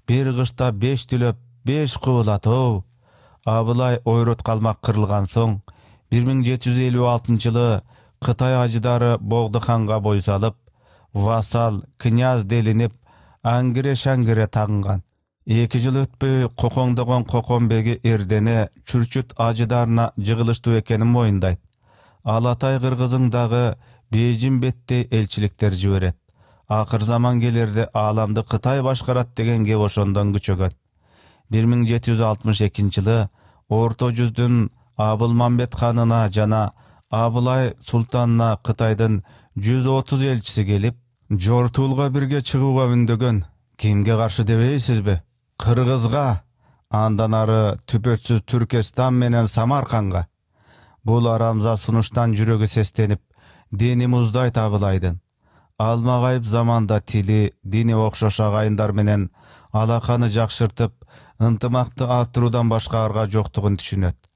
Бір қышта беш түліп, беш құбылат, оу. Абылай ойрот қалмақ қырылған соң, 1756 миң жети жүз элүү алтынчы жылы кытай ажыдары богду ханга бой салып васал князь делинип аңгире шаңгире тагынган эки жыл өтпөй кокоңдогон кокон беги эрдене чүрчүт ажыдарына жыгылыштуу экенин моюндайт алатай кыргызың дагы бээжин беттей элчиликтер жиберет акыр заман келерде ааламды кытай башкарат деген кеп ошондон күчөгөн бир миң жети жылы орто абылмамбет ханына жана абылай султанына кытайдын 130 отуз элчиси келип жортуулга бирге чыгууга үндөгөн кимге каршы дебейсизби кыргызга андан ары түпөтсүз түркестан менен самарканга бул арамза сунуштан жүрөгү сестенип дени муздай табылайдын алмагайып заманда тили дини окшош агайындар менен алаканы жакшыртып ынтымакты арттыруудан башка арга жоктугун түшүнөт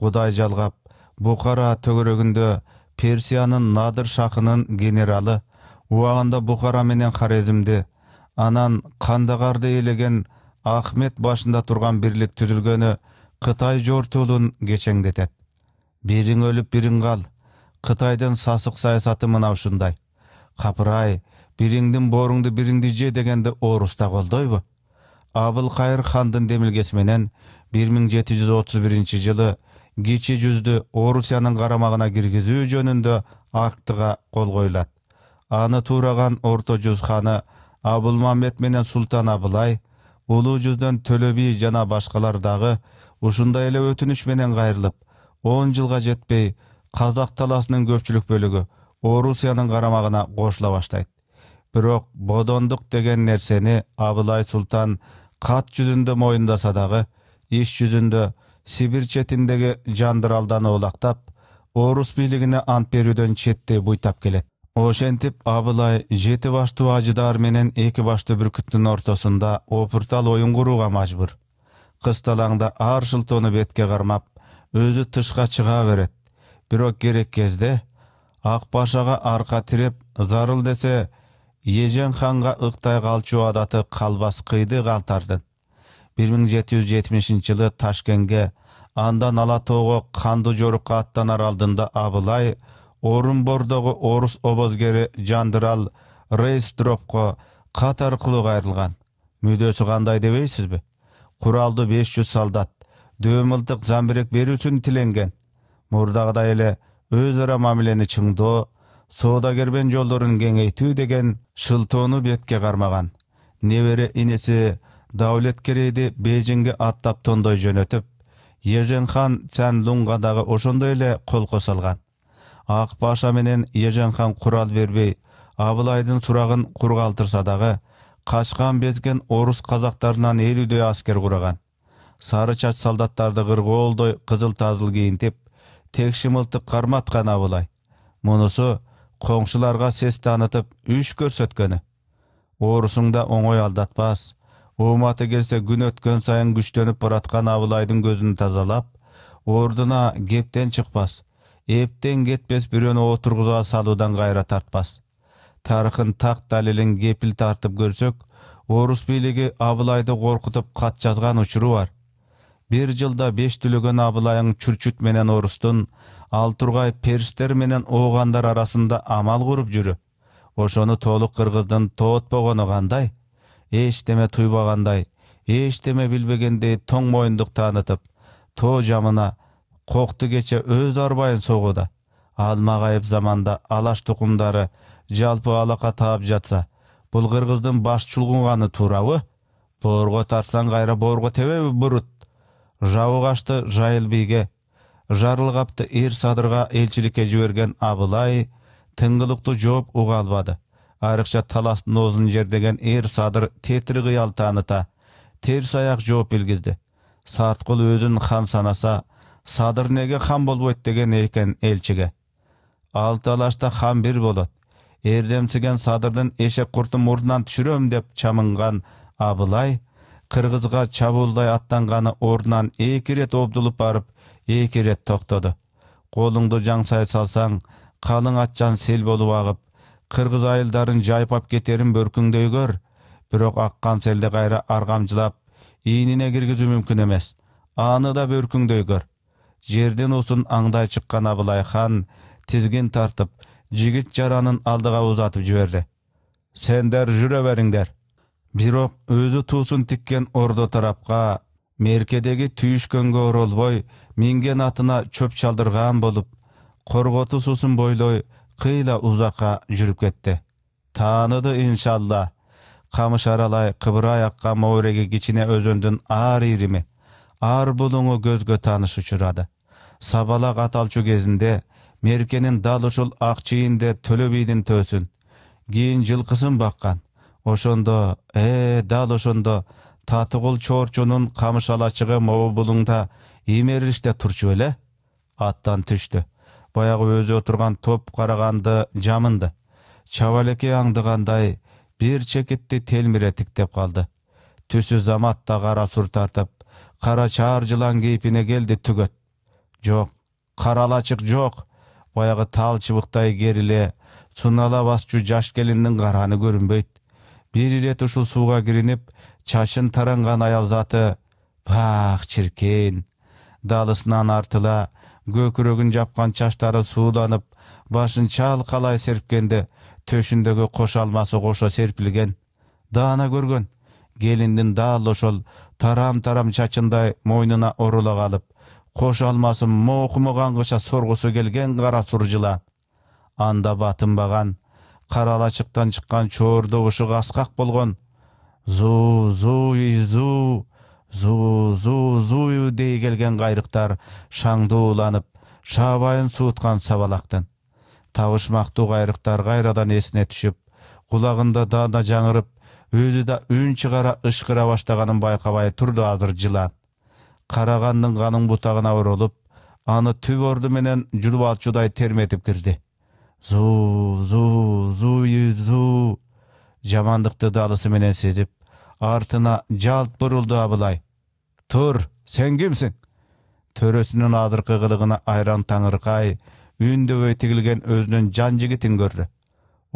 құдай жалғап бұқара төңірегінде персияның надыр шақының генералы уағанда бұқара менен қарезімді, анан қандағарды елеген ахмет башында тұрған бірлік түдіргені қытай жортулун кечеңдетет бірің өліп бірің қал қытайдың сасық саясаты мынау ушундай қапырай беріңдің борыңды біріңді же дегенді орыста қолдойбы абылқайыр жүз отуз 1731 жылы кече жүздү орусиянын карамагына киргизүү жөнүндө актыга кол коюлат аны туураган орто жүз ханы абылмамбет менен султан абылай улуу жүздөн төлө би жана башкалар дагы ушундай эле өтүнүч менен кайрылып он жылга жетпей казак талаасынын көпчүлүк бөлүгү орусиянын карамагына кошула баштайт бирок бодондук деген нерсени абылай султан кат жүзүндө моюндаса дагы иш жүзүндө сибир четиндеги жандыралданы олактап орус бийлигине ант берүүдөн четте буйтап келет ошентип абылай жети баштуу ажыдар менен эки баштуу бүркүттүн ортосунда опуртал оюн курууга мажбур кысталаңда ар шылтоону бетке кармап өзү тышка чыга берет бирок керек кезде ак башага арка тиреп зарыл десе ежен ханга ыктай калчу адаты калбас кыйды калтардын бир миң жылы ташкенге андан ала тоого кандуу жорукка аттанар алдында абылай Орынбордағы орыс обозгері жандырал рейстропко кат аркылуу кайрылган мүдөөсү кандай дебейсизби куралдуу беш жүз солдат мылтык замбирек берүүсүн тиленген мурдагыдай эле өз ара мамилени чыңдоо соода жолдорун кеңейтүү деген шылтоону бетке кармаган небере инеси давлеткерейди бейжиңге аттап тондой жөнөтүп ежен хан цян лунга дагы ошондой эле кол салган ак менен ежен хан курал бербей абылайдын сурагын калтырса дагы качкан безген орус казактарынан элүүдөй аскер кураган сары чач солдаттарды кыргоолдой кызыл тазыл кийинтип текши мылтык карматкан абылай мунусу коңшуларга сес таанытып үш көрсөткөнү да оңой алдатпас ооматы келсе күн өткөн сайын күчтөнүп бараткан абылайдын көзүн тазалап ордуна кептен чыкпас эптен кетпес бирөөнү отургуза салуудан кайра тартпас тарыхын так далилин кепил тартып көрсөк орус бийлиги абылайды коркутуп кат жазган учуру бар бир жылда беш түлөгөн абылайын чүрчүт менен орустун ал тургай периштер менен оогандар арасында амал куруп жүрү ошону толук кыргыздын тоотпогону кандай эчтеме туйбагандай эчтеме билбегендей тоң моюндук таанытып тоо жамына кокту кече өз арбайын согууда Алмағайып заманда алаш тукумдары жалпы алака таап жатса бул кыргыздын баш чулгунганы туурабы боорго тартсаң кайра боорго тебеби бурут Жауғашты жайыл бийге жарылгапты эр садырга элчиликке жиберген абылай тыңгылыктуу жооп уга албады арықша талас нозын жердеген ер садыр тетір ғиял таныта, теріс аяқ жооп білгізді. Сартқыл өзін хан санаса, садыр неге хан болбойт деген екен елшіге Алты алашта хан бір болады. Ердемсіген садырдың ешек құрты мұрдынан түшіріп деп чамынған абылай, қырғызға чабулдай аттанғаны орнынан екі рет обдылып барып, екі рет тоқтады. Қолыңды жаңсай салсаң, қалың атжан сел болып ағып, кыргыз айылдарын жайып ап кетерин бөркүңдөй көр бирок аккан селде кайра аргамжылап ийнине киргизүү мүмкүн эмес аны да бөркүңдөй көр жерден уусун аңдай чыккан абылай хан тизгин тартып жигит жаранын алдыга узатып жиберди сендер жүрө бериңдер бирок өзү туусун тиккен ордо тарапка меркедеги түйүшкөнгө оролбой минген атына чөп чалдырган болуп корготу суусун бойлой Kıyla uzaqqa yurib ketdi tanıdı inşallah qamış aralay qibra yaqqa mo'riga kichine o'zundan Ağır irimi ar bulunu gözgö tanish uchuradi sabalaq atalçu gezinde merkenin daluşul akçiyinde tölübidin tösün giyin jilqisin baqqan oşondo ee dal oşondo tatığul çorçunun qamış alachig'i mo'bulungda imerishda turchu ele atdan tushdi баягы өзү отырған топ қарағанды жамынды Чавалеке аңдығандай, бир чекитти телмире тиктеп калды түсү заматта да кара сур тартып кара чаар жылан кейпине келди түгөт жок кара жоқ! жок баягы тал чыбыктай кериле сунала басчу жаш келиндин караны көрүнбөйт бир ирет ушул сууга киринип чачын таранган заты далысынан артыла көкүрөгүн жапкан чачтары сууданып башын чалкалай серпкенде төшүндөгү кош алмасы кошо серпилген даана көргөн келиндин дал ошол тарам тарам чачындай мойнуна ороло калып кош алмасын моокуму кангыча соргусу келген кара сур жылан анда батынбаган кара лачыктан чыккан чоор добушу аскак болгон зу зу зуу зу зу зу дей келген қайрықтар шаңдууланып шабайын суытқан сабалақтан табышмактуу қайрықтар қайрадан есіне түшіп құлағында дана жаңырып өзі да үн шығара ышқыра баштағанын байқабай тұрды адыр жылан қарағанның қаның бұтағына оралып аны түп орды менен алчудай терметіп кірді зу зу зу зу жамандықты далысы менен сезіп артына жалт бұрылды абылай тұр сен кімсің төресінің адырқы қылығына айран таңырқай үндөбөй тигилген өзүнүн жан жигитин көрдү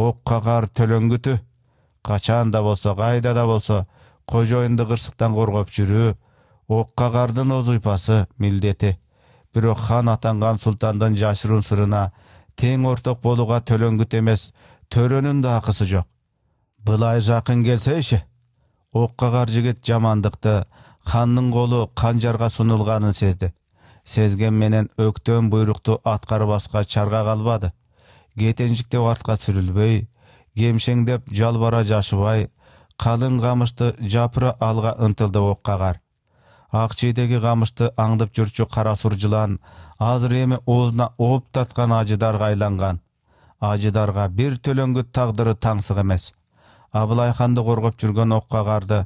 ок кагар төлөңгүтү качан да болсо кайда да болсо кожоюнду кырсыктан коргоп жүрүү ок кагардын оз уйпасы милдети бирок хан атанган султандын жашыруун сырына тең орток болууга төлөңгүт эмес төрөнүн да акысы жок былай жакын келсейши ок кагар жигит жамандыкты хандын колу канжарга сунулганын сезди сезген менен өктөм буйрукту аткарбаска чаргак албады кетенжиктеп артка сүрүлбөй кемшеңдеп жалбара жашыбай калың камышты жапыра алга ынтылды ок ак чийдеги камышты аңдып жүрчү кара сур жылан азыр эми оозуна ооп тарткан ажыдарга айланган ажыдарга бир төлөңгү тагдыры таңсык эмес Абылай ханды қорғап жүргөн окка карды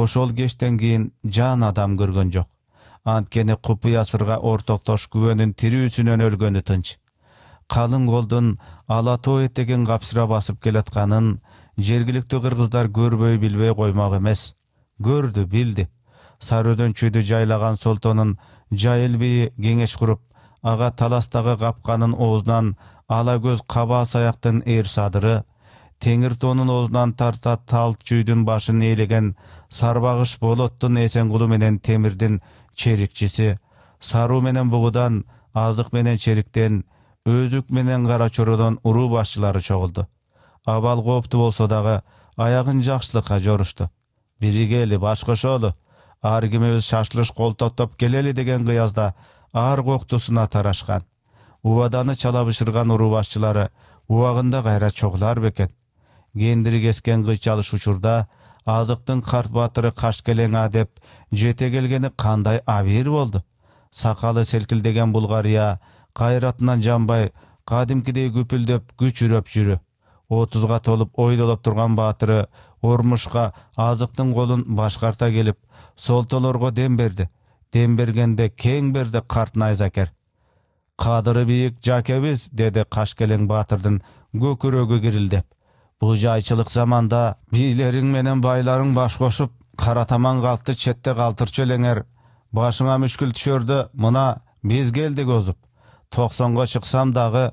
ошол кештен кийин жан адам көргөн жок анткени купуя сырга ортоктош күбөнүн тирүүсүнөн өлгөнү тынч калың колдун ала тоо этегин басып келатканын жергиликтүү кыргыздар көрбөй билбей коймок эмес көрдү билди сарыөдөн чүйдү жайлаган солтонун жайыл бийи кеңеш куруп ага таластагы капканын оозунан ала көз каба саяктын эр садыры теңир тоонун оозунан тарта талт жүйдүн башын ээлеген сарбагыш болоттун эсенгулу менен темирдин черикчиси сару менен бугудан азық менен чериктен өзүк менен кара чородон уруу башчылары чогулду абал кооптуу болсо дагы аягын жакшылыкка жорушту биригели баш кошолу ар кимибиз шашылыш кол топтоп келели деген кыязда ар коктусуна тарашкан убаданы чала бышырган уруу башчылары убагында кайра чогулар бекен кендири кескен жалыш учурда азыктын карт батыры а деп жете келгени кандай абийир болду сакалы селкилдеген булгария кайратынан жанбай кадимкидей күпүлдөп күчүрөп жүрү отузга толуп ойдолоп турган баатыры ормушка азыктын колун башкарта келип солтолорго дем берди дем бергенде кең берди карт найзакер кадыры бийик жакебиз деди кашкелең баатырдын көкүрөгү кирилдеп бұл жайчылық заманда билерің менен байларың баш қошып қаратаман қалты четте қалтыр чөленер. башыңа мүшкіл түшөрді мына безгелді көзіп тоқсанға шықсам дағы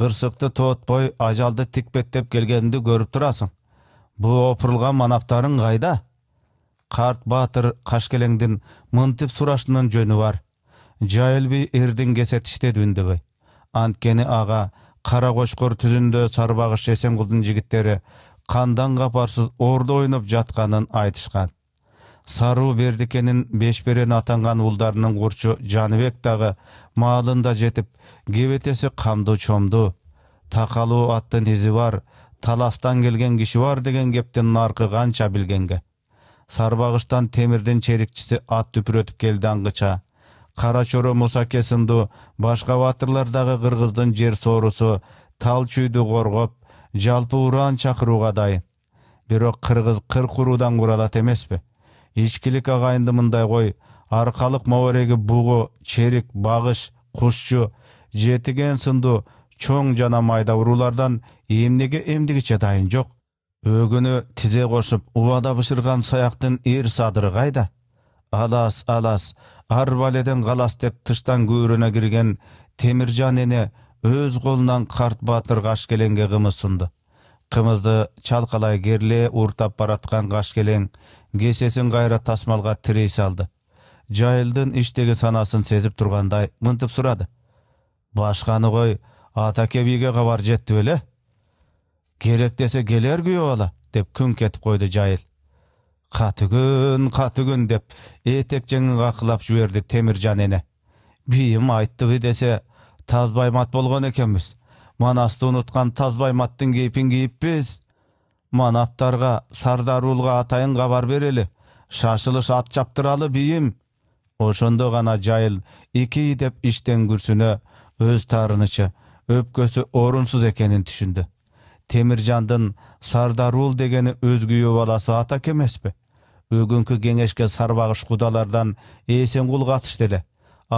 қырсықты тоотпой ажалды тікпеттеп келгенді көріп тұрасың бұл опырылған манаптарың қайда қарт батыр қашкелендің мынтип сұрашының жөні бар Жайыл жайылби эрдин кесетиште бай. анткени аға, кара кочкор түзүндө сарыбагыш эсенкулдун жигиттери кандан капарсыз ордо ойноп жатканын айтышкан саруу бердикенин беш бешперени атанган уулдарынын курчу жаныбек дагы маалын да жетип кебетеси камдуу чомду такалуу аттын изи бар таластан келген киши бар деген кептин наркы канча билгенге сарбагыштан темирдин черикчиси ат түпүрөтүп келди аңгыча кара чоро мусаке сындуу башка баатырлар дагы кыргыздын жер соорусу тал чүйдү коргоп жалпы ураан чакырууга дайын бирок кыргыз кырк уруудан куралат эмеспи ичкилик агайынды мындай кой аркалык мобореги бугу черик багыш кушчу жетиген сындуу чоң жана майда уруулардан эмнеге эмдигиче дайын жок өгүнү тизе кошуп убада бышырган саяктын ир садыры кайда алас алас арбаледен калас деп тыштан көріне кірген темиржан эне өз колунан карт батыр қашкеленге кымыз сунду кымызды чалкалай керле ұртап бараткан кашкелең кесесин кайра тасмалға тирей салды жайылдын іштегі санасын сезип тургандай мынтип сурады башканы кой атаке бийге кабар жетти беле керек десе келер күйөө бала деп күңк этип койду жайыл қатыгүн қатыгүн деп етек жеңін қақылап жіберді теміржан ене бейім айтты десе тазбаймат болған екенбіз манасты ұнытқан тазбайматтың кейпін кейіппіз. манаптарға сардарулға атайын хабар берелі шашылыш ат чаптыралы бейім ошондо ғана жайыл ики деп іштен күрсүнө өз тарынышы, өпкөсү орунсуз экенин түшүндү темиржандын сардарул дегени өз күйөө баласы атак эмеспи бүгүнкү кеңешке сарбагыш кудалардан эсенкул катышты эле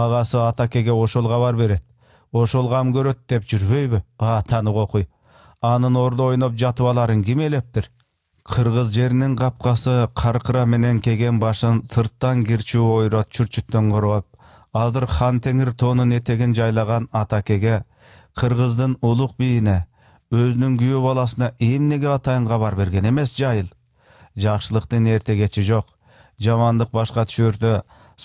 агасы атакеге ошол кабар берет ошол кам көрөт деп жүрбөйбү атаны кокуй анын ордо ойноп жатып аларын ким элептир кыргыз жеринин капкасы каркыра менен кеген башын сырттан кирчүү ойрот чүрчүттөн коргоп азыр хан теңир тоонун этегин жайлаган атакеге кыргыздын улук бийине өзінің күйеу баласына эмнеге атайын кабар берген емес жайыл жақшылықтың ерте кечі жоқ жамандық башқа түшөрді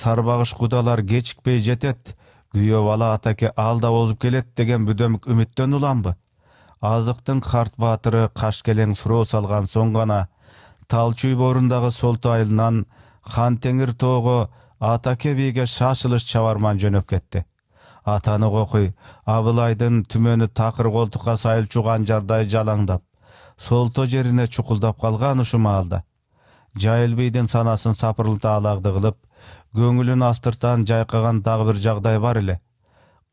сарбағыш құдалар кечікпей жетет күйеу бала атаке алда озып келет деген бүдөмік үміттен уламбы. азықтың қарт батыры қашкелең сұру салған соң ғана талчүй борындағы солтайылынан хан теңір тоғы атаке биге шашылыш чабарман жөнөп кетти атаны абылайдың абылайдын тақыр такыр сайыл чуған жардай жалаңдап солто жерине чукулдап қалған ушул маалда жайыл бийдин санасын сапырылта алагды кылып көңүлүн астыртан жайқаған дагы бір жағдай бар эле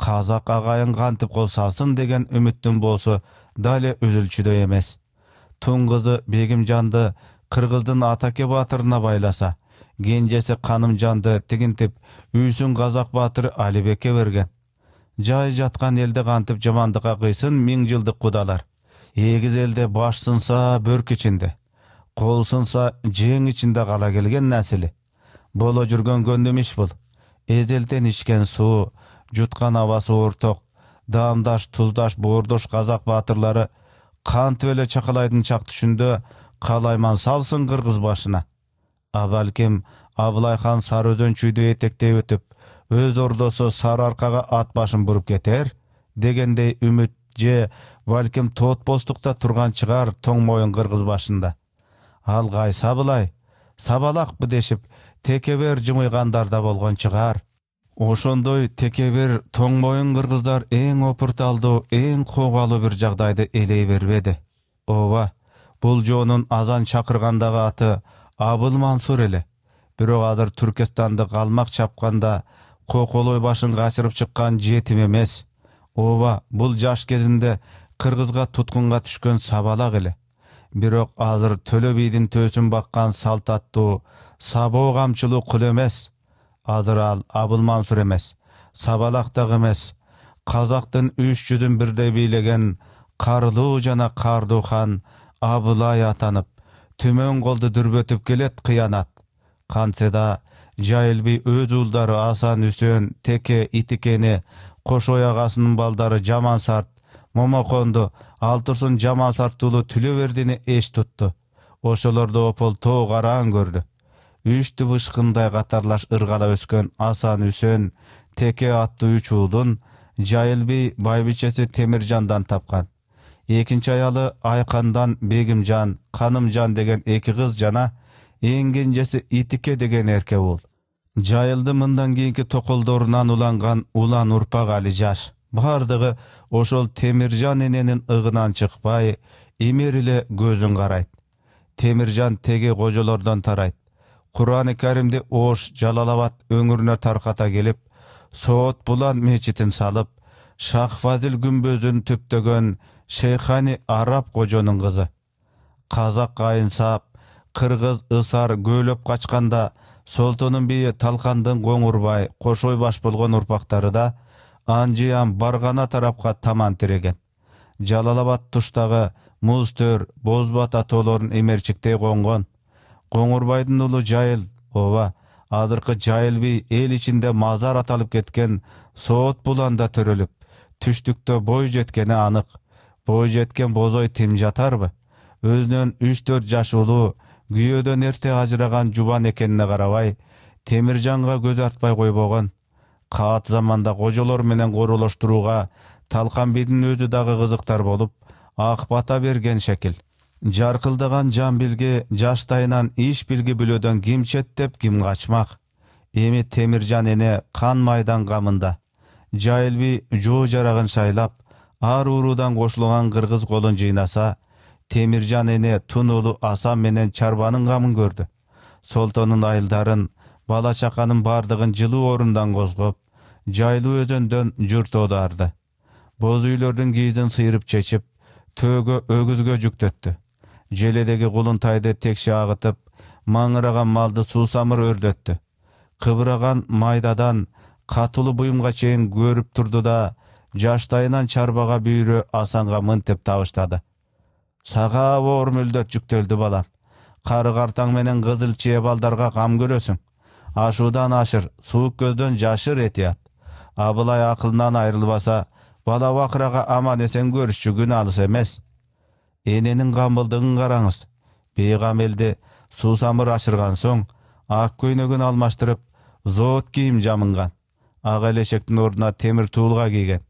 Қазақ ағайын қантып кол салсын деген үмүттүн болсы дале үзүлчүдөй емес. Тұңғызы кызы бегимжанды кыргыздын атаке батырына байласа кенжеси канымжанды тигинтип үйсүн қазақ баатыры алибекке берген жай жатқан елді қантып жамандыққа құйсын мың жылдық құдалар егіз елде баш сынса бөрк ішінде қол сынса жең ішінде қала келген нәсілі бола жүрген көндім іш бұл эзелден ішкен су, жұтқан ауасы ортоқ, дамдаш тұздаш бордош қазақ батырлары қан өле чақалайдың чақ түшінде қалайман салсын қырғыз башына а балким абылай хан чүйді өтіп өз ордосу сары аркага ат башын буруп кетер дегендей үмүт же балким бостукта турган чыгар тоң моюн кыргыз башында алгай сабылай сабалакпы дешип текебер жымыйгандар да болгон чыгар ошондой текебер тоң моюн кыргыздар эң опурталдуу эң коголуу бир жагдайды элей бербеди ооба бул жоонун азан чакыргандагы аты абыл мансур эле бирок азыр түркестанды калмак чапканда қоқолой башын қашырып шыққан жетім емес ооба бұл жаш кезінде қырғызға тұтқынға түшкен сабалақ эле бирок азыр төлө бийдин төсүн баккан салт аттуу сабоо камчылуу кул эмес азыр ал абылмансур эмес сабалак дагы эмес казактын үч жүзүн бирдей бийлеген карылуу жана каардуу хан абылай атанып түмөн колду дүрбөтүп келет кыянат кантсе да жайыл бий өз уулдары асан үсөн теке итикени кошой агасынын балдары жаман сарт момокондо ал турсун жамансар уулу түлөбердини эч тутту ошолорду тоо караан көрдү үч тыбышкындай катарлаш ыргалап өскөн асан үсөн теке аттуу үч уулун жайыл бий байбичеси темиржандан тапкан экинчи аялы айкандан бегимжан канымжан деген эки кыз жана эң кенжеси итике деген эрке уул жайылды мындан кийинки токолдорунан уланган улан урпак али жаш Бардығы ошол темиржан эненин ыгынан чыкпай имерілі көзін көзүн карайт темиржан теги кожолордон тарайт курани каримди ош жалал абад тарқата келіп, келип соот булан мечитин салып шах фазил күмбөзүн түптөгөн шейхани араб кожонун кызы Қазақ кыргыз ысар көөлөп качканда солтонун бийи талкандын коңурбай кошой баш болгон урпактары да анжыян баргана тарапка таман тиреген жалал абад туштагы муз төр боз бата тоолорун эмерчиктей конгон коңурбайдын уулу жайыл ооба азыркы жайыл бий эл ичинде мазар аталып кеткен соот буланда төрөлүп түштүктө бой жеткени анык бой жеткен бозой тим жатарбы өзүнөн үч төрт жаш улуу күйөөдөн эрте ажыраган жубан экенине карабай темиржанга көз артпай койбогон каат заманда кожолор менен королоштурууга талкан бидин өзү дагы кызыктар болуп ак бата берген шекил жаркылдаган жан билги жаштайынан иш билги бүлөдөн ким четтеп ким качмак эми темиржан эне кан майдан камында жайыл жоо жарагын шайлап ар уруудан кошулган кыргыз колун жыйнаса темиржан эне тун уулу асан менен чарбанын камын көрдү солтонун айылдарын бала чаканын бардыгын жылуу орундан козгоп жайлуу өзөндөн журт арды боз үйлөрдүн кийизин сыйрып чечип төөгө өгүзгө жүктөттү желедеги кулунтайды текше агытып маңыраган малды суусамыр өрдөттү кыбыраган майдадан катылуу буюмга чейин көрүп турду да жаштайынан чарбага бүйрө асанга мынтип табыштады сага оор мөлдөт жүктөлдү балам кары картаң менен кызыл чие балдарга кам көрөсүң ашуудан ашыр суук көздөн жашыр этият абылай акылынан айрылбаса бала бакырага аман эсен көрүшчү күн алыс эмес эненин камбылдыгын караңыз бейгам элди суусамыр ашырган соң ак көйнөгүн алмаштырып зоот кийим жамынган Ага элешектин ордуна темир туулга кийген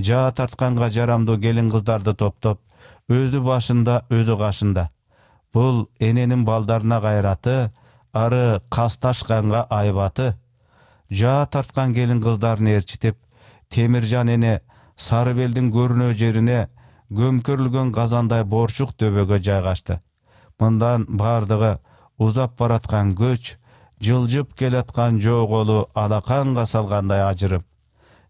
жаа тартканга жарамдуу келин кыздарды топтоп өзі башында өзі қашында бұл ененің балдарына қайраты ары қасташқанға айбаты жа тартқан келін қыздарын ерчітіп теміржан ене белдің көрүнөө жеріне көмкірілген қазандай боршық төбеге жайғашты мындан бардығы ұзап баратқан көч жылжып келатқан жоо колу алақанға салғандай ажырып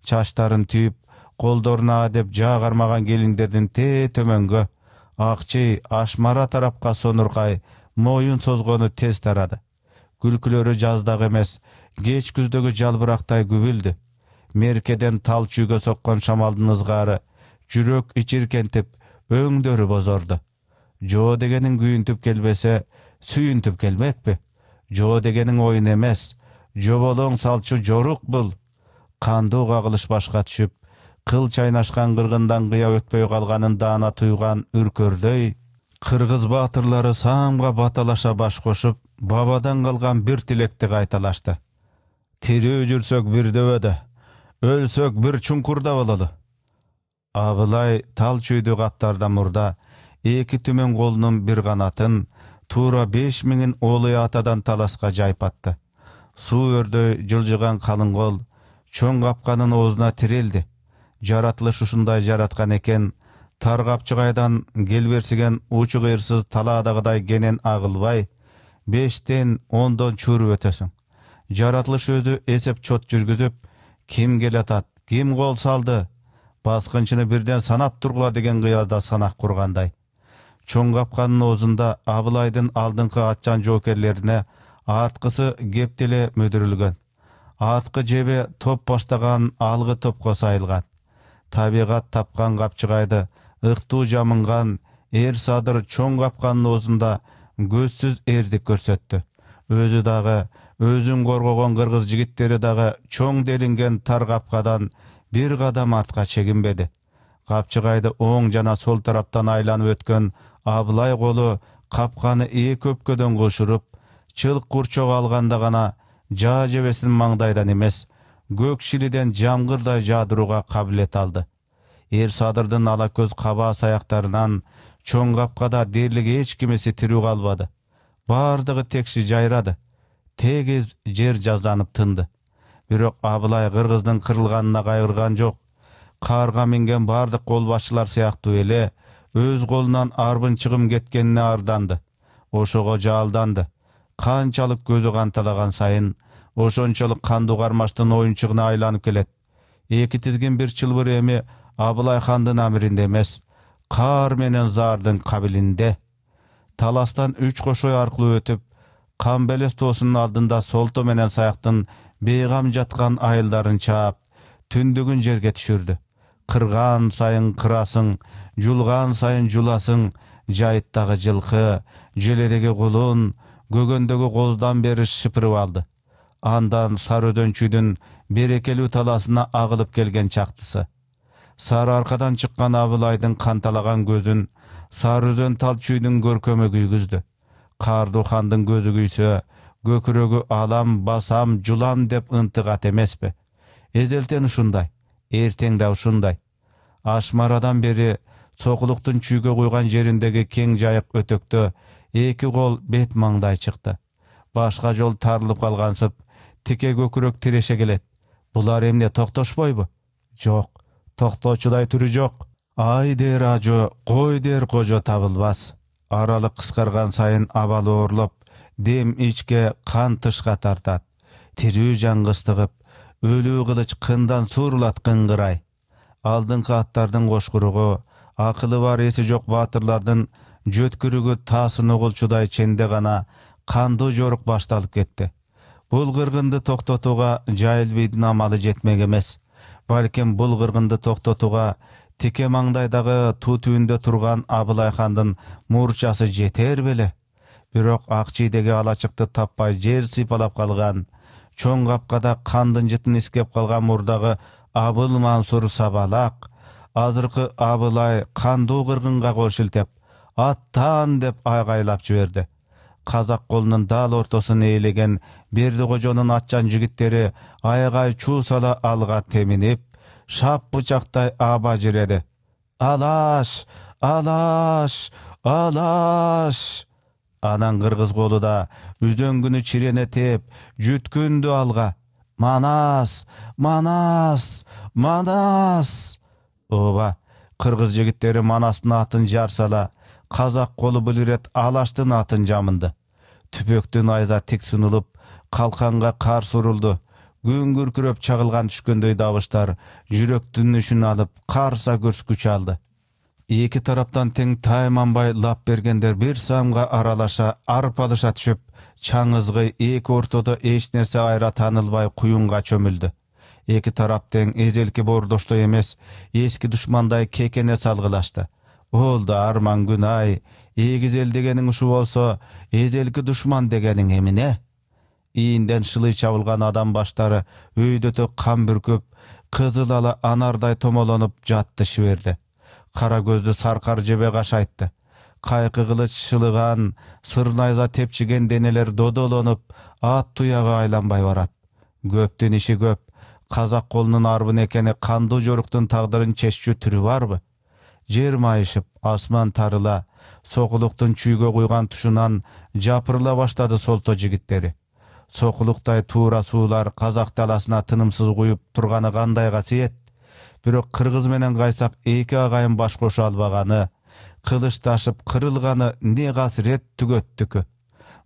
чачтарын түйіп колдоруна деп жаа кармаган келиндердин тээ төмөнгө акчый ашмара тарапка сонуркай моюн созгону тез тарады күлкүлөрү жаздагы эмес кеч күздөгү жалбырактай күбүлдү меркеден тал чүйгө соккон шамалдын ызгаары жүрөк ичиркентип өңдөрү бозорду жоо дегениң күйүнтүп келбесе сүйүнтүп келмекпи жоо дегениң оюн эмес жоболоң салчу жорук бул кандуу кагылыш башка түшүп кыл чайнашкан кыргындан кыя өтпөй калганын даана туйган үркөрдөй кыргыз баатырлары саамга баталаша баш кошуп бабадан калган бир тилекти кайталашты тирүү жүрсөк бир дөбөдө өлсөк бир чуңкурда бололу абылай тал чүйдү каптардан мурда эки түмөн колунун бир канатын туура беш миңин оолуй атадан таласка жайпатты. атты суу өрдөй жылжыган калың кол чоң капканын оозуна тирелди жаратылыш ушундай жараткан экен тар капчыгайдан келберсиген учу кыйырсыз талаадагыдай кенен агылбай бештен ондон чүріп өтөсүң жаратылыш өзү эсеп чот жүргүзүп ким келатат ким кол салды баскынчыны бирден санап тургула деген қиялда санақ кургандай чоң капканын оозунда абылайдын алдыңкы атчан жоокерлерине арткысы кептеле мүдүрүлгөн артқы жебе топ баштаган алгы топко сайылган табигат тапкан капчыгайды ыктуу жамынган эр садыр чоң капкандын оозунда көзсүз эрдик көрсөттү өзү дагы өзүн коргогон кыргыз жигиттери дагы чоң делинген тар капкадан бир кадам артка чегинбеди капчыгайды оң жана сол тараптан айланып өткөн абылай колу капканы эки өпкөдөн кушуруп чылк курчок алганда гана жаа жебесин маңдайдан эмес көкшіліден жамғырдай жадыруға қабілет алды ер садырдың ала көз қаба саяқтарынан чоң қапқада дерлік ешкімесі тірі қалбады бардығы текші жайрады тегіз жер жазданып тынды бирок абылай кыргыздын кырылганына кайгырган жок каарга минген бардык қолбасшылар сыяктуу эле өз колунан арбын чыгым кеткенине арданды ошого жаалданды канчалык көзү канталаган сайын ошончолук кандуу кармаштын оюнчугуна айланып келет эки тизген бир чылбыр эми абылай хандын амиринде эмес кар менен заардын кабилинде таластан үч кошой аркылуу өтүп камбелес тоосунун алдында солто менен саяктын бейгам жаткан айылдарын чаап түндүгүн жерге түшүрдү кырган сайын кырасың жулган сайын жуласың жайыттагы жылкы желедеги кулун көгөндөгү коздан бери шыпырып алды андан сары өдөнчүдүн берекелүү талаасына агылып келген чактысы сары аркадан чыккан абылайдын канталаган көзүн сары өзөн чүйдүн көркөмү күйгүздү каардуу хандын көзү күйсө көкүрөгү алам басам жулам деп ынтыгат эмеспи эзелтен ушундай эртең да ушундай ашмарадан бери сокулуктун чүйгө куйган жериндеги кең жайык өтөктө эки кол бет маңдай чыкты башка жол тарылып калгансып тике көкүрөк тиреше келет булар эмне токтошпойбу жок токтоочудай түрү жок ай дээр ажо кой деэр кожо табылбас аралык кыскарган сайын абал оорлоп дем ичке кан тышка тартат тирүү жан кыстыгып өлүү кылыч кындан суурулат кыңгырай алдыңкы аттардын кошкуругу акылы бар эси жок баатырлардын жөткүрүгү таасын угулчудай ченде гана кандуу жорук башталып кетти Бұл қырғынды тоқтатуға жайыл бейдің амалы жетмек емес. Бәлкен бұл қырғынды тоқтатуға теке маңдайдағы ту түйінде тұрған абылай қандың мұрчасы жетер беле бирок ак чийдеги таппай жер сыйпалап қалған, чоң капкада қандың жытын искеп қалған мұрдағы абыл мансур Сабалақ, азырқы абылай қанду кыргынга кол аттан деп айғайлап жиберди казак колунун дал ортосун ээлеген берди кожонун атчан жигиттери аягай чуу сала алға теминип шап бычактай аба жиреди алаш алаш алаш анан кыргыз колу да үзөңгүнү тээп жүткүндү алга манас манас манас ооба кыргыз жігіттері манастын атын жарсала казак колу бул ирет алаштын атын жамынды түпөктөн айга сунулуп калканга кар сурулду күңгүркүрөп чагылган түшкөндөй дабыштар жүрөктүн үшүн алып карса күч алды эки тараптан тең тайманбай лап бергендер бир саамга аралаша арпалыша түшүп чаңызгы эки ортодо эч нерсе айра таанылбай куюнга чөмүлдү эки тарап тең эжелки бордоштой эмес эски душмандай кекене салгылашты ол арман күн ай эгиз дегенің ұшу болса, эзелки душман дегенің эмне ийинден шылый чабылган адам баштары өйдөтө кан бүркіп, кызыл ала анардай томолонып жатты шиберде Қара көзді сарқар жебе қаш айтты Қайқы кылыч шылыған, сырнайза найза денелер додолонып ат туягы айланбай барат көптүн іші көп қазақ қолының арбын экени кандуу жоруктун тагдырын түрі түрү барбы жер майышып асман тарыла сокулуктун чүйгө куйган тушунан жапырыла баштады солто жігіттері. сокулуктай туура суулар казак таласына тынымсыз куюп турганы кандай касиет бирок кыргыз менен кайсак эки агайын баш кошо албаганы ташып кырылганы не касирет түгөттүкү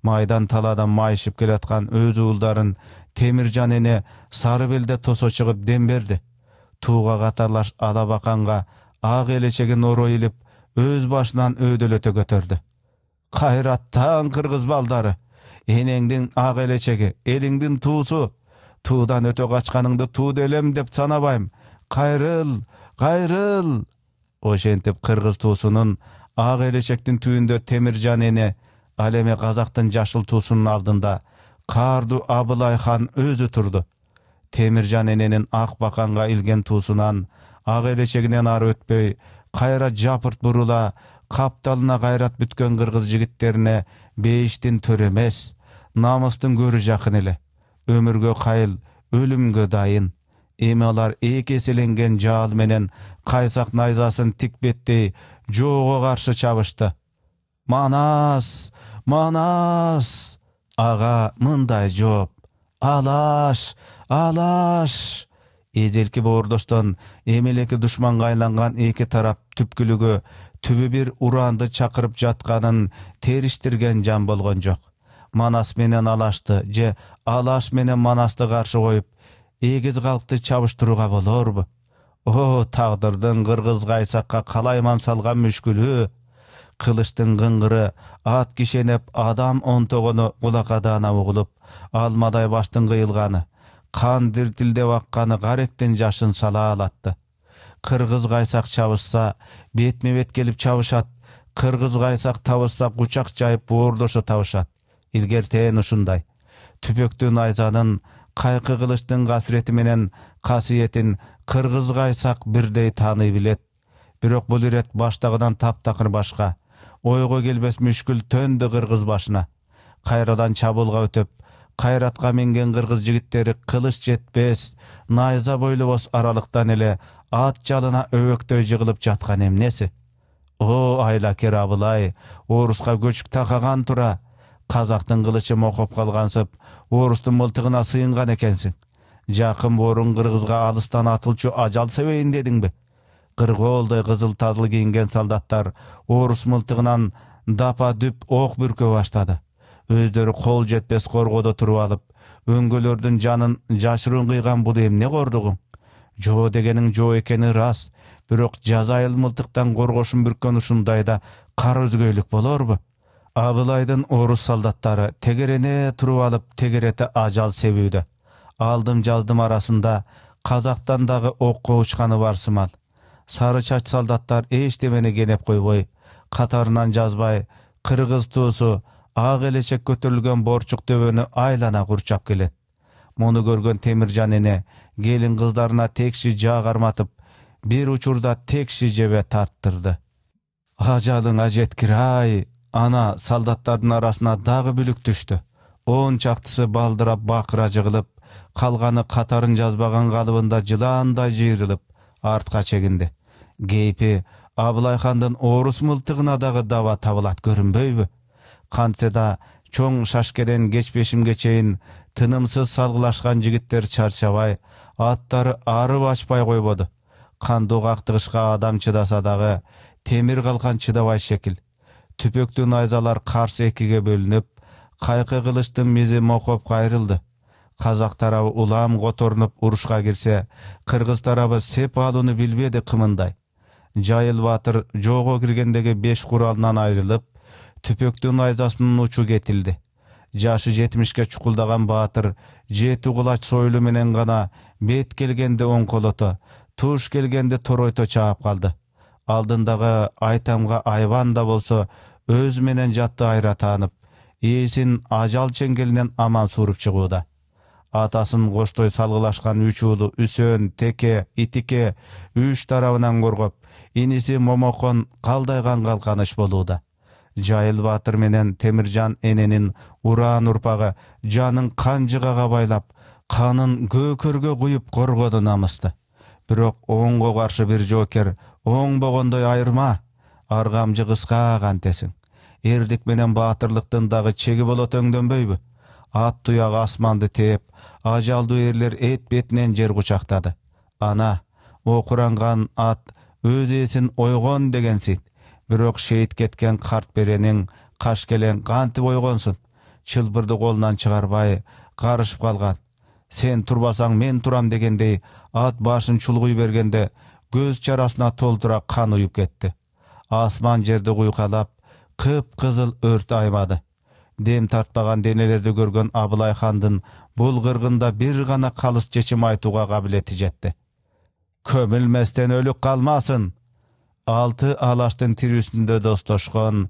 майдан талаадан майышып келаткан өз уулдарын темиржан эне сары белде тосо чыгып дем берди тууга катарлаш ала баканга ак элечегин өз башынан өйдөлөтө көтөрдү кайраттан кыргыз балдары энеңдин ак элечеги элиңдин туусу туудан өтө качканыңды туу делем деп санабайм кайрыл кайрыл ошентип кыргыз туусунун ак элечектин түбүндө темиржан эне ал эми казактын жашыл туусунун алдында каардуу абылай хан өзү турду темиржан эненин ак баканга илген туусунан ак элечегинен ары өтпөй кайра жапырт бурула капталына кайрат бүткөн кыргыз жигиттерине бейиштин төр эмес намыстын көрү жакын эле өмүргө кайыл өлүмгө дайын эми алар эселенген жаал менен кайсак найзасын тик беттей жоого каршы чабышты манас манас аға мындай жооп алаш алаш эзелки боордоштон эмелеки душманга айланган эки тарап түпкілігі түбі бир уранды чакырып жатқанын териштирген жан болгон жоқ. манас менен алашты же алаш менен манасты каршы коюп эгиз калкты чабыштырууга болорбу о тагдырдын кыргыз кайсакка калайман салган мүшкүлү кылычтын кыңгыры ат кишенеп адам онтогону кулакадаана угулуп алмадай баштын кыйылганы кан диртилдеп акканы жашын сала алатты қырғыз қайсақ чабышса бетме бет келіп чабышат қырғыз қайсақ табышса құшақ жайып боордошо табышат илгертен ушундай түпөктүн айзанын кайкы кылычтын касирети менен касиетин кыргыз кайсак бирдей тааный билет бирок бул ирет баштагыдан таптакыр башка ойго келбес мүшкүл төндү кыргыз башына кайрадан чабуулга өтөп кайратка минген кыргыз жигиттери кылыч жетпес найза бойлобос аралыктан эле ат жалына өбөктөй жыгылып жаткан эмнеси о айлакер абылай оруска көчүп такаган тура казактын кылычы мокоп калгансып орустун мылтыгына сыйынган экенсиң жакын борун кыргызга алыстан атылчу ажал себейин дедиңби кыргоолдой кызыл тазыл кийинген солдаттар орус мылтыгынан дапа дүп ок бүркө баштады өздөрү кол жетпес коргоодо туруп алып өңгөлөрдүн жанын жашыруун кыйган бул эмне кордугуң жоо дегениң жоо экени ырас бирок жазайыл мылтыктан коргошун бүрккөн ушундайда кара өзгөйлүк болорбу абылайдын орус солдаттары тегерене туруп алып тегерете ажал себүүдө алдым жаздым арасында казактан дагы окко учканы барсымал сары чач солдаттар эчтемени кенеп койбой катарынан жазбай кыргыз туусу ак элечек көтөрүлгөн борчук айлана курчап келет муну көргөн темиржан эне келин кыздарына текши жаа карматып бир учурда текши жебе тарттырды ажеткир ай ана солдаттардын арасына дагы бүлүк түштү он чактысы балдырап бакыра жыгылып калганы катарын жазбаган калыбында жыландай жыйрылып артка чегинди кейпи абылайхандын орус мылтыгына дагы даба табылат көрүнбөйбү кантсе да чоң шашкеден кечпешимге чейин тынымсыз салгылашкан жигиттер чарчабай аттары арып ачпай койбоду кандуу кактыгышка адам чыдаса дагы темир калкан чыдабай шекил түпөктүү найзалар карсы экиге бөлүнүп кайкы кылычтын мизи мокоп кайрылды казак тарабы улам которунуп урушка кирсе кыргыз тарабы сеп алууну билбеди кымындай жайыл баатыр жоого киргендеги беш куралынан айрылып түпөктүн айзасынын учу кетилди жашы жетимишке чукулдаган баатыр жети кулач союлу менен гана бет келгенде оңколото туш келгенде торойто чаап калды алдындагы айтамга айбан да болсо өз менен жатты айра таанып ээсин ажал чеңгелинен аман сууруп чыгууда атасын коштой салгылашкан үч уулу үсөн теке итике үч тарабынан коргоп иниси момокон калдайган калканыш болууда жайыл батыр менен теміржан эненин ураан урпагы жанын жығаға байлап қанын көкірге құйып коргоду намысты бирок оңго каршы бир жокер оңбогондой айырма ар камчы кыска кантесиң эрдик менен баатырлыктын дагы чеги боло өңдөнбөйбү ат туягы асманды тээп ажалдуу эрлер эт бетинен жер кучактады ана окуранган ат өз ээсин ойгон дегенсиң бирок шейит кеткен карт беренин келен кантип ойгонсун чылбырды колунан чыгарбай карышып калган сен турбасаң мен турам дегендей ат башын чулгуй бергенде көз чарасына толтура кан уюп кетти асман жерди куйкалап қып-қызыл өрт аймады дем тартпаган денелерди көргөн абылай хандын бул кыргында бир гана калыс чечим айтууга кабилети жетти көмүлместен өлүк калмасын алты алаштын тирүүсүндө достошкон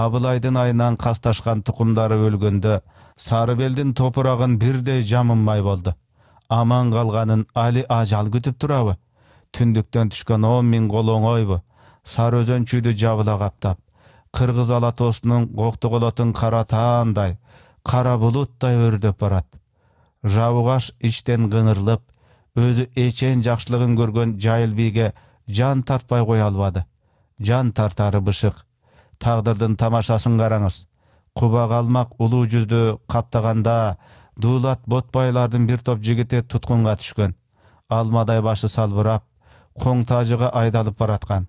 абылайдын айынан касташкан тукумдары өлгөндө сары белдин топурагын бирдей жамынбай болду аман калганын али ажал күтүп турабы түндүктөн түшкөн он миң кол оңойбу сары өзөнчүйдү жабыла каптап кыргыз ала тоосунун коктоголотун кара таандай кара булуттай өрдөп барат жабугаш ичтен кыңырлып өзү эчен жакшылыгын көргөн жайыл бийге жан тартпай қоя албады жан тартары бышық тағдырдың тамашасын қараңыз Куба қалмақ ұлы жүзді қаптағанда дуулат ботпайлардың бір топ жігіте тұтқынға түшкен алмадай башы салбырап қоң тажыға айдалып баратқан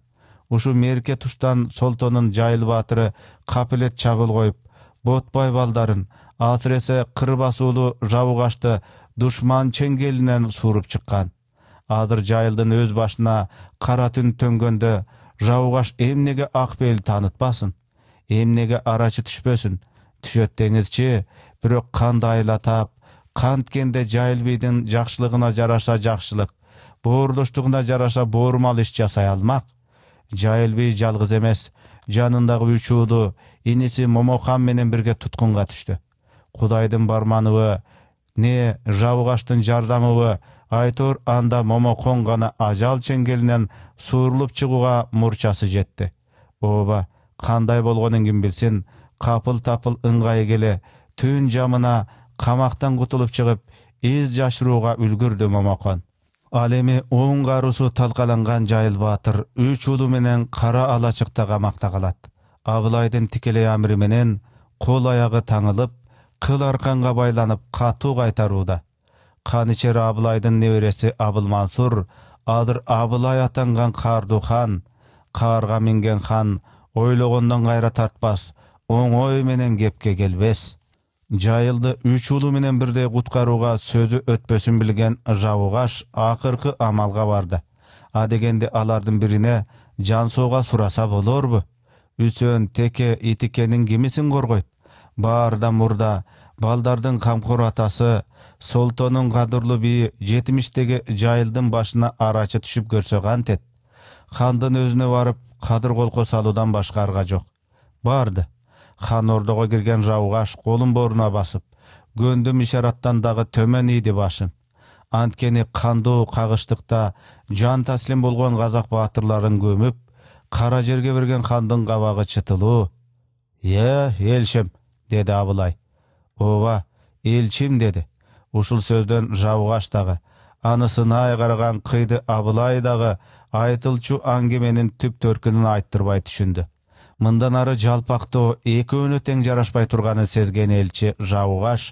ушу мерке туштан солтонун жайыл батыры қапілет чабыл қойып ботбай балдарын асыресе қыр басулы жауғашты душман чеңгелинен сууруп шыққан азыр жайылдын өз башына кара түн төнгөндө жаугаш эмнеге ак бел таанытпасын эмнеге арачы түшпөсүн түшөт деңизчи бирок кандайла тап канткенде жайыл бийдин жакшылыгына жараша жакшылык боордоштугуна жараша боормал иш жасай алмак жайыл бий жалгыз эмес жанындагы үч уулу иниси момохан менен бирге туткунга түштү кудайдын барманыбы не жабыгаштын жардамыбы айтор анда момокон гана ажал чеңгелинен суурулуп чыгууга мурчасы жетти ооба кандай болгонун ким билсин капыл тапыл ыңгайы келе түн жамына камактан кутулуп чыгып из жашырууга үлгүрдү момокон ал эми оң каруусу талкаланган жайыл баатыр үч уулу менен кара алачыкта камакта калат абылайдын тикелей амири менен кол аягы таңылып кыл арканга байланып катуу кайтарууда қанычер невересі небересі Мансур, Адыр Абылай атанған қарду хан Қарға мінген хан, ойлогондон кайра тартпас, Оң ой менен кепке келбес. Жайылды үч улу менен бирдей куткарууга сөзү өтпөсүн билген жауғаш акыркы амалга барды. Адегенде алардын бирине жансоога сураса болорбу? Үсөн теке итикенин кимисин коргойт? Баарда мурда Балдардың камкор атасы солтонун кадырлуу бийи жетимиштеги жайылдын башына арачы түшүп көрсө кантет хандын өзүнө барып кадыр колко салудан башка арга жок барды хан ордого кирген жаугаш колун бооруна басып көндүм ишараттан дагы төмөн ийди башын анткени кандуу қағыштықта, жан таслим болгон казак баатырларын көмүп кара жерге берген хандын кабагы чытылуу «Е, элшим деди абылай ова елчим деді ушул сөздөн жауғаштағы анысына айғарған кыйды абылайдағы айтылчу аңгеменин түп төркүнүн айттырбай түшүндү мындан ары жалпактоо экөөнө тең жарашпай турганын сезген элчи жауғаш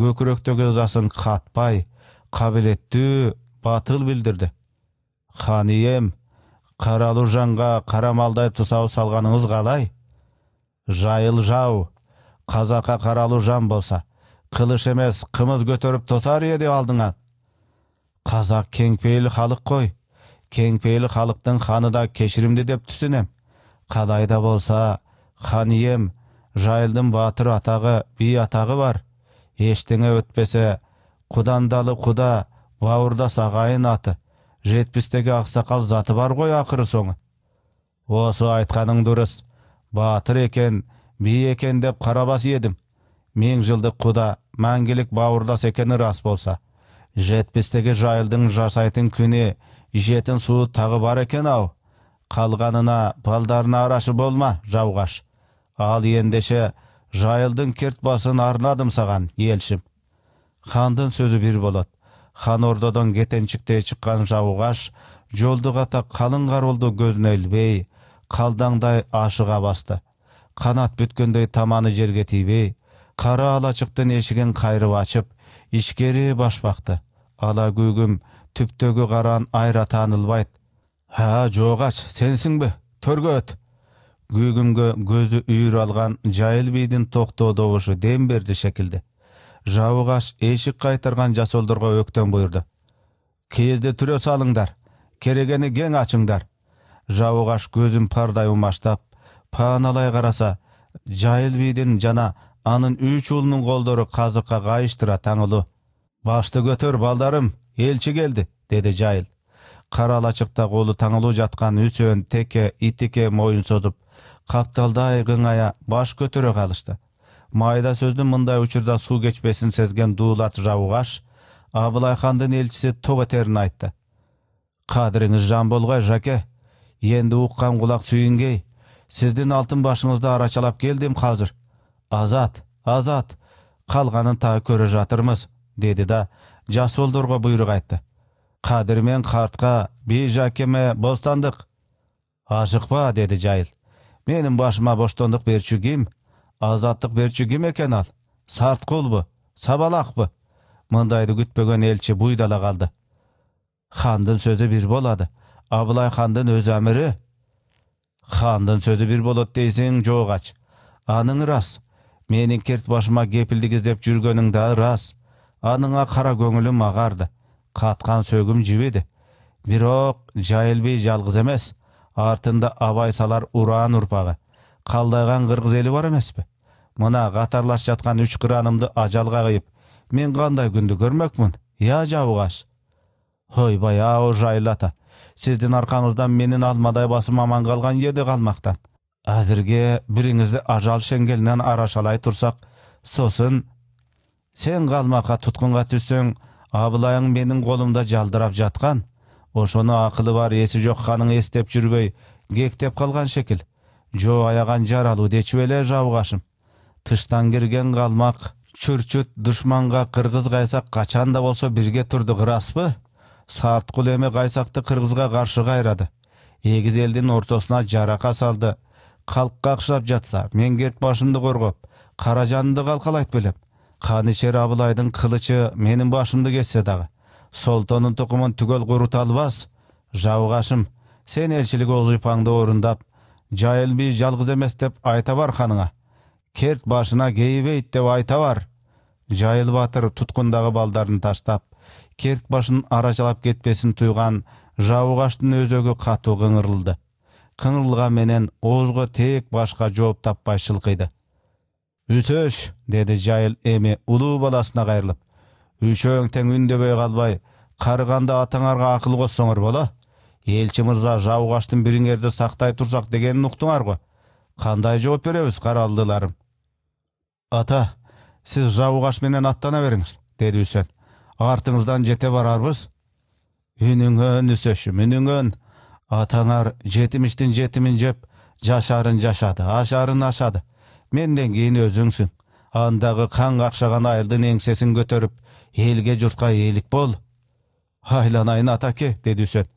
көкүрөктөгү ызасын катпай кабилеттүү батыл билдирди Ханием, ием каралуу жанга кара малдай салганыңыз калай жайыл жау қазаққа қаралу жан болса қылыш емес қымыз көтеріп тосар еді алдыңа қазақ кеңпейіл халық қой кеңпейіл халықтың ханы да кешірімді деп түсінем қалай болса хан ием жайылдың батыр атағы би атағы бар ештеңе өтпесе құдандалы құда бауырдас ағайын аты жетпістегі ақсақал заты бар ғой ақыры соңы осы айтқаның дұрыс батыр екен би екен деп қарабас едім мен жылдық құда мәңгілік бауырдас екені рас болса жетпістегі жайылдың жасайтын күне жетін суы тағы бар екен ау қалғанына балдарына арашы болма жауғаш ал ендеше жайылдың кертбасын басын арнадым саған елшім хандың сөзі бір болады хан ордадан кетеншіктей шыққан жауғаш жолдығата қалың қарулды көзіне ілбей қалдаңдай ашыға басты канат бүткөндөй таманы жерге тийбей кара алачыктын эшигин кайрып ачып ичкери баш бакты ала күүгүм түптөгү каран айра таанылбайт ха «Ә, жок ач сенсиңби төргө өт күүгүмгө көзү үйүр алган жайыл бийдин токтоо добушу дем берди шекилди аш эшик кайтарган жасолдорго өктөн буйурду кирди түрө салыңдар керегени кең ачыңдар аш көзүн пардай умаштап паналай қараса жайыл бийдин жана анын үч уулунун колдору казыкка кайыштыра таңылуу башты көтөр балдарым элчи келди деди жайыл кара алачыкта колу таңылуу жаткан үсөн теке итике моюн созуп капталдай кыңая баш көтөрө калышты майда сөздүн мындай учурда суу кечпесин сезген дуулат жауғаш. абылай хандын элчиси ток этерин айтты кадыриңиз жан болгой жаке енді уккан кулак сүйүнгей Сіздің алтын башыңызды арашалап келдім қазір азат азат қалғанын тағы көре жатырмыз деді да жас олдырға бұйрық айтты қадір мен қартқа бей әкеме бостандық ашықпа деді жайыл менің башыма бостандық кім. азаттық азаттык екен ал экен бұ сабалақ бұ мындайды күтпеген елші бұйдала қалды хандың сөзі бір болады абылай хандың өз әмірі хандын сөзі бір болот дейсің жоғач. аның рас менин керт башыма кепилдик деп жүргөнүң да рас аныңа қара көңүлүм агарды Қатқан сөгім жибиди бирок жайыл бий жалгыз эмес артында абай салар ураан урпагы калдайган кыргыз эли бар эмеспи мына катарлаш жаткан үч кыранымды ажалга кыйып мен кандай күндү көрмөкмүн я жабыгаш ойбай ау жайлата. ата сиздин аркаңыздан менин алмадай басым аман калган еді қалмақтан. Әзірге бириңизди ажал шеңгелинен арашалай турсак сосын сен калмакка туткунга түшсөң абылайың менин колумда жалдырап жатқан, ошоны ақылы бар есі жок ханың эстеп жүрбөй кектеп калган шекил жо аяған жаралуу дечү беле жабыгашым тыштан кирген калмак чүрчүт душманга кыргыз кайсак качан да болсо бирге турдук ыраспы сартқұл эми қайсақты қырғызға қаршы қайрады егіз елдің ортасына жарақа салды қалыққа ақшап жатса мен керт башымды қорғап қаражанды қалқалайт білем қанішер абылайдың қылычы менің башымды кетсе дағы солтонун тұқымын түгел курута албас жауғашым сен елшілік орундап орындап би жалғыз емес деп айта бар ханыңа керт башына кейбейт деп айта бар жайыл батыр тұтқындағы балдарын таштап керт башын аражалап жалап кетпесін туйған жауғаштың өзегі қату қыңырылды менен озғы тек башқа жооп таппай шылқыйды үсөш деді жайыл эми улуу баласына кайрылып үчөөң тең үндөбөй калбай карыганда атаңарга акыл коссоңор боло элчи мырза жаугаштын бириңерди сактай турсак дегенин уктуңар го кандай жооп беребиз каралдыларым ата сиз жаугаш менен аттана бериңиз деди үсөн артыңыздан жете барарбыз үнүңөн үсөшүм үнүңөн атанар жетимиштин жетимин жеп жашарын жашады ашарын ашады менден кийин өзүңсүң андагы қан какшаган айылдын эңсесин көтеріп елге журтка ээлик бол айланайын атаке деді үсөн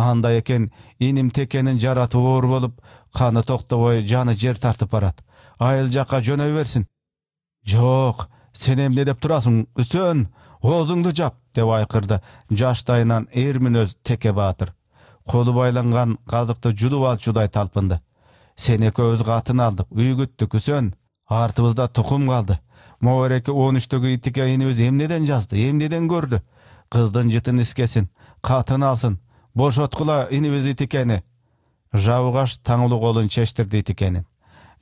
Андай екен иним текенин жараты оор болып қаны токтобой жаны жер тартып барат айыл жакка жөнөй берсин жок сен эмне деп турасың үсөн оозуңду жап деп айкырды жаштайынан эр мүнөз теке баатыр колу байланган казыкты жулуп алчудай талпынды сен экөөбүз катын алдык үй күттүк үсөн артыбызда тукум калды 13 он үчтөгү итике инибиз эмнеден жазды эмнеден көрдү кыздын жытын искесин катын алсын бошоткула инибиз итикени жабыгаш таңылуу колун чечтирди итикенин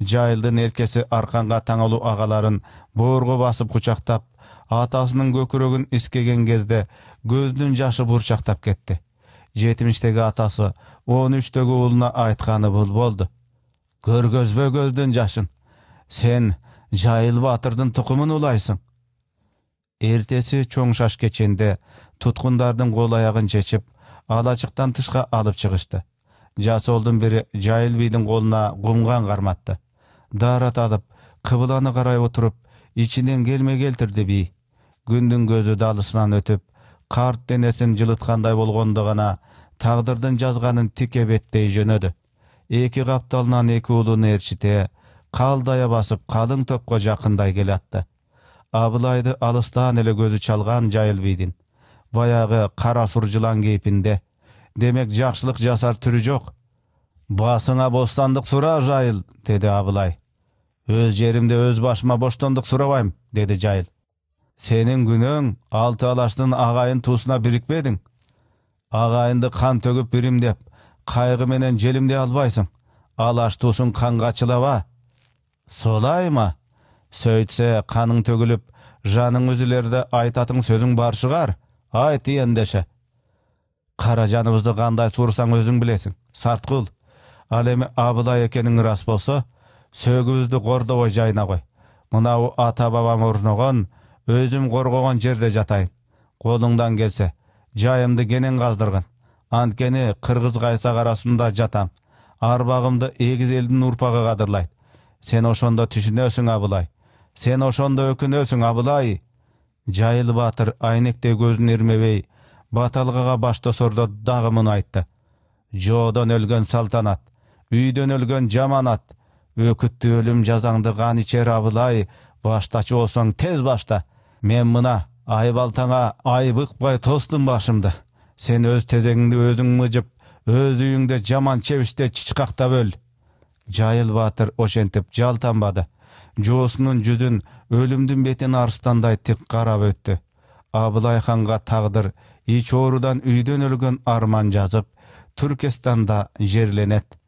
жайылдын эркеси арканга таңулуу агаларын боорго басып кучактап атасының көкүрөгүн іскеген кезде көздүн жашы бұршақтап кетті жетіміштегі атасы он үштегі ұлына айтқаны бұл болды көргөзбе көздің жашын сен жайыл батырдың тұқымын улайсың ертесі чоң шаш кеченде тұтқындардың қол аяғын шешіп алашықтан тышқа алып шығышты жасы олдың бірі жайыл бидің қолына құмған қарматты даарат алып, қыбыланы қарай отырып ішінен келме келтірді би күндүн көзү далысынан өтүп карт денесин жылыткандай болгондо гана тагдырдын жазганын тике беттей жөнөдү эки капталынан эки уулун ээрчите калдая басып калың топко жакындай келатты абылайды алыстан эле көзү чалган жайыл бийдин баягы кара сур жылан кейпинде демек жакшылык жасар түрү жок басыңа бостандык сура жайыл деди абылай өз жеримде өз башыма боштондук сурабайм деди жайыл сенің күнің алты алаштың ағайын туысына бірікпедің ағайынды қан төгіп берем деп менен желімде албайсың алаш туысын қанға чылаба солай ма сөйтсе қаның төгіліп жаның үзілерді айтатың сөзің бар шығар айт ендеше қара жанымызды қандай суырсаң өзің білесің Сартқыл ал абылай екенің рас болса сөгімізді қордабай жайына қой мынау ата бабам орнаған өзүм коргогон жерде жатайын колуңдан келсе жайымды кенен каздыргын анткени кыргыз кайсак арасында жатам арбагымды эгиз элдин урпагы кадырлайт сен ошондо түшүнөсүң абылай сен ошондо өкүнөсүң абылай жайыл баатыр айнектей көзүн ирмебей баталгага баш тосордо дагы муну айтты жоодон өлгөн салтанат үйдөн өлгөн жаманат өкүттү өлүм жазаңды кан ичер абылай башташы болсоң тез башта мен мына айбалтаңа айбықпай тостым башымды сен өз тезеңді өзің мыжып өз жаман чебиште чичкактап өл жайыл батыр ошентип жалтанбады жоосунун жүзүн өлүмдүн бетин арстандай тик карап өттү абылай ханга тагдыр ич оорудан үйдөн өлгөн арман жазып түркестанда жерленет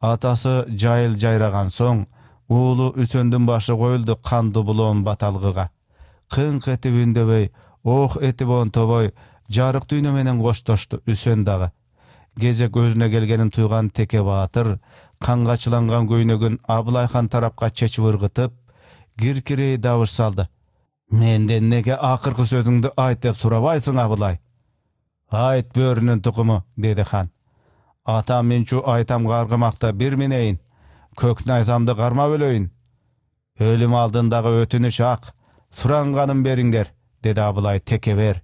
атасы жайыл жайраган соң уулу үсөндүн башы коюлду канды булоон баталгыга кыңк этип үндебей оқ етіп онтобой жарық дүйнө менен коштошту үсөн дагы кезек өзүнө келгенин туйган теке баатыр кангачыланган көйнөгүн абылай хан тарапка чечип ыргытып киркирей дабыш салды менден неге акыркы сөзүңдү айт деп сурабайсың абылай айт бөрүнүн тукуму деди хан атам минчу айтам каргымакта бир минейин көк найзамды кармап өлөйүн өлүм алдындагы өтүнүч ак сұранғанын беріңдер деді абылай теке бер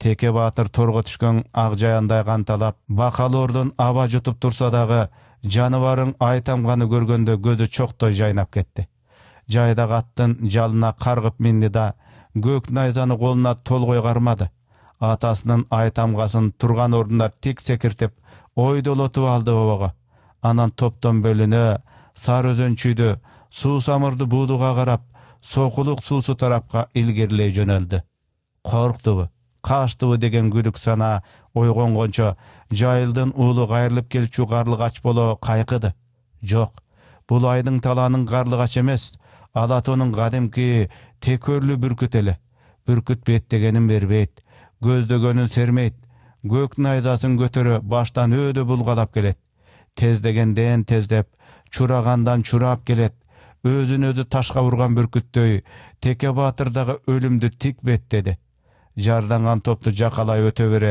теке батыр торға түшкен ақжаяндай қанталап бақалордың аба жұтып турса дағы жаныбарың ай тамганы көргенде көзі чоктой жайнап кетті жайдагы аттың жалына қарғып мінді да көк найзаны қолына толгой қармады атасының айтамғасын тұрған орнында тек секіртіп ойдолотуп алды бабаға анан топтон бөліні сары өзен чүйді су самырды будыға қарап сокулук сусы тарапқа илгерлей жөнелді. Қорқтыбы, қаштыбы деген күдік сана ойгонгончо жайылдын жайылдың ұлы келчү карлыгач қарлығач кайкыды қайқыды. Жоқ, айдын айдың таланың қарлығач емес, тоонун кадимки текөрлүү тек эле бүркүт беттегенин бербейт, көздөгөнүн сермейт, көк найзасын көтөрө баштан өді бұлғалап келет. Тез дегенден тездеп, чурағандан чурап келет, өзүн өзү ташка урган бүркүттөй теке баатыр дагы өлүмдү тик беттеди жарданган топту жакалай өтө бере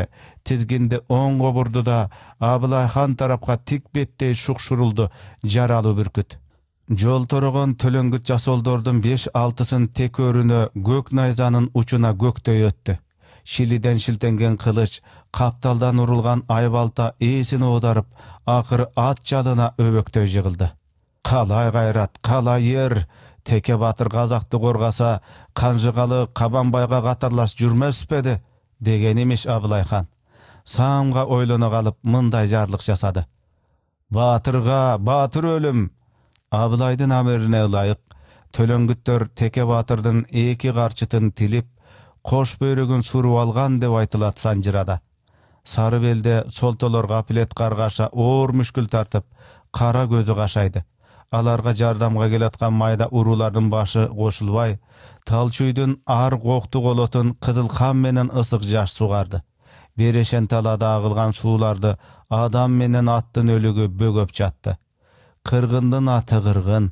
тизгинди оңго бурду да абылай хан тарапка тик беттей шукшурулду жаралуу бүркүт жолторогон төлөңгүт жасолдордун беш алтысын тек өрүнө көк найзанын учуна көктөй өттү шилиден шилтенген кылыч капталдан урулган айбалта ээсин оодарып акыры ат жалына өбөктөй жыгылды қалай қайрат қалай ер теке батыр қазақты қорғаса қанжығалы қабанбайға қатарлас жүрмес пе деген емеш абылай хан самға ойлана қалып мындай жарлық жасады батырға батыр өлім абылайдың әміріне лайық төлеңгіттер теке батырдың екі қарчытын тіліп қош бөрігін суырып алған деп айтылады санжырада сары белде солтолор ғапилет қарғаша оор мүшкіл тартып қара көзі қашайды аларга жардамға келаткан майда уруулардын башы кошулбай тал ар қоқты колотун кызыл кан менен ысык жаш сугарды берешен талада агылган сууларды адам менен аттын өлүгү бөгөп жатты кыргындын аты кыргын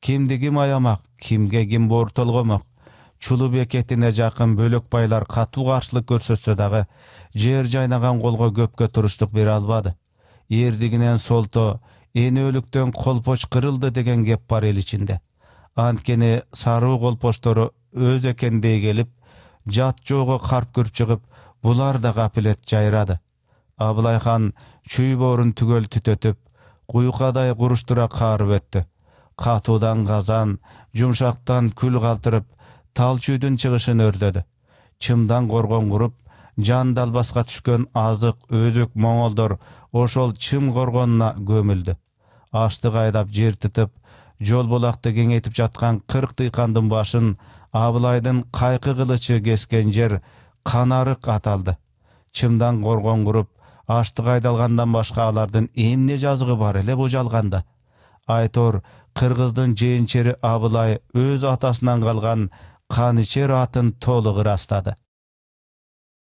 кимди ким аямак кимге ким бортолгомок чулу бекетине жакын байлар катуу каршылык көрсөтсө дагы жер жайнаган колго көпкө туруштук бере албады эрдигинен солто эни өлүктөн колпоч кырылды деген кеп бар эл ичинде анткени саруу колпочтору өз экендей келип жат жоого карп көрүп чыгып булар да капилет жайрады абылай хан чүй боорун түгөл түтөтүп куйкадай куруштура каарып өттү катуудан казан жумшактан күл калтырып тал чүйдүн чыгышын өрдөдү чымдан коргон куруп жан далбаска түшкөн азык өзүк моңолдор ошол чым коргонуна көмүлдү аштык айдап жер титип жол булакты кеңейтип жаткан кырк дыйкандын башын Абылайдың кайкы кылычы кескен жер канарык аталды чымдан коргон куруп аштык айдалгандан башка алардын эмне жазыгы бар эле бул жалганда айтор кыргыздын жээнчери абылай өз атасынан қалған қанычер атын толугу ырастады